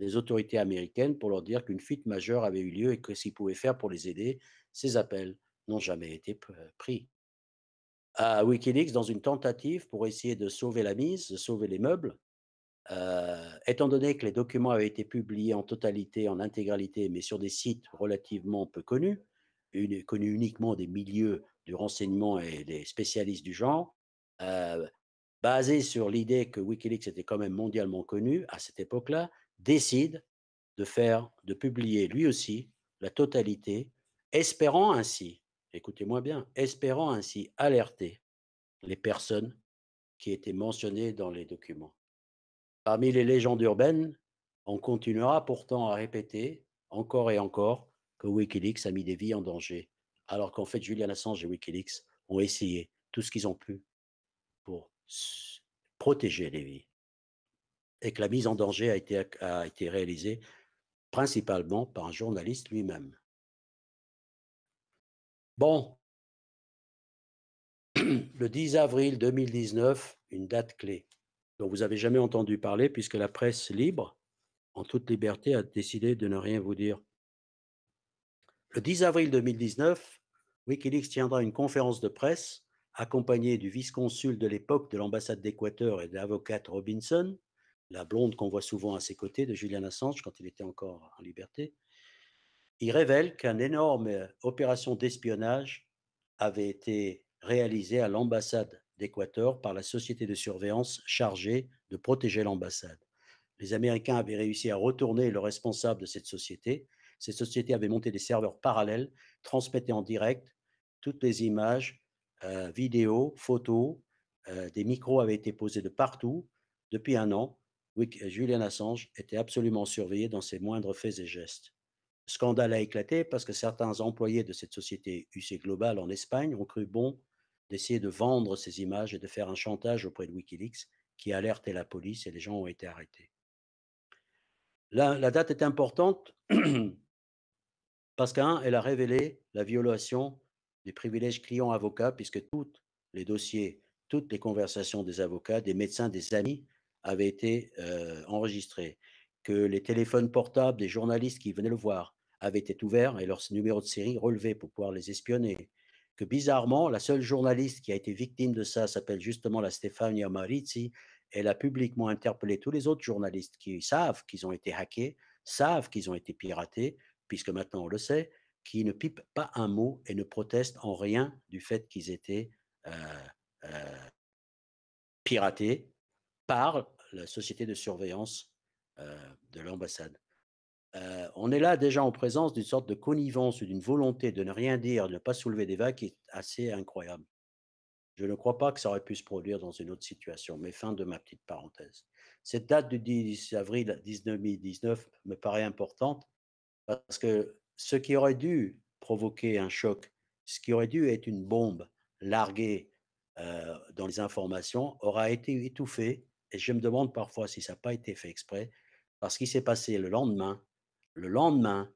les autorités américaines pour leur dire qu'une fuite majeure avait eu lieu et que s'il pouvait faire pour les aider, ces appels n'ont jamais été pris. À Wikileaks, dans une tentative pour essayer de sauver la mise, de sauver les meubles, étant donné que les documents avaient été publiés en totalité, en intégralité, mais sur des sites relativement peu connus, connus uniquement des milieux du renseignement et des spécialistes du genre, basé sur l'idée que Wikileaks était quand même mondialement connu à cette époque-là, décide de faire, de publier lui aussi la totalité, espérant ainsi, écoutez-moi bien, espérant ainsi alerter les personnes qui étaient mentionnées dans les documents. Parmi les légendes urbaines, on continuera pourtant à répéter encore et encore que Wikileaks a mis des vies en danger, alors qu'en fait Julian Assange et Wikileaks ont essayé tout ce qu'ils ont pu pour protéger les vies, et que la mise en danger a été, réalisée principalement par un journaliste lui-même. Bon, (clears throat) le 10 avril 2019, une date clé dont vous n'avez jamais entendu parler, puisque la presse libre, en toute liberté, a décidé de ne rien vous dire. Le 10 avril 2019, Wikileaks tiendra une conférence de presse accompagnée du vice-consul de l'époque de l'ambassade d'Équateur et de l'avocate Robinson, la blonde qu'on voit souvent à ses côtés de Julian Assange quand il était encore en liberté. Il révèle qu'une énorme opération d'espionnage avait été réalisée à l'ambassade d'Équateur par la société de surveillance chargée de protéger l'ambassade. Les Américains avaient réussi à retourner le responsable de cette société. Cette société avait monté des serveurs parallèles, transmettait en direct toutes les images, euh, vidéos, photos. Euh, des micros avaient été posés de partout. Depuis un an, Julian Assange était absolument surveillé dans ses moindres faits et gestes. Le scandale a éclaté parce que certains employés de cette société UC Global en Espagne ont cru bon d'essayer de vendre ces images et de faire un chantage auprès de Wikileaks qui alertait la police et les gens ont été arrêtés. La, date est importante (clears throat) parce qu'elle elle a révélé la violation des privilèges clients-avocats puisque tous les dossiers, toutes les conversations des avocats, des médecins, des amis avaient été euh, enregistrés, que les téléphones portables des journalistes qui venaient le voir avaient été ouverts et leurs numéros de série relevés pour pouvoir les espionner, bizarrement, la seule journaliste qui a été victime de ça s'appelle justement la Stefania Marizzi. Elle a publiquement interpellé tous les autres journalistes qui savent qu'ils ont été hackés, savent qu'ils ont été piratés, puisque maintenant on le sait, qui ne pipent pas un mot et ne protestent en rien du fait qu'ils étaient euh, euh, piratés par la société de surveillance euh, de l'ambassade. Euh, on est là déjà en présence d'une sorte de connivence ou d'une volonté de ne rien dire, de ne pas soulever des vagues qui est assez incroyable. Je ne crois pas que ça aurait pu se produire dans une autre situation, mais fin de ma petite parenthèse. Cette date du 10 avril 1919 me paraît importante parce que ce qui aurait dû provoquer un choc, ce qui aurait dû être une bombe larguée euh, dans les informations, aura été étouffée. et je me demande parfois si ça n'a pas été fait exprès, parce qu'il s'est passé le lendemain le lendemain,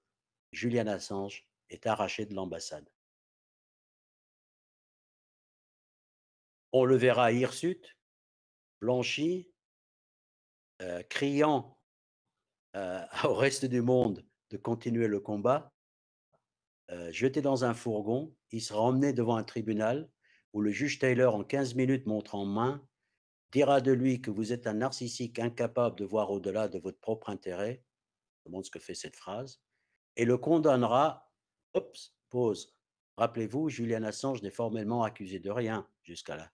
Julian Assange est arraché de l'ambassade. On le verra hirsute, blanchi, euh, criant euh, (laughs) au reste du monde de continuer le combat, euh, jeté dans un fourgon, il sera emmené devant un tribunal où le juge Taylor, en 15 minutes montre en main, dira de lui que vous êtes un narcissique incapable de voir au-delà de votre propre intérêt demande ce que fait cette phrase, et le condamnera, ops, pause. Rappelez-vous, Julian Assange n'est formellement accusé de rien jusqu'à là.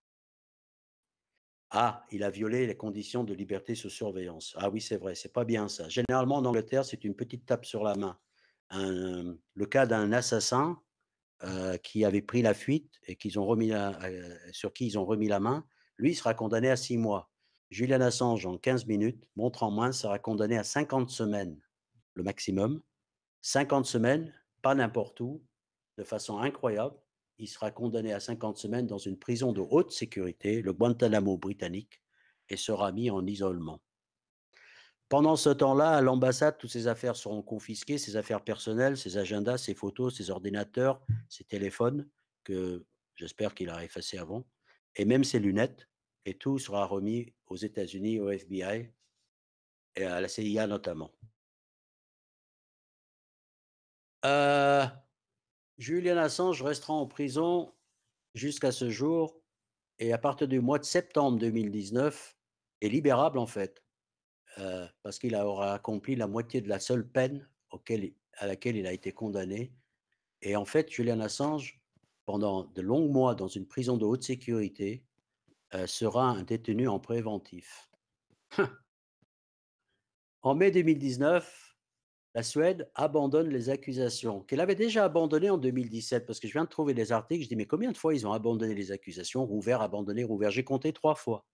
Ah, il a violé les conditions de liberté sous surveillance. Ah oui, c'est vrai, c'est pas bien ça. Généralement, en Angleterre, c'est une petite tape sur la main. le cas d'un assassin euh, qui avait pris la fuite et ont remis euh, sur qui ils ont remis la main, lui sera condamné à six mois. Julian Assange, en 15 minutes, montre en moins, sera condamné à 50 semaines le maximum, 50 semaines, pas n'importe où, de façon incroyable. Il sera condamné à 50 semaines dans une prison de haute sécurité, le Guantanamo britannique, et sera mis en isolement. Pendant ce temps-là, à l'ambassade, toutes ses affaires seront confisquées, ses affaires personnelles, ses agendas, ses photos, ses ordinateurs, ses téléphones, que j'espère qu'il a effacés avant, et même ses lunettes, et tout sera remis aux États-Unis, au FBI et à la CIA notamment. Euh, Julien Assange restera en prison jusqu'à ce jour et à partir du mois de septembre 2019 est libérable en fait euh, parce qu'il aura accompli la moitié de la seule peine auquel, à laquelle il a été condamné. Et en fait, Julien Assange, pendant de longs mois dans une prison de haute sécurité, euh, sera un détenu en préventif. (laughs) en mai 2019, la Suède abandonne les accusations, qu'elle avait déjà abandonnées en 2017, parce que je viens de trouver des articles, je dis, mais combien de fois ils ont abandonné les accusations, rouvert, abandonné, rouvert J'ai compté trois fois.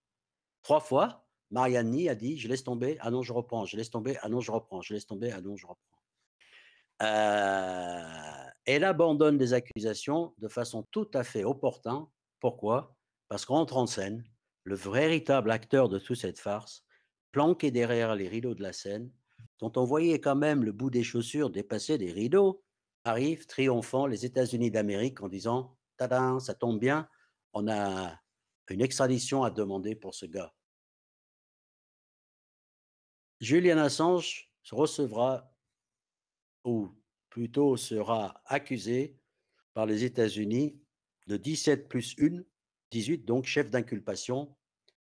Trois fois, Mariani a dit, je laisse tomber, ah non, je reprends, je laisse tomber, ah non, je reprends, je laisse tomber, ah non, je reprends. Euh, elle abandonne les accusations de façon tout à fait opportune. Pourquoi Parce qu'on qu'entre en scène, le véritable acteur de toute cette farce, planqué derrière les rideaux de la scène, dont on voyait quand même le bout des chaussures dépasser des rideaux, arrive triomphant les États-Unis d'Amérique en disant Tadam, ça tombe bien, on a une extradition à demander pour ce gars. Julian Assange recevra, ou plutôt sera accusé par les États-Unis de 17 plus 1, 18, donc chef d'inculpation,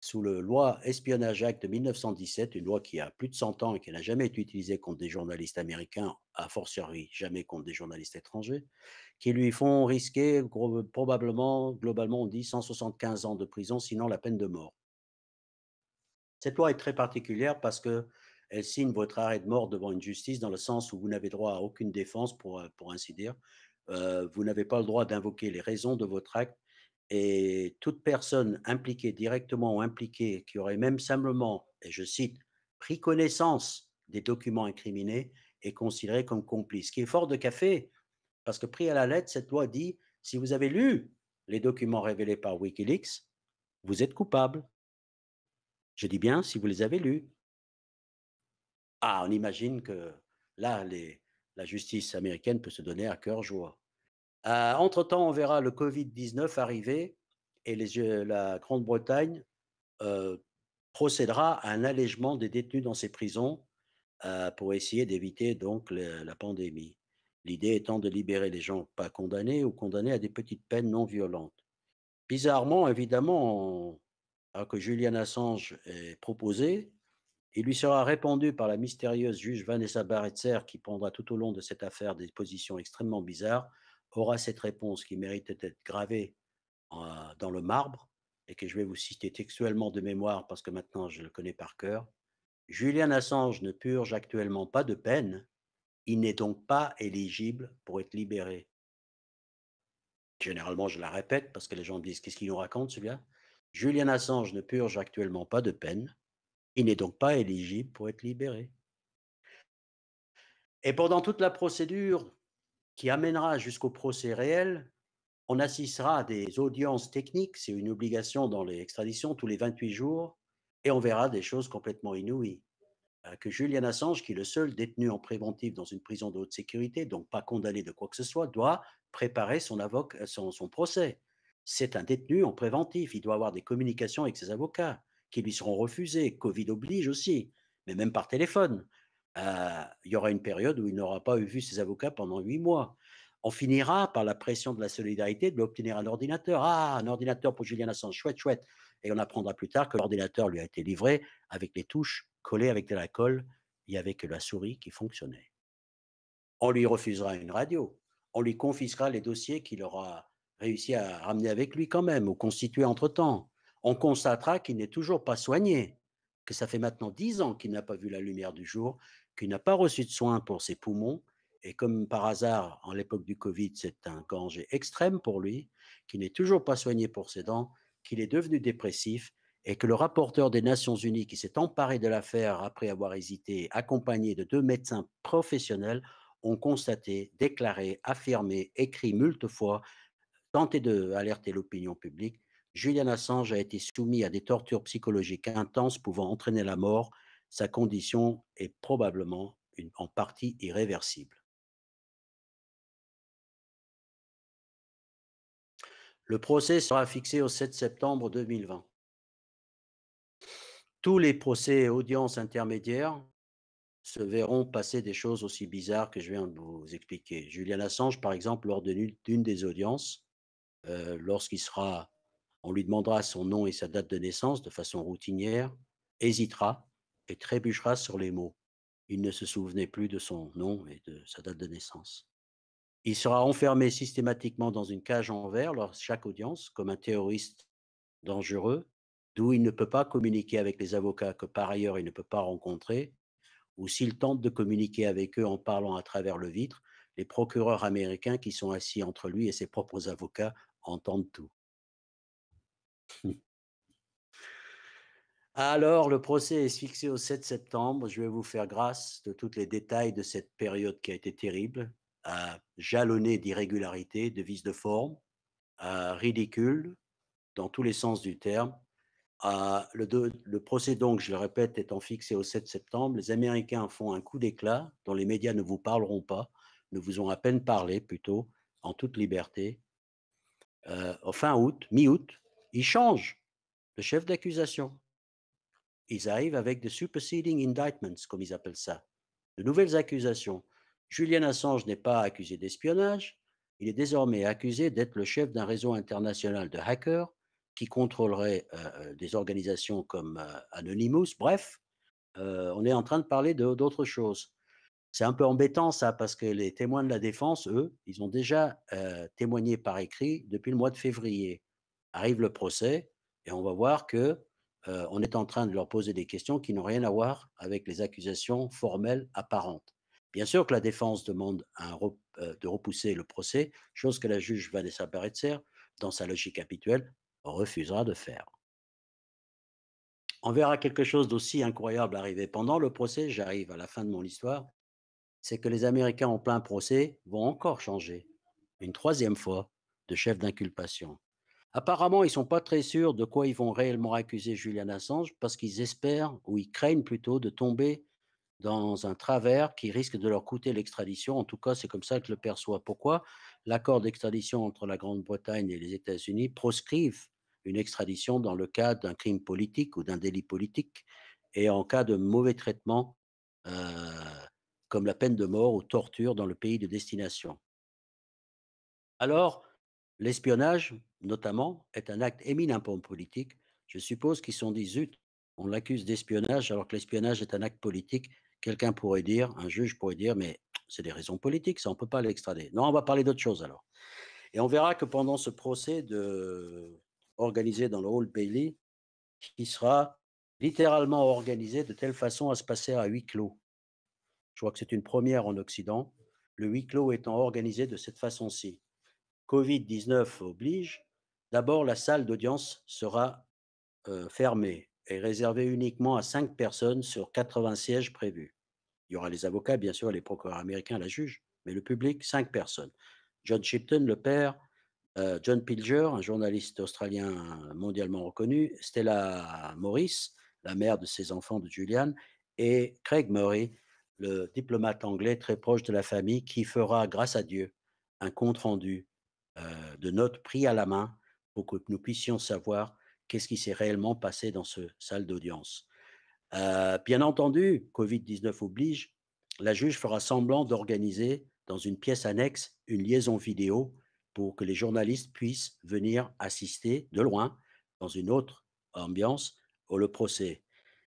sous le loi Espionnage Act de 1917, une loi qui a plus de 100 ans et qui n'a jamais été utilisée contre des journalistes américains, a fortiori jamais contre des journalistes étrangers, qui lui font risquer probablement, globalement on dit, 175 ans de prison, sinon la peine de mort. Cette loi est très particulière parce que elle signe votre arrêt de mort devant une justice dans le sens où vous n'avez droit à aucune défense, pour, euh, ainsi dire. Euh, vous n'avez pas le droit d'invoquer les raisons de votre acte et toute personne impliquée directement ou impliquée qui aurait même simplement, et je cite, pris connaissance des documents incriminés est considérée comme complice. Ce qui est fort de café, parce que pris à la lettre, cette loi dit, si vous avez lu les documents révélés par Wikileaks, vous êtes coupable. Je dis bien si vous les avez lus. Ah, on imagine que là, la justice américaine peut se donner à cœur joie. Euh, entre-temps, on verra le Covid-19 arriver et la Grande-Bretagne euh, procédera à un allègement des détenus dans ses prisons euh, pour essayer d'éviter donc la pandémie. L'idée étant de libérer les gens pas condamnés ou condamnés à des petites peines non violentes. Bizarrement, évidemment, alors hein, que Julian Assange est proposé, il lui sera répondu par la mystérieuse juge Vanessa Barretzer qui prendra tout au long de cette affaire des positions extrêmement bizarres aura cette réponse qui mérite d'être gravée dans le marbre et que je vais vous citer textuellement de mémoire parce que maintenant je le connais par cœur. Julian Assange ne purge actuellement pas de peine. Il n'est donc pas éligible pour être libéré. Généralement, je la répète parce que les gens disent qu'est-ce qu'il nous raconte celui-là Julian Assange ne purge actuellement pas de peine. Il n'est donc pas éligible pour être libéré. Et pendant toute la procédure, qui amènera jusqu'au procès réel, on assistera à des audiences techniques, c'est une obligation dans les extraditions tous les 28 jours, et on verra des choses complètement inouïes. Euh, que Julian Assange, qui est le seul détenu en préventif dans une prison de haute sécurité, donc pas condamné de quoi que ce soit, doit préparer son, avocat, euh, son, procès. C'est un détenu en préventif, il doit avoir des communications avec ses avocats qui lui seront refusées, Covid oblige aussi, mais même par téléphone il y aura une période où il n'aura pas eu vu ses avocats pendant huit mois. On finira par la pression de la solidarité de lui obtenir un ordinateur. Ah, un ordinateur pour Julien Assange, chouette, chouette. Et on apprendra plus tard que l'ordinateur lui a été livré avec les touches collées avec de la colle. Il avec la souris qui fonctionnait. On lui refusera une radio. On lui confisquera les dossiers qu'il aura réussi à ramener avec lui quand même ou constituer entre-temps. On constatera qu'il n'est toujours pas soigné que ça fait maintenant dix ans qu'il n'a pas vu la lumière du jour, qu'il n'a pas reçu de soins pour ses poumons, et comme par hasard, en l'époque du Covid, c'est un danger extrême pour lui, qu'il n'est toujours pas soigné pour ses dents, qu'il est devenu dépressif, et que le rapporteur des Nations Unies qui s'est emparé de l'affaire après avoir hésité, accompagné de deux médecins professionnels, ont constaté, déclaré, affirmé, écrit multiples fois, tenté d'alerter l'opinion publique Julian Assange a été soumis à des tortures psychologiques intenses pouvant entraîner la mort. Sa condition est probablement en partie irréversible. Le procès sera fixé au 7 septembre 2020. Tous les procès et audiences intermédiaires se verront passer des choses aussi bizarres que je viens de vous expliquer. Julian Assange, par exemple, lors d'une des audiences, euh, lorsqu'il sera on lui demandera son nom et sa date de naissance de façon routinière, hésitera et trébuchera sur les mots. Il ne se souvenait plus de son nom et de sa date de naissance. Il sera enfermé systématiquement dans une cage en verre lors de chaque audience comme un terroriste dangereux, d'où il ne peut pas communiquer avec les avocats que par ailleurs il ne peut pas rencontrer, ou s'il tente de communiquer avec eux en parlant à travers le vitre, les procureurs américains qui sont assis entre lui et ses propres avocats entendent tout. Alors, le procès est fixé au 7 septembre. Je vais vous faire grâce de tous les détails de cette période qui a été terrible, jalonnée d'irrégularités, de vices de forme, ridicule dans tous les sens du terme. le, procès, donc, je le répète, étant fixé au 7 septembre, les Américains font un coup d'éclat dont les médias ne vous parleront pas, ne vous ont à peine parlé plutôt, en toute liberté, euh, fin août, mi-août, ils changent le chef d'accusation. Ils arrivent avec des superseding indictments, comme ils appellent ça, de nouvelles accusations. Julian Assange n'est pas accusé d'espionnage, il est désormais accusé d'être le chef d'un réseau international de hackers qui contrôlerait euh, euh, des organisations comme euh, Anonymous. Bref, on est en train de parler d'autres choses. C'est un peu embêtant ça parce que les témoins de la défense, eux, ils ont déjà témoigné par écrit depuis le mois de février. Arrive le procès et on va voir que euh, on est en train de leur poser des questions qui n'ont rien à voir avec les accusations formelles apparentes. Bien sûr que la défense demande euh, de repousser le procès, chose que la juge Vanessa Baretzer, dans sa logique habituelle, refusera de faire. On verra quelque chose d'aussi incroyable arriver pendant le procès, j'arrive à la fin de mon histoire, c'est que les Américains en plein procès vont encore changer, une troisième fois, de chef d'inculpation. Apparemment, ils ne sont pas très sûrs de quoi ils vont réellement accuser Julian Assange parce qu'ils espèrent, ou ils craignent plutôt, de tomber dans un travers qui risque de leur coûter l'extradition. En tout cas, c'est comme ça que je le perçois. Pourquoi L'accord d'extradition entre la Grande-Bretagne et les États-Unis proscrive une extradition dans le cas d'un crime politique ou d'un délit politique et en cas de mauvais traitement, euh, comme la peine de mort ou torture dans le pays de destination. Alors, l'espionnage, notamment, est un acte éminemment politique. Je suppose qu'ils sont dit zut, on l'accuse d'espionnage alors que l'espionnage est un acte politique. Quelqu'un pourrait dire, un juge pourrait dire, mais c'est des raisons politiques, ça on ne peut pas l'extrader. Non, on va parler d'autre chose alors. Et on verra que pendant ce procès de... organisé dans le Hall Bailey, qui sera littéralement organisé de telle façon à se passer à huis clos. Je crois que c'est une première en Occident, le huis clos étant organisé de cette façon-ci. Covid-19 oblige, D'abord, la salle d'audience sera euh, fermée et réservée uniquement à cinq personnes sur 80 sièges prévus. Il y aura les avocats, bien sûr, les procureurs américains, la juge, mais le public, cinq personnes. John Shipton, le père, euh, John Pilger, un journaliste australien mondialement reconnu, Stella Morris, la mère de ses enfants de Julian, et Craig Murray, le diplomate anglais très proche de la famille, qui fera, grâce à Dieu, un compte-rendu euh, de notes pris à la main pour que nous puissions savoir qu'est-ce qui s'est réellement passé dans ce salle d'audience. Euh, bien entendu, Covid-19 oblige, la juge fera semblant d'organiser dans une pièce annexe une liaison vidéo pour que les journalistes puissent venir assister de loin, dans une autre ambiance, au le procès.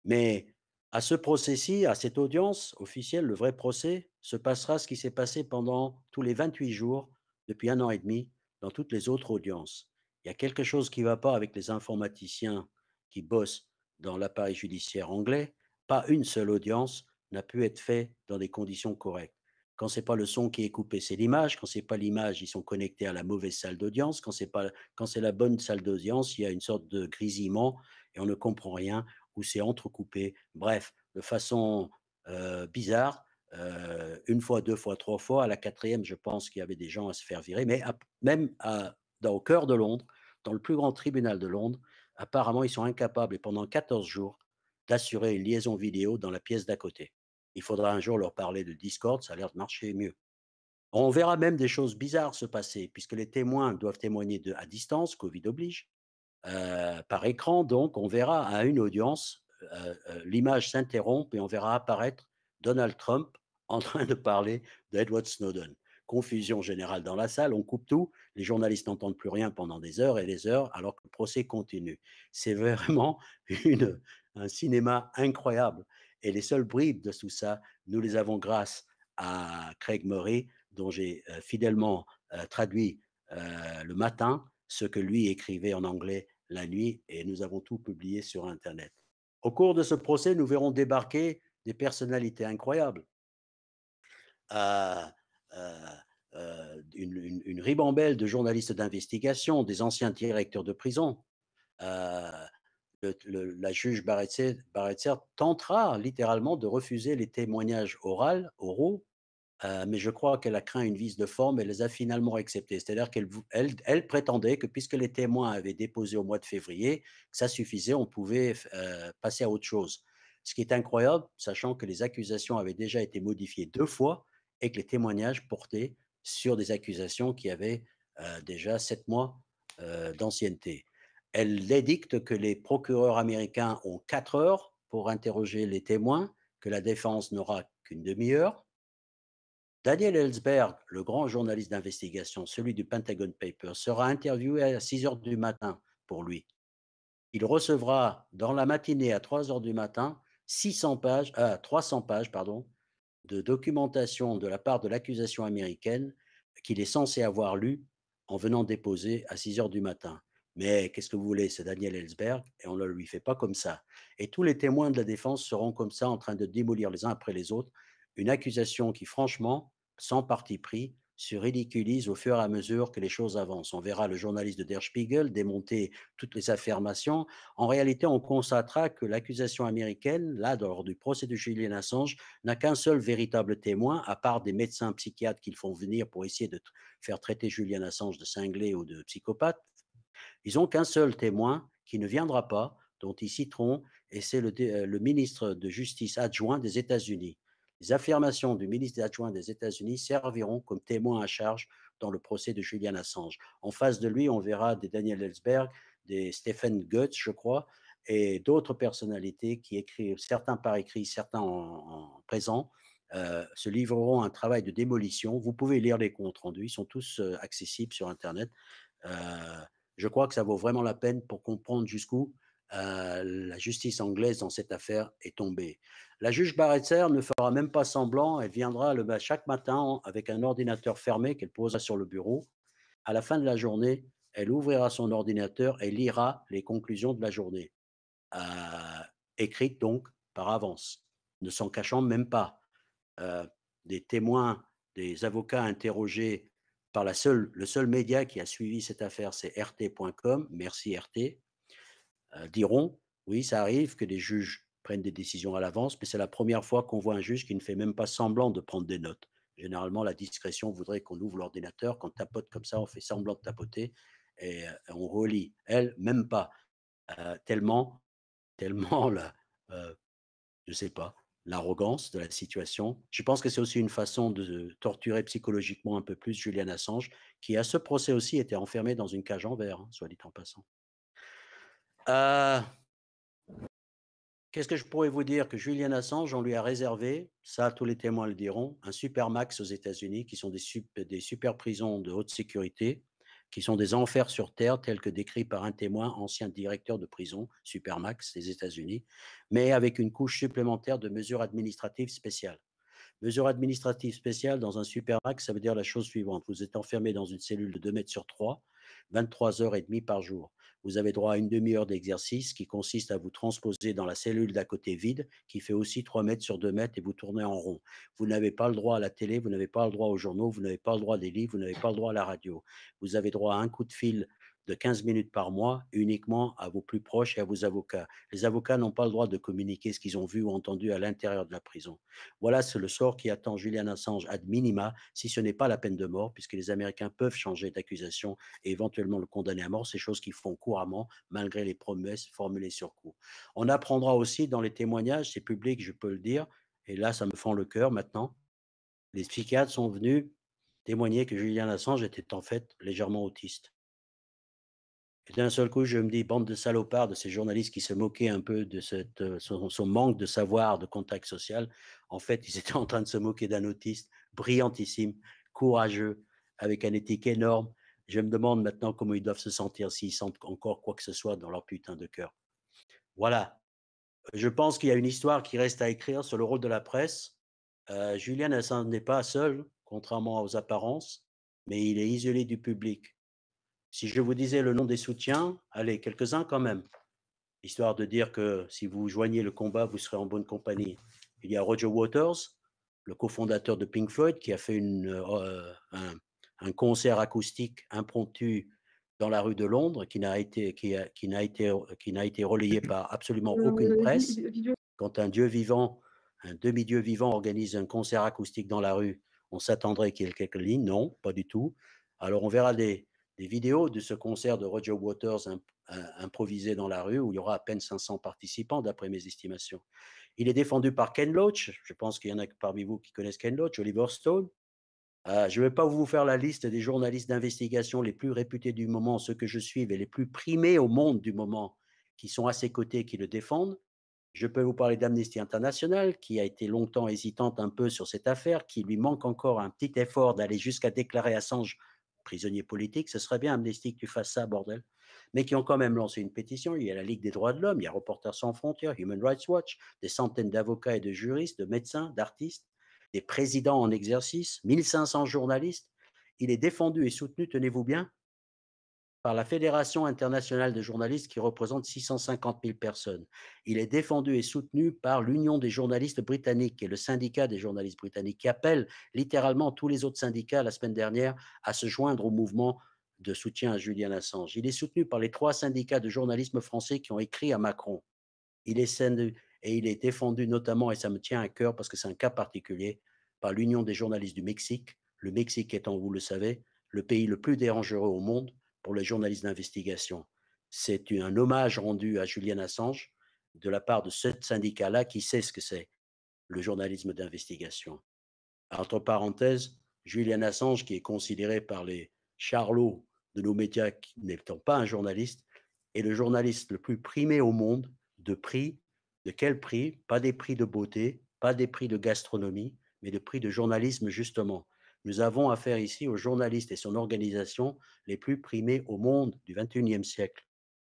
Mais à ce procès-ci, à cette audience officielle, le vrai procès, se passera ce qui s'est passé pendant tous les 28 jours depuis un an et demi dans toutes les autres audiences. Il y a quelque chose qui ne va pas avec les informaticiens qui bossent dans l'appareil judiciaire anglais. Pas une seule audience n'a pu être faite dans des conditions correctes. Quand c'est pas le son qui est coupé, c'est l'image. Quand c'est pas l'image, ils sont connectés à la mauvaise salle d'audience. Quand c'est pas, quand c'est la bonne salle d'audience, il y a une sorte de grisillement et on ne comprend rien ou c'est entrecoupé. Bref, de façon euh, bizarre, euh, une fois, deux fois, trois fois. À la quatrième, je pense qu'il y avait des gens à se faire virer, mais même dans, au cœur de Londres, dans le plus grand tribunal de Londres. Apparemment, ils sont incapables, pendant 14 jours, d'assurer une liaison vidéo dans la pièce d'à côté. Il faudra un jour leur parler de Discord, ça a l'air de marcher mieux. On verra même des choses bizarres se passer, puisque les témoins doivent témoigner de, à distance, Covid oblige, euh, par écran, donc on verra à une audience, euh, euh, l'image s'interrompt et on verra apparaître Donald Trump en (laughs) train de parler d'Edward Snowden. Confusion générale dans la salle, on coupe tout, les journalistes n'entendent plus rien pendant des heures et des heures alors que le procès continue. C'est (laughs) vraiment un cinéma incroyable. Et les seuls bribes de tout ça, nous les avons grâce à Craig Murray, dont j'ai euh, fidèlement euh, traduit euh, le matin ce que lui écrivait en anglais la nuit, et nous avons tout publié sur Internet. Au cours de ce procès, nous verrons débarquer des personnalités incroyables. Euh, euh, une, ribambelle de journalistes d'investigation, des anciens directeurs de prison. Euh, la juge Barretzer, tentera littéralement de refuser les témoignages oraux, mais je crois qu'elle a craint une vis de forme et les a finalement acceptés. C'est-à-dire qu'elle prétendait que puisque les témoins avaient déposé au mois de février, que ça suffisait, on pouvait passer à autre chose. Ce qui est incroyable, sachant que les accusations avaient déjà été modifiées deux fois et que les témoignages portaient sur des accusations qui avaient euh, déjà sept mois euh, d'ancienneté. Elle dédicte que les procureurs américains ont quatre heures pour interroger les témoins, que la défense n'aura qu'une demi-heure. Daniel Ellsberg, le grand journaliste d'investigation, celui du Pentagon Papers, sera interviewé à 6 heures du matin pour lui. Il recevra dans la matinée à 3 heures du matin 600 pages, 300 euh, pages pardon, de documentation de la part de l'accusation américaine qu'il est censé avoir lu en venant déposer à 6 heures du matin. Mais qu'est-ce que vous voulez, c'est Daniel Ellsberg et on ne le lui fait pas comme ça. Et tous les témoins de la défense seront comme ça en train de démolir les uns après les autres une accusation qui, franchement, sans parti pris, se ridiculise au fur et à mesure que les choses avancent. On verra le journaliste de Der Spiegel démonter toutes les affirmations. En réalité, on constatera que l'accusation américaine, là, lors du procès de Julian Assange, n'a qu'un seul véritable témoin, à part des médecins psychiatres qu'ils font venir pour essayer de faire traiter Julian Assange de cinglé ou de psychopathe. Ils n'ont qu'un seul témoin qui ne viendra pas, dont ils citeront, et c'est le euh, ministre de Justice adjoint des États-Unis. Les affirmations du ministre adjoint des États-Unis serviront comme témoins à charge dans le procès de Julian Assange. En face de lui, on verra des Daniel Ellsberg, des Stephen Goetz, je crois, et d'autres personnalités qui écrivent, certains par écrit, certains en, présent, euh, se livreront à un travail de démolition. Vous pouvez lire les comptes rendus, ils sont tous euh, accessibles sur Internet. Euh, je crois que ça vaut vraiment la peine pour comprendre jusqu'où euh, la justice anglaise dans cette affaire est tombée. La juge Barretzer ne fera même pas semblant, elle viendra le, chaque matin avec un ordinateur fermé qu'elle posera sur le bureau. À la fin de la journée, elle ouvrira son ordinateur et lira les conclusions de la journée, euh, écrites donc par avance, ne s'en cachant même pas. Euh, des témoins, des avocats interrogés par la seule, le seul média qui a suivi cette affaire, c'est rt.com, merci RT, euh, diront, oui, ça arrive que des juges prennent des décisions à l'avance, mais c'est la première fois qu'on voit un juge qui ne fait même pas semblant de prendre des notes. Généralement, la discrétion voudrait qu'on ouvre l'ordinateur, qu'on tapote comme ça, on fait semblant de tapoter et euh, on relit. Elle, même pas. Euh, tellement, tellement la, sais pas, l'arrogance de la situation. Je pense que c'est aussi une façon de torturer psychologiquement un peu plus Julian Assange, qui à ce procès aussi était enfermé dans une cage en verre, hein, soit dit en passant. Euh, qu'est-ce que je pourrais vous dire Que Julian Assange, on lui a réservé, ça tous les témoins le diront, un supermax aux États-Unis, qui sont des, super, des super prisons de haute sécurité, qui sont des enfers sur Terre, tels que décrits par un témoin, ancien directeur de prison, supermax des États-Unis, mais avec une couche supplémentaire de mesures administratives spéciales. Mesures administratives spéciales dans un supermax, ça veut dire la chose suivante. Vous êtes enfermé dans une cellule de 2 mètres sur 3, 23 heures et demie par jour. Vous avez droit à une demi-heure d'exercice qui consiste à vous transposer dans la cellule d'à côté vide, qui fait aussi 3 mètres sur 2 mètres, et vous tournez en rond. Vous n'avez pas le droit à la télé, vous n'avez pas le droit aux journaux, vous n'avez pas le droit des livres, vous n'avez pas le droit à la radio. Vous avez droit à un coup de fil de 15 minutes par mois uniquement à vos plus proches et à vos avocats. Les avocats n'ont pas le droit de communiquer ce qu'ils ont vu ou entendu à l'intérieur de la prison. Voilà, c'est le sort qui attend Julian Assange ad minima, si ce n'est pas la peine de mort, puisque les Américains peuvent changer d'accusation et éventuellement le condamner à mort, ces choses qu'ils font couramment, malgré les promesses formulées sur coup. On apprendra aussi dans les témoignages, c'est public, je peux le dire, et là, ça me fend le cœur maintenant, les psychiatres sont venus témoigner que Julian Assange était en fait légèrement autiste. Et d'un seul coup, je me dis, bande de salopards, de ces journalistes qui se moquaient un peu de euh, son, manque de savoir, de contact social. En fait, ils (laughs) étaient en train de se moquer d'un autiste brillantissime, courageux, avec un éthique énorme. Je me demande maintenant comment ils doivent se sentir, s'ils sentent encore quoi que ce soit dans leur putain de cœur. Voilà. Je pense qu'il y a une histoire qui reste à écrire sur le rôle de la presse. Euh, Julien n'est pas seul, contrairement aux apparences, mais il est isolé du public. Si je vous disais le nom des soutiens, allez, quelques-uns quand même, histoire de dire que si vous joignez le combat, vous serez en bonne compagnie. Il y a Roger Waters, le cofondateur de Pink Floyd, qui a fait une, euh, un, concert acoustique impromptu dans la rue de Londres, qui n'a été, qui, qui n'a été, qui n'a été relayé par absolument aucune presse. Quand un dieu vivant, un demi-dieu vivant organise un concert acoustique dans la rue, on s'attendrait qu'il y ait quelques lignes. Non, pas du tout. Alors on verra des, des vidéos de ce concert de Roger Waters euh, improvisé dans la rue où il y aura à peine 500 participants d'après mes estimations. Il est défendu par Ken Loach, je pense qu'il y en a parmi vous qui connaissent Ken Loach, Oliver Stone. Euh, je ne vais pas vous faire la liste des journalistes d'investigation les plus réputés du moment, ceux que je suis, et les plus primés au monde du moment, qui sont à ses côtés, qui le défendent. Je peux vous parler d'Amnesty International, qui a été longtemps hésitante un peu sur cette affaire, qui lui manque encore un petit effort d'aller jusqu'à déclarer Assange prisonniers politiques. Ce serait bien, Amnesty, que tu fasses ça, bordel. Mais qui ont quand même lancé une pétition. Il y a la Ligue des droits de l'homme, il y a Reporters sans frontières, Human Rights Watch, des centaines d'avocats et de juristes, de médecins, d'artistes, des présidents en exercice, 1500 journalistes. Il est défendu et soutenu, tenez-vous bien, par la Fédération internationale de journalistes qui représente 650 000 personnes. Il est défendu et soutenu par l'Union des journalistes britanniques et le syndicat des journalistes britanniques qui appelle littéralement tous les autres syndicats la semaine dernière à se joindre au mouvement de soutien à Julian Assange. Il est soutenu par les trois syndicats de journalisme français qui ont écrit à Macron. Il est et il est défendu notamment, et ça me tient à cœur parce que c'est un cas particulier, par l'Union des journalistes du Mexique, le Mexique étant, vous le savez, le pays le plus dérangereux au monde pour les journalistes d'investigation. C'est un hommage rendu à Julian Assange de la part de ce syndicat-là qui sait ce que c'est le journalisme d'investigation. Entre parenthèses, Julian Assange, qui est considéré par les charlots de nos médias n'étant pas un journaliste, est le journaliste le plus primé au monde de prix. De quel prix Pas des prix de beauté, pas des prix de gastronomie, mais des prix de journalisme justement. Nous avons affaire ici aux journalistes et son organisation les plus primés au monde du XXIe siècle.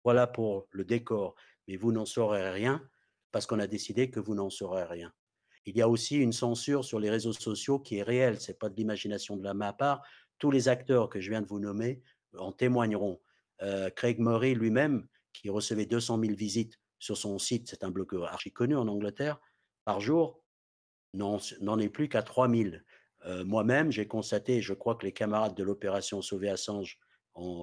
Voilà pour le décor, mais vous n'en saurez rien parce qu'on a décidé que vous n'en saurez rien. Il y a aussi une censure sur les réseaux sociaux qui est réelle, Ce n'est pas de l'imagination de la ma part. Tous les acteurs que je viens de vous nommer en témoigneront. Euh, Craig Murray lui-même, qui recevait 200 000 visites sur son site, c'est un blogueur archi connu en Angleterre, par jour, n'en est plus qu'à 3 000. Euh, moi-même, j'ai constaté, je crois que les camarades de l'opération Sauver Assange,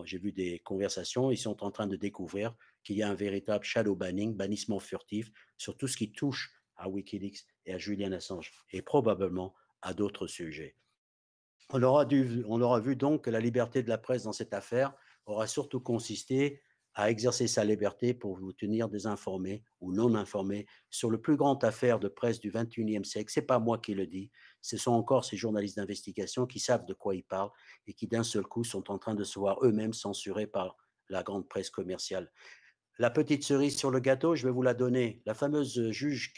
j'ai vu des conversations, ils sont en train de découvrir qu'il y a un véritable shadow banning, bannissement furtif sur tout ce qui touche à Wikileaks et à Julian Assange, et probablement à d'autres sujets. on aura vu donc que la liberté de la presse dans cette affaire aura surtout consisté à exercer sa liberté pour vous tenir désinformés ou non informés sur le plus grand affaire de presse du 21e siècle. C'est pas moi qui le dis, ce sont encore ces journalistes d'investigation qui savent de quoi ils parlent et qui d'un seul coup sont en train de se voir eux-mêmes censurés par la grande presse commerciale. La petite cerise sur le gâteau, je vais vous la donner. La fameuse juge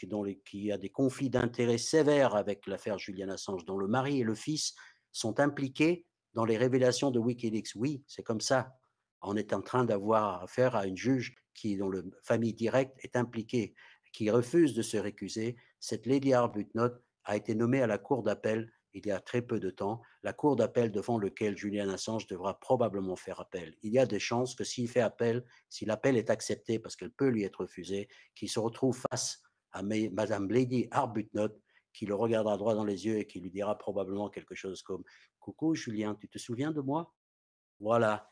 qui a des conflits d'intérêts sévères avec l'affaire Julian Assange, dont le mari et le fils sont impliqués dans les révélations de Wikileaks. Oui, c'est comme ça on est en train d'avoir affaire à une juge qui, dont la famille directe est impliquée, qui refuse de se récuser. Cette Lady Arbuthnot a été nommée à la Cour d'appel il y a très peu de temps, la Cour d'appel devant laquelle Julian Assange devra probablement faire appel. Il y a des chances que s'il fait appel, si l'appel est accepté parce qu'elle peut lui être refusée, qu'il se retrouve face à Madame Lady Arbuthnot, qui le regardera droit dans les yeux et qui lui dira probablement quelque chose comme Coucou Julien, tu te souviens de moi Voilà,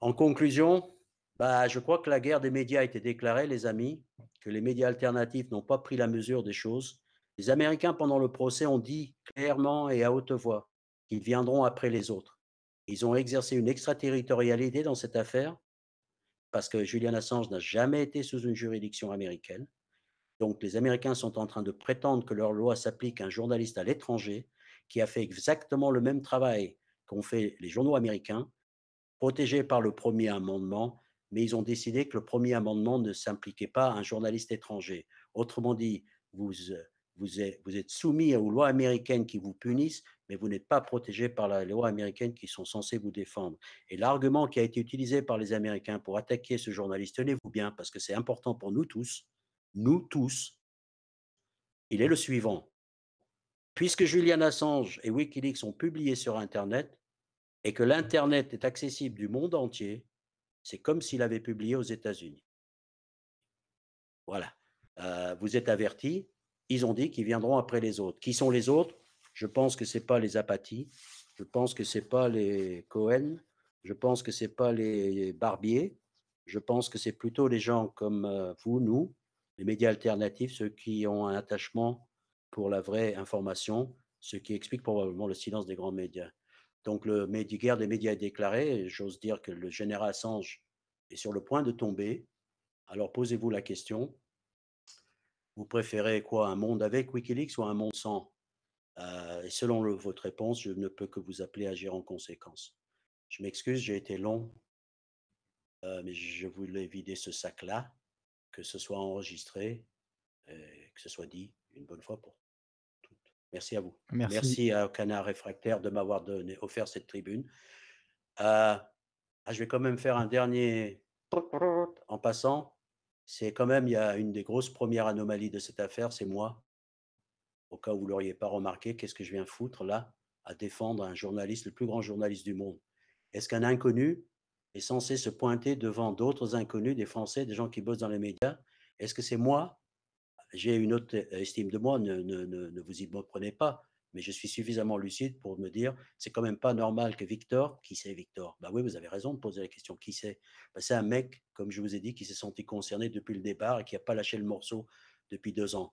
en conclusion, bah, je crois que la guerre des médias a été déclarée, les amis, que les médias alternatifs n'ont pas pris la mesure des choses. Les Américains, pendant le procès, ont dit clairement et à haute voix qu'ils viendront après les autres. Ils ont exercé une extraterritorialité dans cette affaire parce que Julian Assange n'a jamais été sous une juridiction américaine. Donc les Américains sont en train de prétendre que leur loi s'applique à un journaliste à l'étranger qui a fait exactement le même travail qu'ont fait les journaux américains protégés par le premier amendement, mais ils ont décidé que le premier amendement ne s'impliquait pas à un journaliste étranger. Autrement dit, vous, euh, êtes, vous êtes soumis aux lois américaines qui vous punissent, mais vous n'êtes pas protégés par la loi américaine qui sont censées vous défendre. Et l'argument qui a été utilisé par les Américains pour attaquer ce journaliste, tenez-vous bien, parce que c'est important pour nous tous, nous tous, il est le suivant. Puisque Julian Assange et Wikileaks ont publié sur Internet, et que l'Internet est accessible du monde entier, c'est comme s'il avait publié aux États-Unis. Voilà. Euh, vous êtes avertis. Ils ont dit qu'ils viendront après les autres. Qui sont les autres Je pense que ce n'est pas les apathies, Je pense que ce n'est pas les Cohen. Je pense que ce n'est pas les Barbiers. Je pense que c'est plutôt les gens comme euh, vous, nous, les médias alternatifs, ceux qui ont un attachement pour la vraie information, ce qui explique probablement le silence des grands médias. Donc, le guerre des médias est déclaré. J'ose dire que le général Assange est sur le point de tomber. Alors, posez-vous la question. Vous préférez quoi Un monde avec Wikileaks ou un monde sans euh, Et selon votre réponse, je ne peux que vous appeler à agir en conséquence. Je m'excuse, j'ai été long, euh, mais je voulais vider ce sac-là, que ce soit enregistré, et que ce soit dit une bonne fois pour Merci à vous. Merci, à Canard Réfractaire de m'avoir donné, offert cette tribune. Euh, ah, je vais quand même faire un dernier en passant. C'est quand même, il y a une des grosses premières anomalies de cette affaire, c'est moi. Au cas où vous ne l'auriez pas remarqué, qu'est-ce que je viens foutre là à défendre un journaliste, le plus grand journaliste du monde Est-ce qu'un inconnu est censé se pointer devant d'autres inconnus, des Français, des gens qui bossent dans les médias Est-ce que c'est moi j'ai une haute euh, estime de moi, ne, vous y prenez pas, mais je suis suffisamment lucide pour me dire, c'est quand même pas normal que Victor, qui c'est Victor Bah oui, vous avez raison de poser la question, qui c'est bah, C'est un mec, comme je vous ai dit, qui s'est senti concerné depuis le départ et qui n'a pas lâché le morceau depuis deux ans.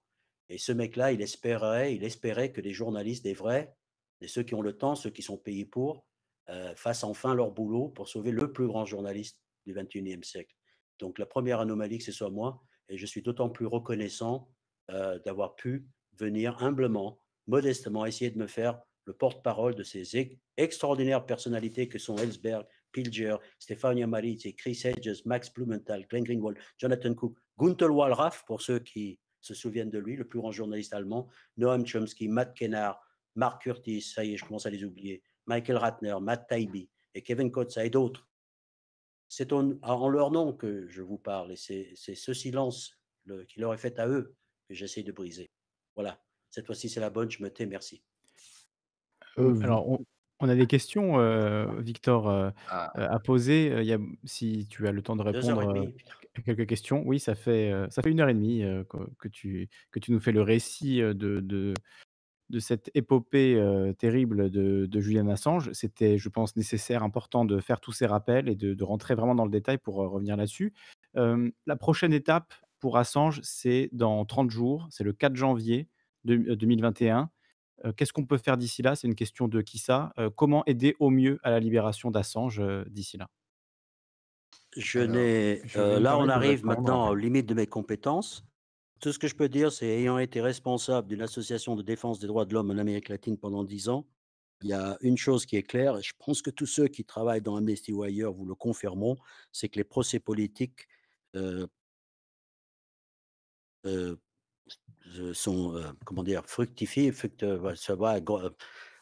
Et ce mec-là, il espérait, il espérait que les journalistes, des vrais, et ceux qui ont le temps, ceux qui sont payés pour, euh, fassent enfin leur boulot pour sauver le plus grand journaliste du 21e siècle. Donc la première anomalie, que ce soit moi, et je suis d'autant plus reconnaissant euh, d'avoir pu venir humblement, modestement, essayer de me faire le porte-parole de ces extraordinaires personnalités que sont Ellsberg, Pilger, Stefania Marizzi, Chris Hedges, Max Blumenthal, Glenn Greenwald, Jonathan Cook, Gunther Wallraff, pour ceux qui se souviennent de lui, le plus grand journaliste allemand, Noam Chomsky, Matt Kennard, Mark Curtis, ça y est, je commence à les oublier, Michael Ratner, Matt Taibbi et Kevin Kotza et d'autres c'est en, leur nom que je vous parle et c'est ce silence le, qui leur est fait à eux que j'essaie de briser. Voilà, cette fois-ci c'est la bonne, je me tais, merci. Euh, mmh. alors, on, a des questions, euh, Victor, euh, ah. à poser. Il si tu as le temps de répondre à quelques questions. Oui, ça fait, ça fait une heure et demie que, tu, que tu nous fais le récit de, de cette épopée terrible de, de, Julian Assange. C'était, je pense, nécessaire, important de faire tous ces rappels et de, rentrer vraiment dans le détail pour revenir là-dessus. la prochaine étape pour Assange, c'est dans 30 jours, c'est le 4 janvier 2021. Qu'est-ce qu'on peut faire d'ici là C'est une question de qui ça Comment aider au mieux à la libération d'Assange d'ici là Je là, on arrive maintenant aux limites de mes compétences. Tout ce que je peux dire, c'est ayant été responsable d'une association de défense des droits de l'homme en Amérique latine pendant dix ans, il y a une chose qui est claire, je pense que tous ceux qui travaillent dans Amnesty ou ailleurs vous le confirmeront, c'est que les procès politiques euh, euh, euh, sont, comment dire, fructifient, se, va,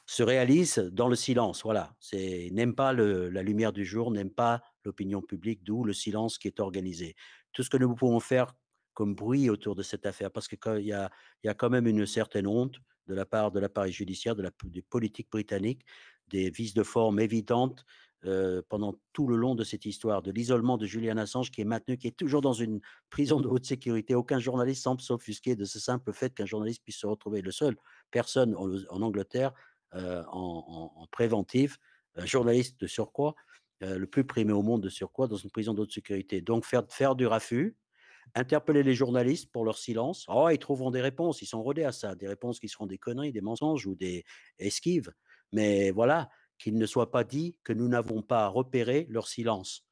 se réalisent dans le silence. Voilà, n'aime pas la lumière du jour, n'aime pas l'opinion publique, d'où le silence qui est organisé. Tout ce que nous pouvons faire comme bruit autour de cette affaire, parce qu'il y a, il y a quand même une certaine honte de la part de l'appareil judiciaire, de la, des politiques britanniques, des vices de forme évidentes euh, pendant tout le long de cette histoire, de l'isolement de Julian Assange qui est maintenu, qui est toujours dans une prison de haute sécurité. Aucun journaliste semble s'offusquer de ce simple fait qu'un journaliste puisse se retrouver le seul. Personne en, Angleterre euh, en, en, préventif, un journaliste de surcroît, euh, le plus primé au monde de surcroît, dans une prison de haute sécurité. Donc faire, faire du raffut, interpeller les journalistes pour leur silence. Oh, ils trouveront des réponses, ils sont rodés à ça, des réponses qui seront des conneries, des mensonges ou des esquives. Mais voilà, qu'il ne soit pas dit que nous n'avons pas repéré leur silence.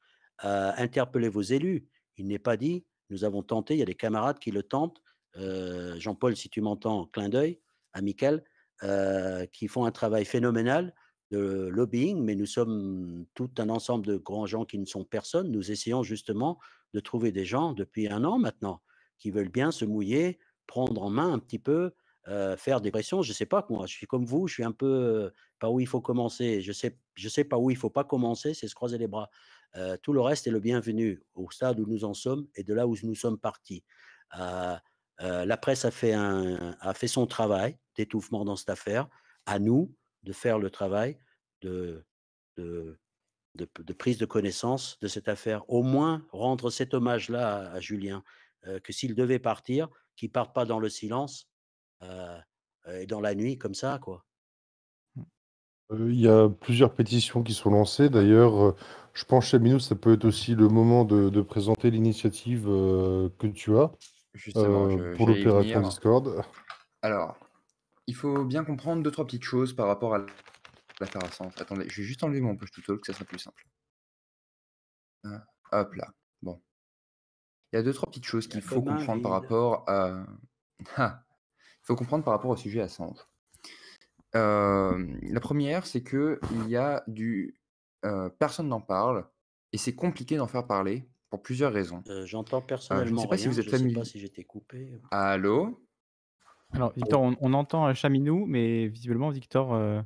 Euh, interpeller vos élus. Il n'est pas dit, nous avons tenté, il y a des camarades qui le tentent. Euh, Jean-Paul, si tu m'entends, clin d'œil, amical, euh, qui font un travail phénoménal de lobbying, mais nous sommes tout un ensemble de grands gens qui ne sont personne. Nous essayons justement de trouver des gens depuis un an maintenant qui veulent bien se mouiller, prendre en main un petit peu, euh, faire des pressions. Je ne sais pas, moi, je suis comme vous, je suis un peu euh, pas où il faut commencer, je sais, je sais pas où il faut pas commencer, c'est se croiser les bras. Euh, tout le reste est le bienvenu au stade où nous en sommes et de là où nous sommes partis. la presse a fait, a fait son travail d'étouffement dans cette affaire. À nous de faire le travail de de, prise de connaissance de cette affaire. Au moins rendre cet hommage-là à, Julien, euh, que s'il devait partir, qu'il ne parte pas dans le silence euh, et dans la nuit comme ça, quoi. Mmh. Euh, il y a plusieurs pétitions qui sont lancées. D'ailleurs, je pense chez Minou, ça peut être aussi le moment de, présenter l'initiative que tu as pour l'opération Discord. Alors, il faut bien comprendre deux, trois petites choses par rapport à la faire à Attendez, je vais juste enlever mon push to que ça sera plus simple. Hein, hop là. Bon. Il y a deux, trois petites choses qu'il faut comprendre par rapport à. (laughs) Ah, il faut comprendre par rapport au sujet à Euh, la première, c'est que il y a du. Euh, personne n'en parle et c'est compliqué d'en faire parler pour plusieurs raisons. Euh, j'entends personnellement. Euh, je ne sais pas si vous êtes Je sais pas si j'étais coupé. Allô Alors, Victor, on, on entend Chaminou, mais visiblement, Victor.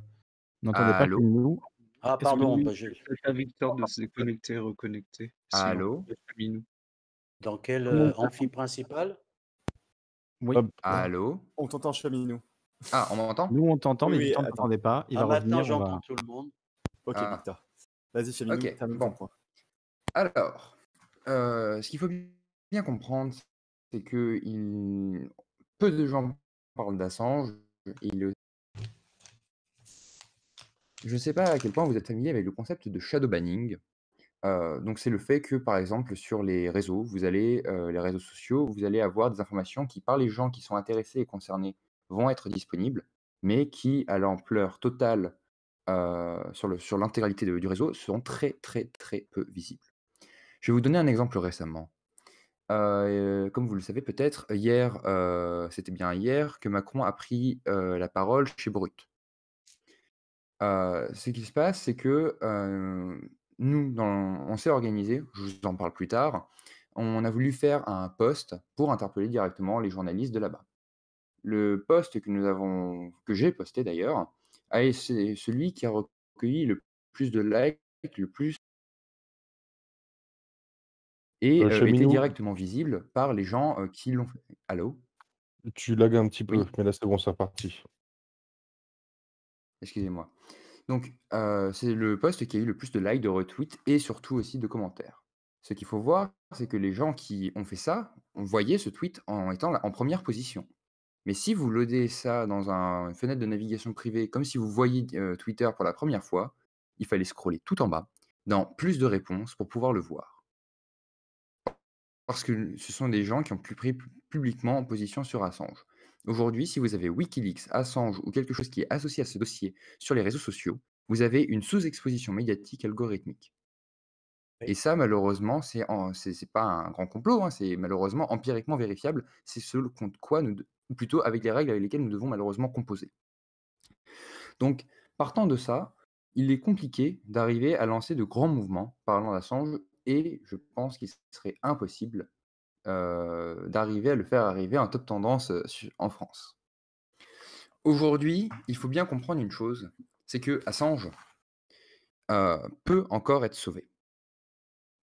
N'entendez pas l'eau. nous. Ah, pardon, pas Victor de se connecter et reconnecter. Allô Dans quel euh, amphi principal Oui. Allô On t'entend, Chaminou. Ah, on m'entend Nous, on t'entend, mais oui, Victor ne t'entendait pas. Il ah, va maintenant, revenir. j'entends tout le monde. Ok, ah. Victor. Vas-y, Chaminou, Ok. bon. point. Alors, euh, ce qu'il faut bien comprendre, c'est que il... peu de gens parlent d'Assange. Il est je ne sais pas à quel point vous êtes familier avec le concept de shadow banning. donc c'est le fait que par exemple sur les réseaux, vous allez les réseaux sociaux, vous allez avoir des informations qui par les gens qui sont intéressés et concernés vont être disponibles, mais qui à l'ampleur totale sur l'intégralité du réseau sont très très très peu visibles. Je vais vous donner un exemple récemment. comme vous le savez peut-être, hier, c'était bien hier que Macron a pris la parole chez Brut ce qui se passe, c'est que nous, on s'est organisé, je vous en parle plus tard, on a voulu faire un poste pour interpeller directement les journalistes de là-bas. Le poste que nous avons, que j'ai posté d'ailleurs, c'est celui qui a recueilli le plus de likes, le plus et a euh, était directement visible par les gens qui l'ont fait. Allô Tu lagues un petit peu, mais là c'est bon, c'est reparti. Excusez-moi. Donc, euh, c'est le poste qui a eu le plus de likes, de retweets et surtout aussi de commentaires. Ce qu'il faut voir, c'est que les gens qui ont fait ça, ont voyait ce tweet en étant en première position. Mais si vous loadez ça dans une fenêtre de navigation privée, comme si vous voyiez euh, Twitter pour la première fois, il fallait scroller tout en bas, dans plus de réponses pour pouvoir le voir. Parce que ce sont des gens qui ont pu pris publiquement en position sur Assange. Aujourd'hui, si vous avez Wikileaks, Assange ou quelque chose qui est associé à ce dossier sur les réseaux sociaux, vous avez une sous-exposition médiatique algorithmique. Et ça, malheureusement, ce n'est pas un grand complot, hein, c'est malheureusement empiriquement vérifiable. C'est ce contre quoi nous, ou plutôt avec les règles avec lesquelles nous devons malheureusement composer. Donc, partant de ça, il est compliqué d'arriver à lancer de grands mouvements parlant d'Assange et je pense qu'il serait impossible euh, d'arriver à le faire arriver en top tendance euh, en France. Aujourd'hui, il faut bien comprendre une chose, c'est que Assange euh, peut encore être sauvé.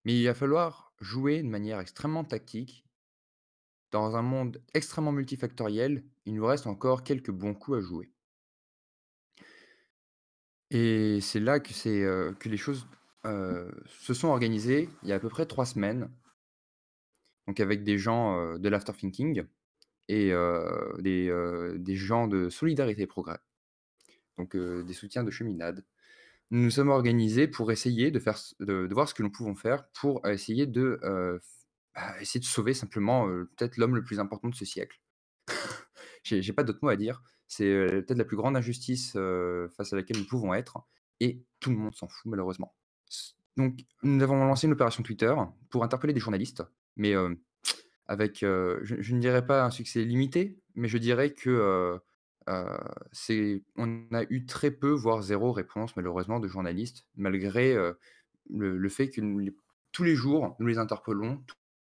Mais il va falloir jouer de manière extrêmement tactique. Dans un monde extrêmement multifactoriel, il nous reste encore quelques bons coups à jouer. Et c'est là que, que les choses se sont organisées il y a à peu près trois semaines donc avec des gens de l'after thinking et des, gens de solidarité et progrès, donc des soutiens de cheminade. Nous nous sommes organisés pour essayer de, faire, de, voir ce que nous pouvons faire pour essayer de, bah, essayer de sauver simplement peut-être l'homme le plus important de ce siècle. (laughs) J'ai pas d'autres mots à dire. C'est peut-être la plus grande injustice face à laquelle nous pouvons être. Et tout le monde s'en fout, malheureusement. Donc, nous avons lancé une opération Twitter pour interpeller des journalistes mais avec, je, ne dirais pas un succès limité, mais je dirais que c'est, on a eu très peu, voire zéro réponse malheureusement de journalistes, malgré le, fait que tous les jours, nous les interpellons,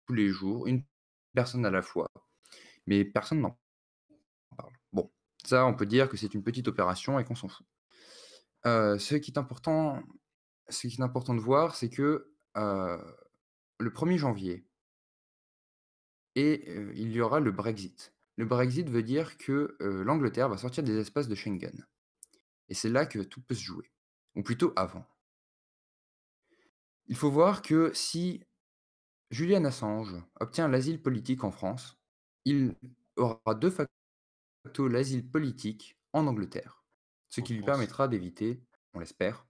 tous les jours, une personne à la fois, mais personne n'en parle. Bon, ça, on peut dire que c'est une petite opération et qu'on s'en fout. ce qui est important, ce qui est important de voir, c'est que le 1er janvier, et il y aura le Brexit. Le Brexit veut dire que l'Angleterre va sortir des espaces de Schengen. Et c'est là que tout peut se jouer, ou plutôt avant. Il faut voir que si Julian Assange obtient l'asile politique en France, il aura de facto l'asile politique en Angleterre, ce qui lui permettra d'éviter, on l'espère,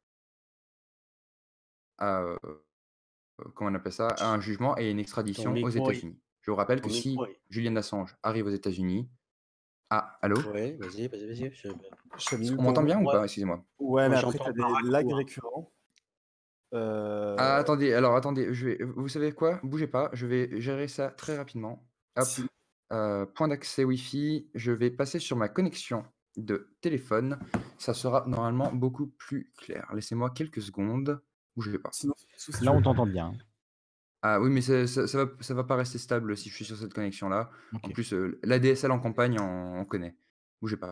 comment on appelle ça, un jugement et une extradition aux États-Unis. Je vous rappelle que si Julien Julian Assange arrive aux États-Unis, ah, allô on m'entend bien ou pas Excusez-moi. Ouais, mais des euh Ah, attendez, alors attendez, je vais... vous savez quoi Bougez pas, je vais gérer ça très rapidement. Euh, point d'accès Wi-Fi, je vais passer sur ma connexion de téléphone. Ça sera normalement beaucoup plus clair. Laissez-moi quelques secondes. je pas. là, on t'entend bien. Ah oui, mais ça, ça, va, pas rester stable si je suis sur cette connexion-là. En plus, euh, la DSL en campagne, on, connaît. connaît. Bougez pas.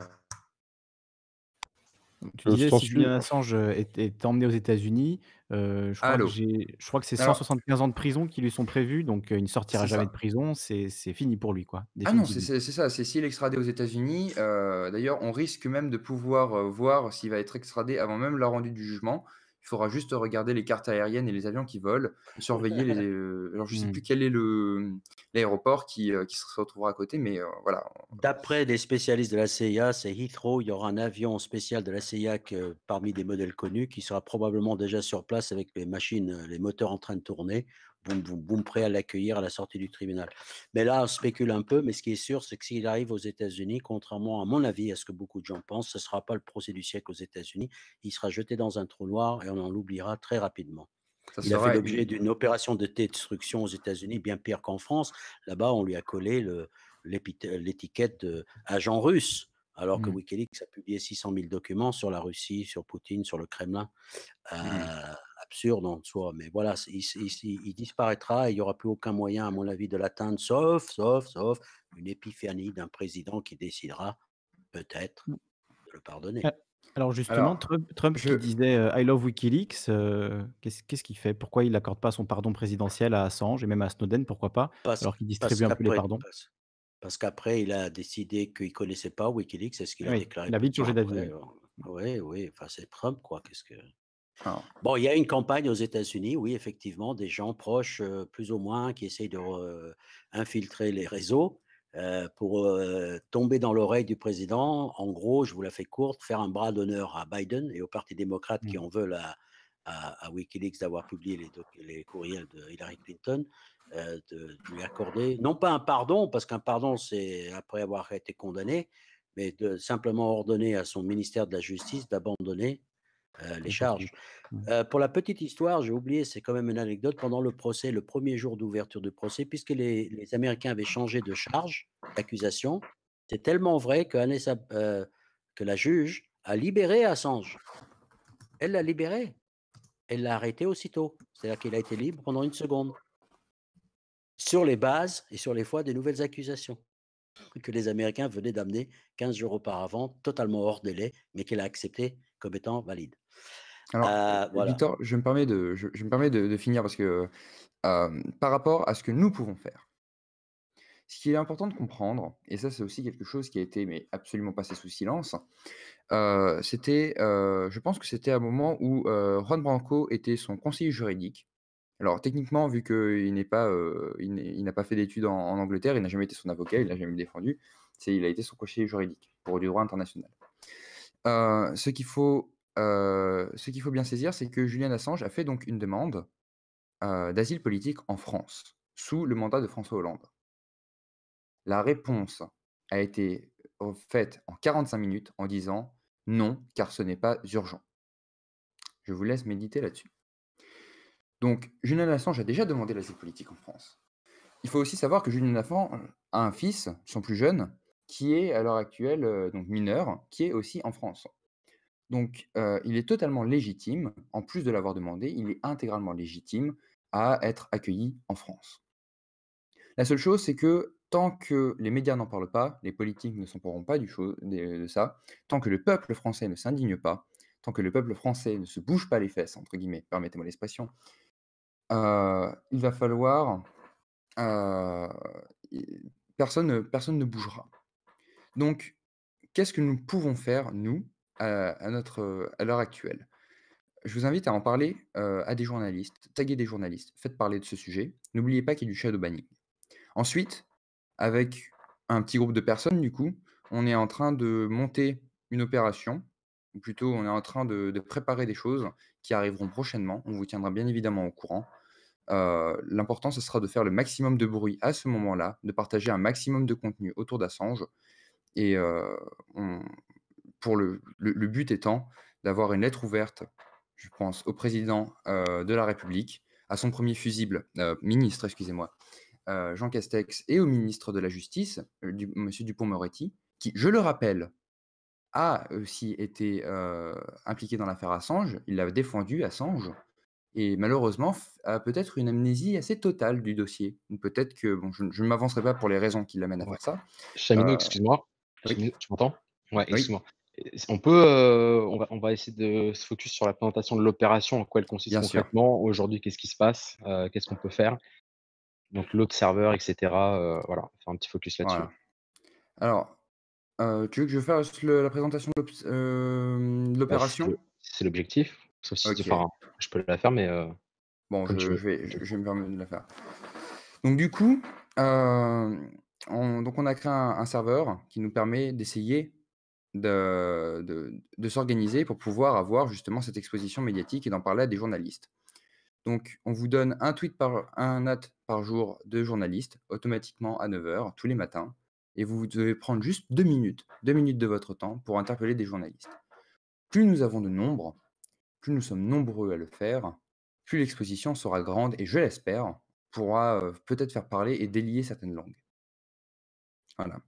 tu euh, disais, si Julian Assange euh, est, emmené aux États-Unis, je, crois que c'est 175 ans de prison qui lui sont prévus, donc une il ne sortira jamais de prison, c'est fini pour lui. Quoi, ah non, c'est ça, c'est s'il est extradé aux États-Unis, d'ailleurs, on risque même de pouvoir voir s'il va être extradé avant même la rendue du jugement. Il faudra juste regarder les cartes aériennes et les avions qui volent, surveiller les. Euh, je ne sais hmm. plus quel est hum, l'aéroport euh, qui, se retrouvera à côté, mais euh, voilà. D'après des spécialistes de la CIA, c'est Heathrow. Il y aura un avion spécial de la CIA parmi des modèles connus qui sera probablement déjà sur place avec les machines, les moteurs en train de tourner. Vous boum, prêt à l'accueillir à la sortie du tribunal. Mais là, on spécule un peu, mais ce qui est sûr, c'est que s'il arrive aux États-Unis, contrairement à mon avis, à ce que beaucoup de gens pensent, ce ne sera pas le procès du siècle aux États-Unis. Il sera jeté dans un trou noir et on en l'oubliera très rapidement. il a fait l'objet d'une opération de destruction aux États-Unis, bien pire qu'en France. Là-bas, on lui a collé l'étiquette d'agent russe, alors que mmh. Wikileaks a publié 600 000 documents sur la Russie, sur Poutine, sur le Kremlin. Mmh. Euh, absurde en soi, mais voilà, il, il, disparaîtra et il n'y aura plus aucun moyen, à mon avis, de l'atteindre, sauf, sauf, sauf une épiphanie d'un président qui décidera peut-être mmh. de le pardonner. Alors justement, Trump, je... qui disait euh, I love Wikileaks, euh, qu'est-ce qu'il fait Pourquoi il n'accorde pas son pardon présidentiel à Assange et même à Snowden Pourquoi pas Alors qu'il distribue un peu les pardons. Parce, qu'après, il a décidé qu'il ne connaissait pas Wikileaks, c'est ce qu'il a déclaré. Il a vite changé d'avis. Oui, oui, enfin c'est Trump, quoi. Qu'est-ce que... Ah. Bon, il y a une campagne aux États-Unis, oui, effectivement, des gens proches, euh, plus ou moins, qui essayent de infiltrer les réseaux euh, pour euh, tomber dans l'oreille du président. En gros, je vous la fais courte, faire un bras d'honneur à Biden et au Parti démocrate qui mmh. en veulent à, à, Wikileaks d'avoir publié les, les, courriels de Hillary Clinton, de, de, lui accorder, non pas un pardon, parce qu'un pardon, c'est après avoir été condamné, mais de simplement ordonner à son ministère de la Justice d'abandonner euh, les charges. Euh, pour la petite histoire, j'ai oublié, c'est quand même une anecdote, pendant le procès, le premier jour d'ouverture du procès, puisque les, Américains avaient changé de charge d'accusation, c'est tellement vrai que, euh, que la juge a libéré Assange. Elle l'a libéré. Elle l'a arrêté aussitôt. C'est-à-dire qu'il a été libre pendant une seconde. Sur les bases et sur les fois des nouvelles accusations que les Américains venaient d'amener 15 jours auparavant, totalement hors délai, mais qu'elle a accepté comme étant valide. Alors, euh, euh, Victor, je me permets de, je, me permets de, finir parce que euh, par rapport à ce que nous pouvons faire, ce qui est important de comprendre, et ça c'est aussi quelque chose qui a été mais absolument passé sous silence, c'était, je pense que c'était un moment où Ron Branco était son conseiller juridique. Alors techniquement, vu qu'il n'est pas, il n'a pas fait d'études en, Angleterre, il n'a jamais été son avocat, il n'a jamais défendu. C'est, il a été son conseiller juridique pour du droit international. ce qu'il faut ce qu'il faut bien saisir, c'est que Julian Assange a fait donc une demande d'asile politique en France, sous le mandat de François Hollande. La réponse a été faite en 45 minutes en disant non, car ce n'est pas urgent. Je vous laisse méditer là-dessus. Donc, Julian Assange a déjà demandé l'asile politique en France. Il faut aussi savoir que Julian Assange a un fils, son plus jeune, qui est à l'heure actuelle donc mineur, qui est aussi en France. Donc, il est totalement légitime, en plus de l'avoir demandé, il est intégralement légitime à être accueilli en France. La seule chose, c'est que tant que les médias n'en parlent pas, les politiques ne s'en parleront pas du de, ça, tant que le peuple français ne s'indigne pas, tant que le peuple français ne se bouge pas les fesses, entre guillemets, permettez-moi l'expression, il va falloir... personne ne bougera. Donc, qu'est-ce que nous pouvons faire, nous, à, notre, à l'heure actuelle. Je vous invite à en parler à des journalistes, taguer des journalistes, faites parler de ce sujet. N'oubliez pas qu'il y a du shadow banning. Ensuite, avec un petit groupe de personnes, du coup, on est en train de monter une opération, ou plutôt on est en train de, préparer des choses qui arriveront prochainement. On vous tiendra bien évidemment au courant. L'important, ce sera de faire le maximum de bruit à ce moment-là, de partager un maximum de contenu autour d'Assange. Et on, pour le, but étant d'avoir une lettre ouverte, je pense, au président euh, de la République, à son premier fusible, euh, ministre, excusez-moi, euh, Jean Castex, et au ministre de la Justice, du, Monsieur Dupont-Moretti, qui, je le rappelle, a aussi été impliqué dans l'affaire Assange, il l'a défendu Assange, et malheureusement a peut-être une amnésie assez totale du dossier. Peut-être que, bon, je ne m'avancerai pas pour les raisons qui l'amènent à faire ça. Chamino, excuse-moi, tu m'entends Ouais, excuse-moi on peut, euh, on, va, essayer de se focus sur la présentation de l'opération, en quoi elle consiste concrètement. Aujourd'hui, qu'est-ce qui se passe euh, Qu'est-ce qu'on peut faire Donc l'autre serveur, etc. Euh, voilà, faire un petit focus là-dessus. Alors, tu veux que je fasse la présentation de bah, l'opération C'est l'objectif. Sauf si je peux la faire, mais bon, je, vais, me permettre de la faire. Donc du coup. On, donc on a créé un serveur qui nous permet d'essayer de, s'organiser pour pouvoir avoir justement cette exposition médiatique et d'en parler à des journalistes. Donc, on vous donne un tweet par un note par jour de journalistes automatiquement à 9h tous les matins. Et vous devez prendre juste deux minutes, deux minutes de votre temps pour interpeller des journalistes. Plus nous avons de nombre, plus nous sommes nombreux à le faire, plus l'exposition sera grande et je l'espère, pourra euh, peut-être faire parler et délier certaines langues. Voilà.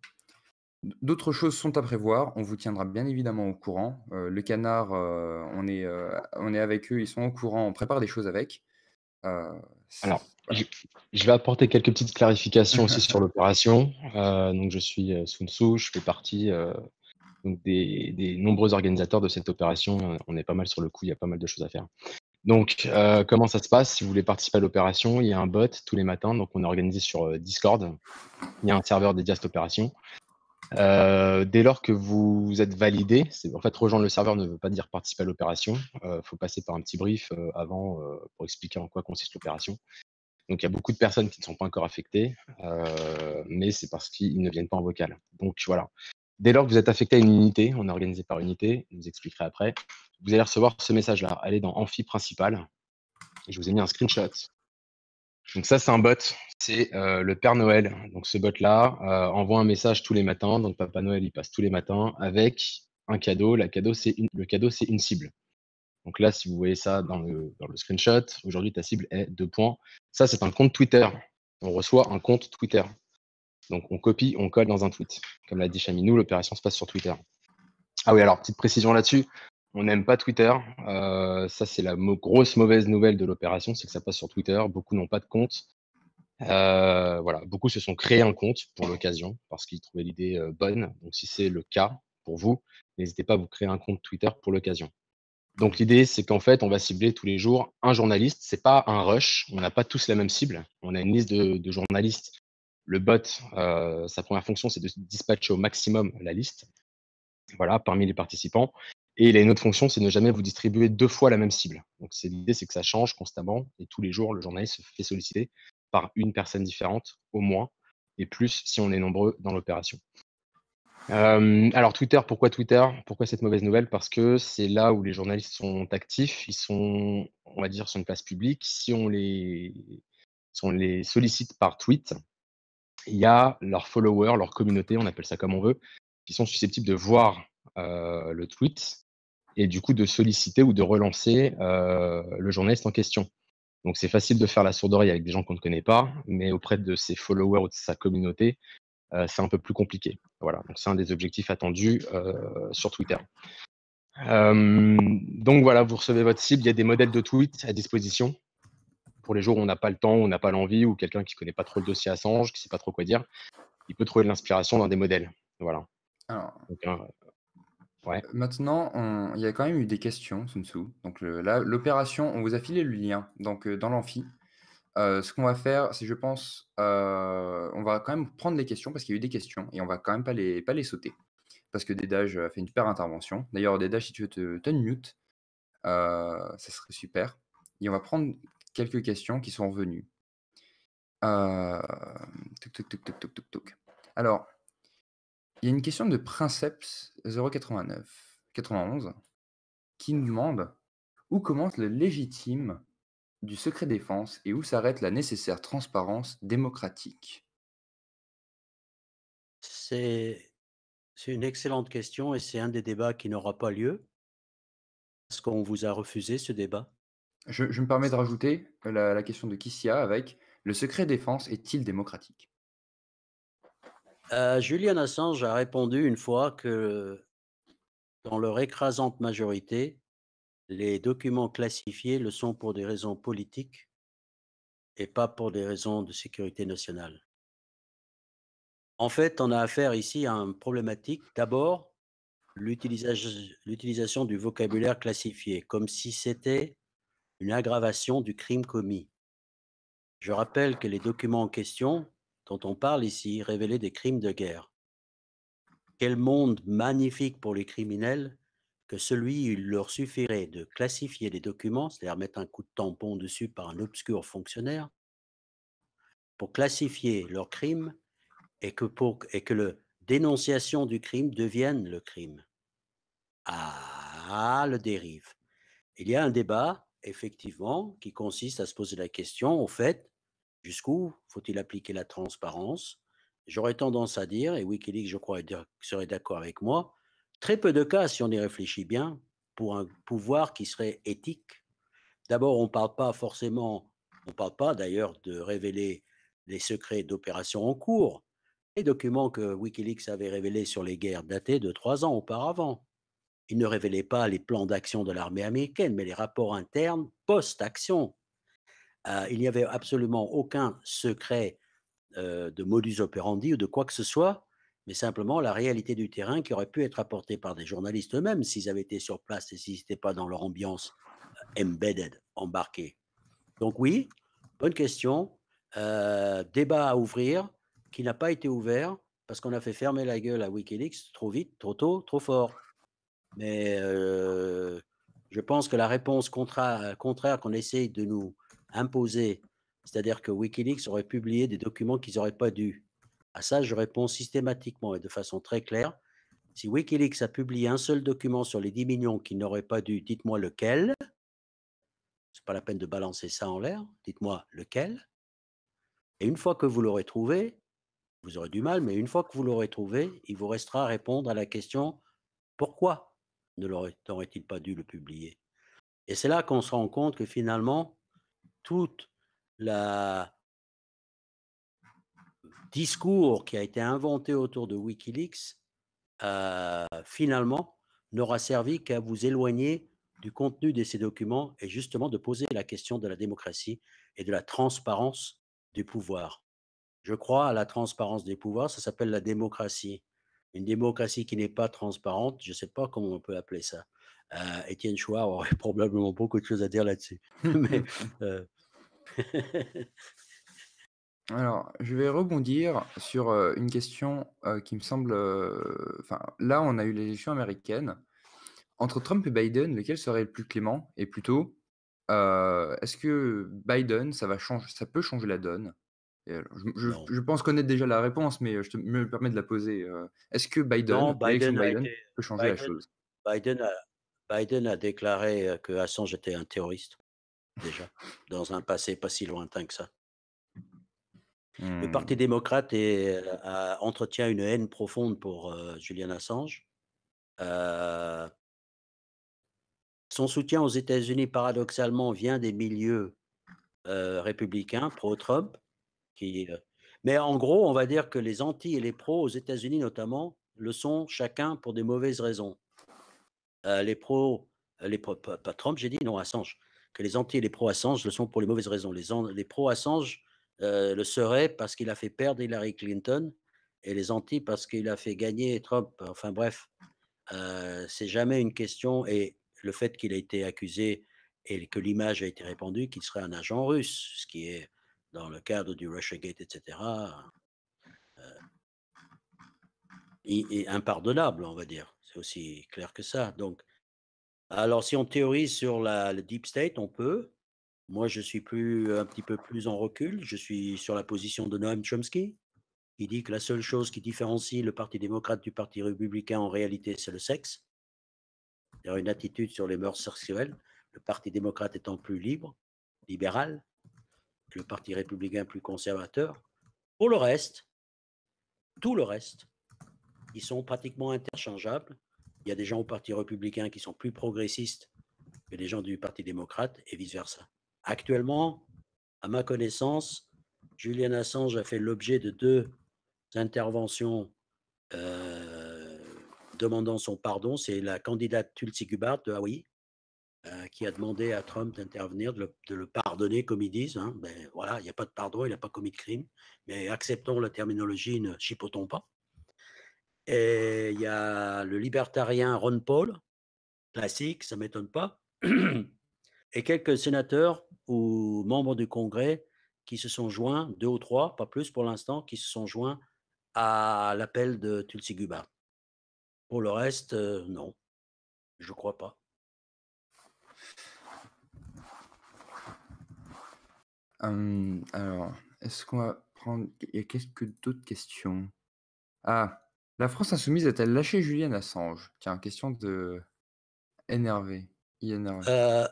D'autres choses sont à prévoir. On vous tiendra bien évidemment au courant. Euh, le canard, euh, euh, on, est, avec eux, ils sont au courant, on prépare des choses avec. Alors, je, vais apporter quelques petites clarifications aussi sur l'opération. (laughs) donc, je suis Sun je fais partie des, des, nombreux organisateurs de cette opération. On est pas mal sur le coup, il y a pas mal de choses à faire. Donc, comment ça se passe Si vous voulez participer à l'opération, il y a un bot tous les matins. Donc, on est organisé sur Discord. Il y a un serveur dédié à cette opération. Euh, dès lors que vous êtes validé, en fait rejoindre le serveur ne veut pas dire participer à l'opération. Il euh, faut passer par un petit brief euh, avant pour expliquer en quoi consiste l'opération. Donc il y a beaucoup de personnes qui ne sont pas encore affectées, mais c'est parce qu'ils ne viennent pas en vocal. Donc voilà. Dès lors que vous êtes affecté à une unité, on est organisé par unité, je vous expliquerai après, vous allez recevoir ce message-là. Allez dans Amphi principal. Je vous ai mis un screenshot donc ça, c'est un bot. C'est euh, le Père Noël. Donc ce bot-là euh, envoie un message tous les matins. Donc Papa Noël, il passe tous les matins avec un cadeau. Le cadeau, c'est une cible. Donc là, si vous voyez ça dans le, dans le screenshot, aujourd'hui, ta cible est deux points. Ça, c'est un compte Twitter. On reçoit un compte Twitter. Donc on copie, on colle dans un tweet. Comme l'a dit Chaminou, l'opération se passe sur Twitter. Ah oui, alors petite précision là-dessus. On n'aime pas Twitter. Euh, ça, c'est la grosse mauvaise nouvelle de l'opération, c'est que ça passe sur Twitter. Beaucoup n'ont pas de compte. Euh, voilà, beaucoup se sont créés un compte pour l'occasion parce qu'ils trouvaient l'idée euh, bonne. Donc, si c'est le cas pour vous, n'hésitez pas à vous créer un compte Twitter pour l'occasion. Donc, l'idée, c'est qu'en fait, on va cibler tous les jours un journaliste. C'est pas un rush. On n'a pas tous la même cible. On a une liste de, journalistes. Le bot, sa première fonction, c'est de dispatcher au maximum la liste. Voilà, parmi les participants. Et il a une autre fonction, c'est ne jamais vous distribuer deux fois la même cible. Donc l'idée, c'est que ça change constamment et tous les jours, le journaliste se fait solliciter par une personne différente, au moins, et plus si on est nombreux dans l'opération. Euh, alors Twitter, pourquoi Twitter Pourquoi cette mauvaise nouvelle Parce que c'est là où les journalistes sont actifs, ils sont, on va dire, sur une place publique. Si on les, sollicite par tweet, il y a leurs followers, leur communauté, on appelle ça comme on veut, qui sont susceptibles de voir euh, le tweet et du coup de solliciter ou de relancer euh, le journaliste en question. Donc c'est facile de faire la sourde oreille avec des gens qu'on ne connaît pas, mais auprès de ses followers ou de sa communauté, euh, c'est un peu plus compliqué. Voilà, donc c'est un des objectifs attendus euh, sur Twitter. donc voilà, vous recevez votre cible, il y a des modèles de tweets à disposition pour les jours où on n'a pas le temps, on n'a pas l'envie, ou quelqu'un qui ne connaît pas trop le dossier Assange, qui ne sait pas trop quoi dire, il peut trouver de l'inspiration dans des modèles. Voilà. Alors, Maintenant, il y a quand même eu des questions, Sun Donc là, l'opération, on vous a filé le lien donc, euh, dans l'amphi. Euh, ce qu'on va faire, c'est je pense, euh, on va quand même prendre les questions parce qu'il y a eu des questions et on va quand même pas les, pas les sauter. Parce que Dédage a fait une super intervention. D'ailleurs, Dédage, si tu veux te, te mute, ça serait super. Et on va prendre quelques questions qui sont revenues. Toc, toc, toc, Alors, il y a une question de Princeps 089 91 qui nous demande où commence le légitime du secret défense et où s'arrête la nécessaire transparence démocratique C'est une excellente question et c'est un des débats qui n'aura pas lieu parce qu'on vous a refusé ce débat. Je, me permets de rajouter euh, la, la question de Kissia avec le secret défense est-il démocratique euh, Julian Assange a répondu une fois que, dans leur écrasante majorité, les documents classifiés le sont pour des raisons politiques et pas pour des raisons de sécurité nationale. En fait, on a affaire ici à une problématique. D'abord, l'utilisation du vocabulaire classifié, comme si c'était une aggravation du crime commis. Je rappelle que les documents en question dont on parle ici révéler des crimes de guerre. Quel monde magnifique pour les criminels que celui où il leur suffirait de classifier les documents, c'est-à-dire mettre un coup de tampon dessus par un obscur fonctionnaire, pour classifier leurs crimes et que, pour, et que le dénonciation du crime devienne le crime. Ah, le dérive. Il y a un débat, effectivement, qui consiste à se poser la question, au fait, Jusqu'où faut-il appliquer la transparence J'aurais tendance à dire, et Wikileaks, je crois, serait d'accord avec moi, très peu de cas, si on y réfléchit bien, pour un pouvoir qui serait éthique. D'abord, on ne parle pas forcément, on ne parle pas d'ailleurs de révéler les secrets d'opérations en cours, les documents que Wikileaks avait révélés sur les guerres dataient de trois ans auparavant. Il ne révélait pas les plans d'action de l'armée américaine, mais les rapports internes post-action. Euh, il n'y avait absolument aucun secret euh, de modus operandi ou de quoi que ce soit, mais simplement la réalité du terrain qui aurait pu être apportée par des journalistes eux-mêmes s'ils avaient été sur place et s'ils n'étaient pas dans leur ambiance euh, embedded, embarquée. Donc oui, bonne question, débat à ouvrir qui n'a pas été ouvert parce qu'on a fait fermer la gueule à Wikileaks trop vite, trop tôt, trop fort. Mais je pense que la réponse contraire qu'on essaie de nous imposé, c'est-à-dire que Wikileaks aurait publié des documents qu'ils n'auraient pas dû. À ça, je réponds systématiquement et de façon très claire. Si Wikileaks a publié un seul document sur les 10 millions qu'il n'aurait pas dû, dites-moi lequel. C'est pas la peine de balancer ça en l'air. Dites-moi lequel. Et une fois que vous l'aurez trouvé, vous aurez du mal, mais une fois que vous l'aurez trouvé, il vous restera à répondre à la question pourquoi ne l'aurait-il pas dû le publier Et c'est là qu'on se rend compte que finalement, tout la discours qui a été inventé autour de Wikileaks, euh, finalement, n'aura servi qu'à vous éloigner du contenu de ces documents et justement de poser la question de la démocratie et de la transparence du pouvoir. Je crois à la transparence des pouvoirs, ça s'appelle la démocratie. Une démocratie qui n'est pas transparente, je ne sais pas comment on peut appeler ça. Euh, Étienne Chouard aurait (laughs) probablement beaucoup de choses à dire là-dessus. (laughs) Mais euh, (laughs) Alors, je vais rebondir sur euh, une question euh, qui me semble. Euh, enfin, là, on a eu l'élection américaine. Entre Trump et Biden, lequel serait le plus clément Et plutôt, est-ce que Biden, ça, va changer, ça peut changer la donne je, pense connaître déjà la réponse, mais je me permets de la poser. est-ce que Biden, peut changer la chose Biden a, Biden a déclaré que Assange était un terroriste déjà, dans un passé pas si lointain que ça. Le Parti mmh. démocrate euh, entretient une haine profonde pour euh, Julian Assange. Euh, son soutien aux États-Unis, paradoxalement, vient des milieux républicains pro-Trump. Qui, mais en gros, on va dire que les anti et les pros aux États-Unis, notamment, le sont chacun pour des mauvaises raisons. les pros, les pro, pas Trump, j'ai dit, non, Assange que les anti et les pro-Assange le sont pour les mauvaises raisons. Les, pro-Assange euh, le seraient parce qu'il a fait perdre Hillary Clinton et les anti parce qu'il a fait gagner Trump. Enfin bref, euh, c'est jamais une question. Et le fait qu'il ait été accusé et que l'image a été répandue qu'il serait un agent russe, ce qui est dans le cadre du Russiagate, etc., Est euh, impardonnable, on va dire. C'est aussi clair que ça. Donc, alors, si on théorise sur le deep state, on peut. Moi, je suis plus, un petit peu plus en recul. Je suis sur la position de Noam Chomsky, qui dit que la seule chose qui différencie le Parti démocrate du Parti républicain en réalité, c'est le sexe. cest à une attitude sur les mœurs sexuelles. Le Parti démocrate étant plus libre, libéral, le Parti républicain plus conservateur. Pour le reste, tout le reste, ils sont pratiquement interchangeables il y a des gens au Parti républicain qui sont plus progressistes que les gens du Parti démocrate et vice-versa. Actuellement, à ma connaissance, Julian Assange a fait l'objet de deux interventions euh, demandant son pardon. C'est la candidate Tulsi Gabbard de Hawaï euh, qui a demandé à Trump d'intervenir, de, le pardonner, comme ils disent. Hein. Ben, voilà, il n'y a pas de pardon, il n'a pas commis de crime. Mais acceptons la terminologie, ne chipotons pas. Et il y a le libertarien Ron Paul, classique, ça ne m'étonne pas, (clears throat) et quelques sénateurs ou membres du Congrès qui se sont joints, deux ou trois, pas plus pour l'instant, qui se sont joints à l'appel de Tulsi Guba. Pour le reste, euh, non, je ne crois pas. Hum, alors, est-ce qu'on va prendre... Il y a quelques autres questions. Ah, la France insoumise a-t-elle lâché Julien Assange Tiens, question de NRV. Parce euh,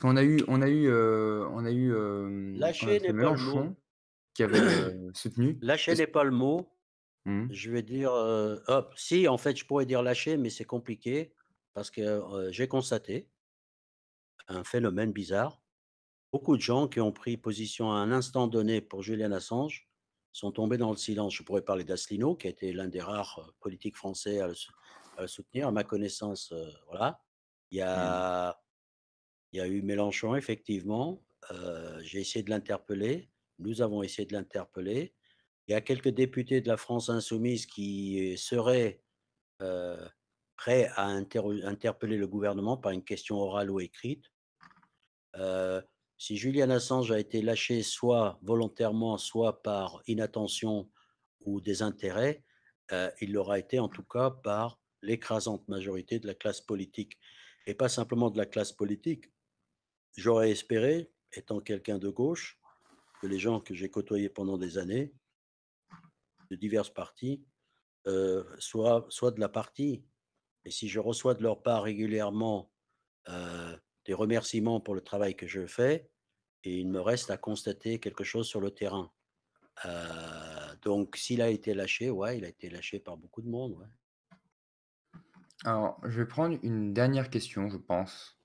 qu'on a eu, on a eu, euh, on a eu euh, lâcher les qui avait (clears throat) soutenu. Lâcher les palmes. Mmh. Je vais dire, hop, si en fait je pourrais dire lâcher, mais c'est compliqué parce que j'ai constaté un phénomène bizarre. Beaucoup de gens qui ont pris position à un instant donné pour Julien Assange sont tombés dans le silence. Je pourrais parler d'Asselineau, qui a été l'un des rares euh, politiques français à le, soutenir. À ma connaissance, euh, voilà. Il y, a, mmh. il y a eu Mélenchon, effectivement. Euh, j'ai essayé de l'interpeller. Nous avons essayé de l'interpeller. Il y a quelques députés de la France insoumise qui seraient prêts à interpeller le gouvernement par une question orale ou écrite si Julian Assange a été lâché soit volontairement, soit par inattention ou désintérêt, euh, il l'aura été en tout cas par l'écrasante majorité de la classe politique. Et pas simplement de la classe politique. J'aurais espéré, étant quelqu'un de gauche, que les gens que j'ai côtoyés pendant des années, de diverses parties, euh, soient, de la partie. Et si je reçois de leur part régulièrement euh, des remerciements pour le travail que je fais et il me reste à constater quelque chose sur le terrain. Euh, donc, s'il a été lâché, ouais, il a été lâché par beaucoup de monde. Alors, je vais prendre une dernière question, je pense.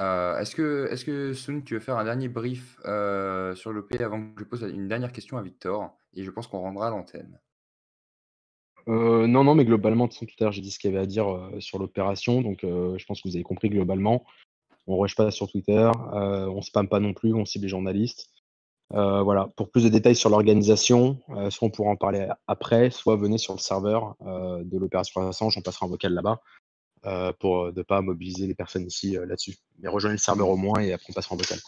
Euh, est-ce que, est que tu veux faire un dernier brief euh, sur le avant que je pose une dernière question à Victor Et je pense qu'on rendra l'antenne. non, non, mais globalement, tout à l'heure, j'ai dit ce qu'il y avait à dire sur l'opération. Donc, je pense que vous avez compris globalement on rush pas sur Twitter, euh, on spam pas non plus, on cible les journalistes. Euh, voilà. Pour plus de détails sur l'organisation, euh, soit on pourra en parler après, soit venez sur le serveur de l'opération Assange, on passera en vocal là-bas. pour ne pas mobiliser les personnes ici là-dessus. Mais rejoignez le serveur au moins et après on passera en vocal.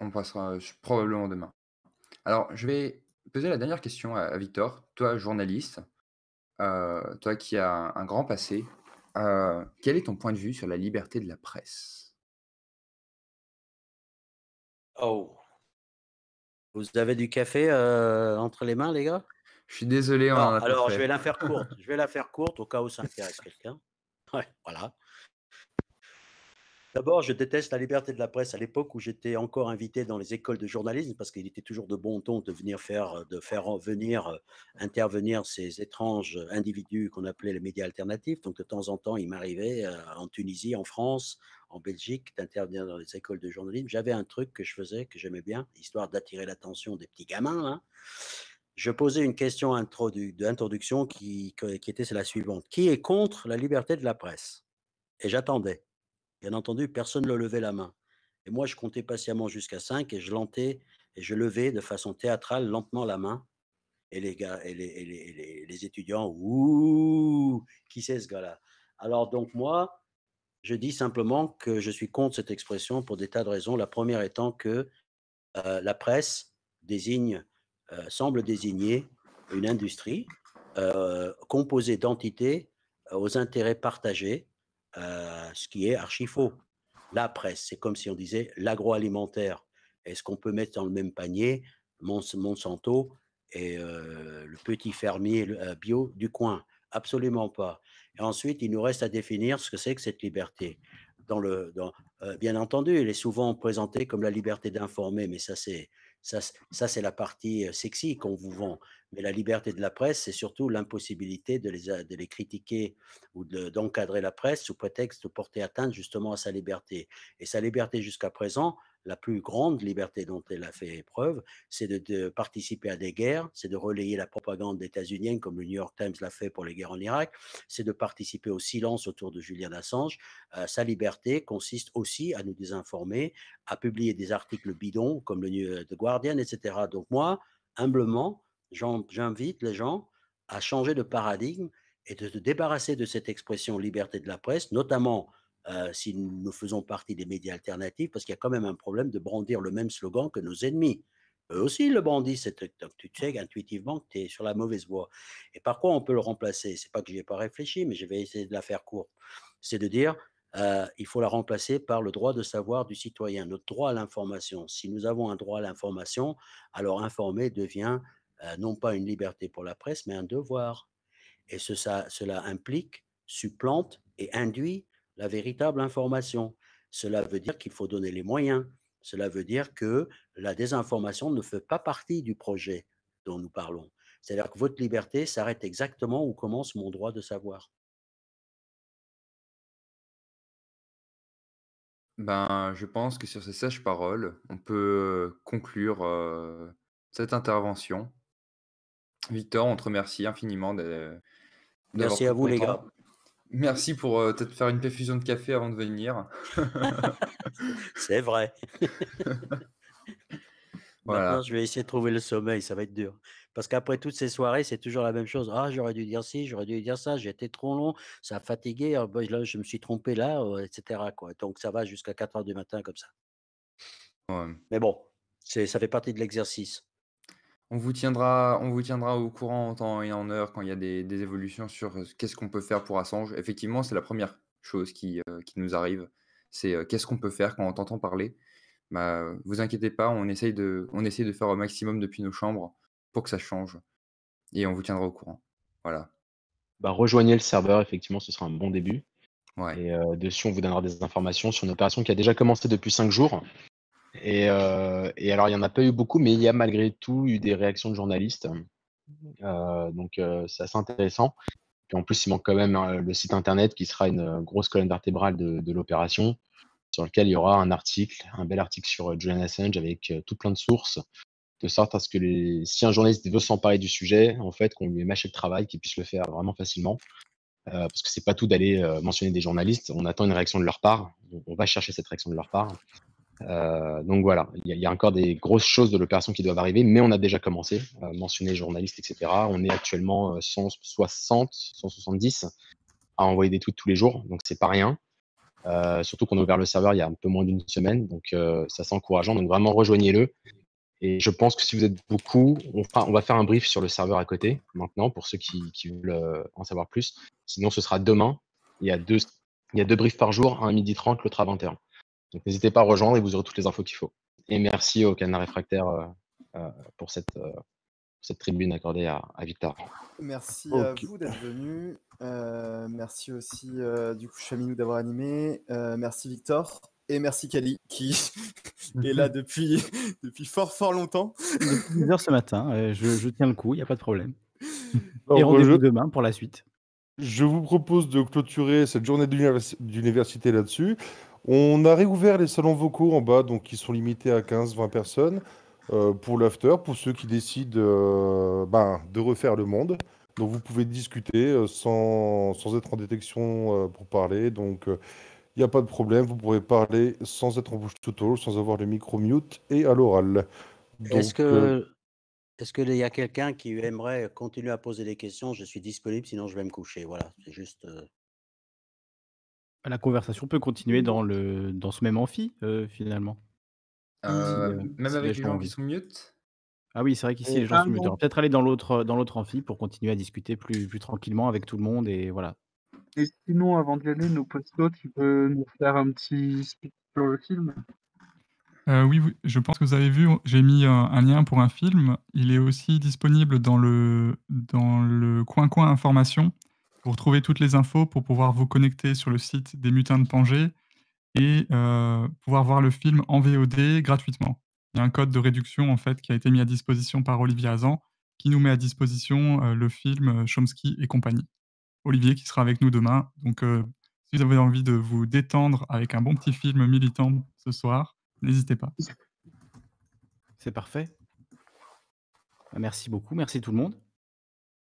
On passera probablement demain. Alors, je vais poser la dernière question à, Victor. Toi, journaliste, toi qui as un grand passé, quel est ton point de vue sur la liberté de la presse Oh. Vous avez du café euh, entre les mains, les gars Je suis désolé. alors, je vais la faire (laughs) courte. je vais la faire courte au cas où ça intéresse quelqu'un. voilà. D'abord, je déteste la liberté de la presse à l'époque où j'étais encore invité dans les écoles de journalisme parce qu'il était toujours de bon ton de venir faire, euh, de faire venir euh, intervenir ces étranges individus qu'on appelait les médias alternatifs. Donc de temps en temps, il m'arrivait euh, en Tunisie, en France, en Belgique d'intervenir dans les écoles de journalisme. J'avais un truc que je faisais que j'aimais bien, histoire d'attirer l'attention des petits gamins. Hein. Je posais une question d'introduction qui, qui était la suivante Qui est contre la liberté de la presse Et j'attendais. Bien entendu, personne ne levait la main. Et moi, je comptais patiemment jusqu'à 5 et je lentais et je levais de façon théâtrale lentement la main. Et les gars, et les, les, étudiants, ouh, qui c'est ce gars-là Alors donc moi, je dis simplement que je suis contre cette expression pour des tas de raisons. La première étant que euh, la presse désigne, euh, semble désigner une industrie euh, composée d'entités aux intérêts partagés euh, ce qui est archi faux. La presse, c'est comme si on disait l'agroalimentaire. Est-ce qu'on peut mettre dans le même panier Monsanto et euh, le petit fermier euh, bio du coin Absolument pas. Et ensuite, il nous reste à définir ce que c'est que cette liberté. Dans le, dans, bien entendu, elle est souvent présentée comme la liberté d'informer, mais ça c'est ça, c'est la partie sexy qu'on vous vend. Mais la liberté de la presse, c'est surtout l'impossibilité de les, les critiquer ou d'encadrer la presse sous prétexte de porter atteinte justement à sa liberté. Et sa liberté jusqu'à présent, la plus grande liberté dont elle a fait épreuve, c'est de, participer à des guerres, c'est de relayer la propagande états-unienne comme le New York Times l'a fait pour les guerres en Irak, c'est de participer au silence autour de Julian Assange. Euh, sa liberté consiste aussi à nous désinformer, à publier des articles bidons comme le New York euh, Guardian, etc. Donc moi, humblement, j'invite les gens à changer de paradigme et de se débarrasser de cette expression liberté de la presse, notamment euh, si nous faisons partie des médias alternatifs, parce qu'il y a quand même un problème de brandir le même slogan que nos ennemis. Eux aussi le brandissent, donc tu sais intuitivement que tu es sur la mauvaise voie. Et par quoi on peut le remplacer C'est pas que j'ai ai pas réfléchi, mais je vais essayer de la faire courte. C'est de dire, euh, il faut la remplacer par le droit de savoir du citoyen, notre droit à l'information. Si nous avons un droit à l'information, alors informer devient euh, non pas une liberté pour la presse, mais un devoir. Et ce, ça, cela implique, supplante et induit la véritable information. Cela veut dire qu'il faut donner les moyens. Cela veut dire que la désinformation ne fait pas partie du projet dont nous parlons. C'est-à-dire que votre liberté s'arrête exactement où commence mon droit de savoir. Ben, je pense que sur ces sages paroles, on peut euh, conclure euh, cette intervention. Victor, on te remercie infiniment. Merci à vous, les gars. Merci pour peut-être faire une perfusion de café avant de venir. (laughs) c'est vrai. (laughs) voilà. je vais essayer de trouver le sommeil, ça va être dur. Parce qu'après toutes ces soirées, c'est toujours la même chose. Ah, j'aurais dû dire ci, j'aurais dû dire ça, j'ai été trop long, ça a fatigué, ah, bah, je me suis trompé là, oh, etc. Donc ça va jusqu'à 4 heures du matin comme ça. Mais bon, ça fait partie de l'exercice. On vous tiendra, on vous tiendra au courant en temps et en heure quand il y a des, évolutions sur euh, qu'est-ce qu'on peut faire pour Assange. Effectivement, c'est la première chose qui, euh, nous arrive. C'est euh, qu'est-ce qu'on peut faire quand on t'entend parler. Bah, vous inquiétez pas, on essaye, de, on de faire au maximum depuis nos chambres pour que ça change. Et on vous tiendra au courant. Voilà. Bah, rejoignez le serveur, effectivement, ce sera un bon début. Et dessus, on vous donnera des informations sur une opération qui a déjà commencé depuis cinq jours, euh, et, alors, il n'y en a pas eu beaucoup, mais il y a malgré tout eu des réactions de journalistes. Mhm. Euh, donc, euh, c'est assez intéressant. Puis en plus, il manque quand même hein, le site internet qui sera une grosse colonne vertébrale de, l'opération, sur lequel il y aura un article, un bel article sur Julian Assange avec tout plein de sources, de sorte à ce que si un journaliste veut s'emparer du sujet, en fait, qu'on lui ait mâché le travail, qu'il puisse le faire vraiment facilement. parce que c'est pas tout d'aller mentionner des journalistes, on attend une réaction de leur part, on va chercher cette réaction de leur part. Euh, donc voilà, il y, a encore des grosses choses de l'opération qui doivent arriver, mais on a déjà commencé, euh, mentionner les journalistes etc. On est actuellement 160, euh, 170 à envoyer des tweets tous les jours, donc c'est pas rien. surtout qu'on a ouvert le serveur il y a un peu moins d'une semaine, donc ça c'est encourageant. Donc vraiment rejoignez-le. Et je pense que si vous êtes beaucoup, on, va faire un brief sur le serveur à côté maintenant pour ceux qui, veulent en savoir plus. Sinon, ce sera demain. Il y a deux, il y a deux briefs par jour, un à 12h30, l'autre à 21h n'hésitez pas à rejoindre et vous aurez toutes les infos qu'il faut. Et merci au Canard Réfractaire euh, euh, euh, pour cette, tribune accordée à, Victor. Merci à vous d'être venu. merci aussi du coup Chaminou d'avoir animé. merci Victor. Et merci Kali qui (laughs) est là mhm. depuis, (laughs) depuis fort fort longtemps. Depuis ce matin, je, tiens le coup, il n'y a pas de problème. Et rendez-vous demain pour la suite. Je vous propose de clôturer cette journée d'université là-dessus. On a réouvert les salons vocaux en bas, donc qui sont limités à 15-20 personnes euh, pour l'after, pour ceux qui décident euh, ben, de refaire le monde. Donc vous pouvez discuter euh, sans, être en détection pour parler. Donc il n'y a pas de problème, vous pourrez parler sans être en bouche tout au sans avoir le micro mute et à l'oral. Est-ce que est-ce qu'il y a quelqu'un qui aimerait continuer à poser des questions Je suis disponible, sinon je vais me coucher. Voilà, c'est juste. La conversation peut continuer mmh. dans, le, dans ce même amphi, euh, finalement. même euh, euh, avec les gens qui sont mute Ah oui, c'est vrai qu'ici, les gens sont mute. On peut-être aller dans l'autre, dans l'autre amphi pour continuer à discuter plus, plus tranquillement avec tout le monde et voilà. Et sinon, avant y aller, nos post tu peux nous faire un petit speech sur le film oui, je pense que vous avez vu, j'ai mis un, un, lien pour un film. Il est aussi disponible dans le, dans le coin coin information. Vous retrouvez toutes les infos pour pouvoir vous connecter sur le site des Mutins de Pangée et euh, pouvoir voir le film en VOD gratuitement. Il y a un code de réduction en fait qui a été mis à disposition par Olivier Azan qui nous met à disposition euh, le film euh, Chomsky et compagnie. Olivier qui sera avec nous demain. Donc si vous avez envie de vous détendre avec un bon petit film militant ce soir, n'hésitez pas. C'est parfait. Merci beaucoup, merci tout le monde.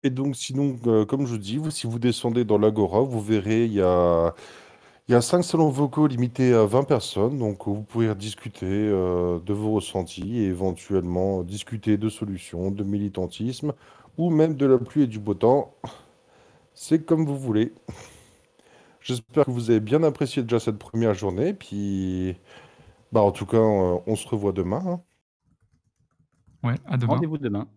Et donc, sinon, euh, comme je vous dis, si vous descendez dans l'Agora, vous verrez, il y a, il y a cinq salons vocaux limités à 20 personnes. Donc, vous pourrez discuter euh, de vos ressentis et éventuellement discuter de solutions, de militantisme ou même de la pluie et du beau temps. C'est comme vous voulez. J'espère que vous avez bien apprécié déjà cette première journée. Puis, bah, en tout cas, on se revoit demain. Oui, hein. Ouais, à demain. Rendez-vous demain.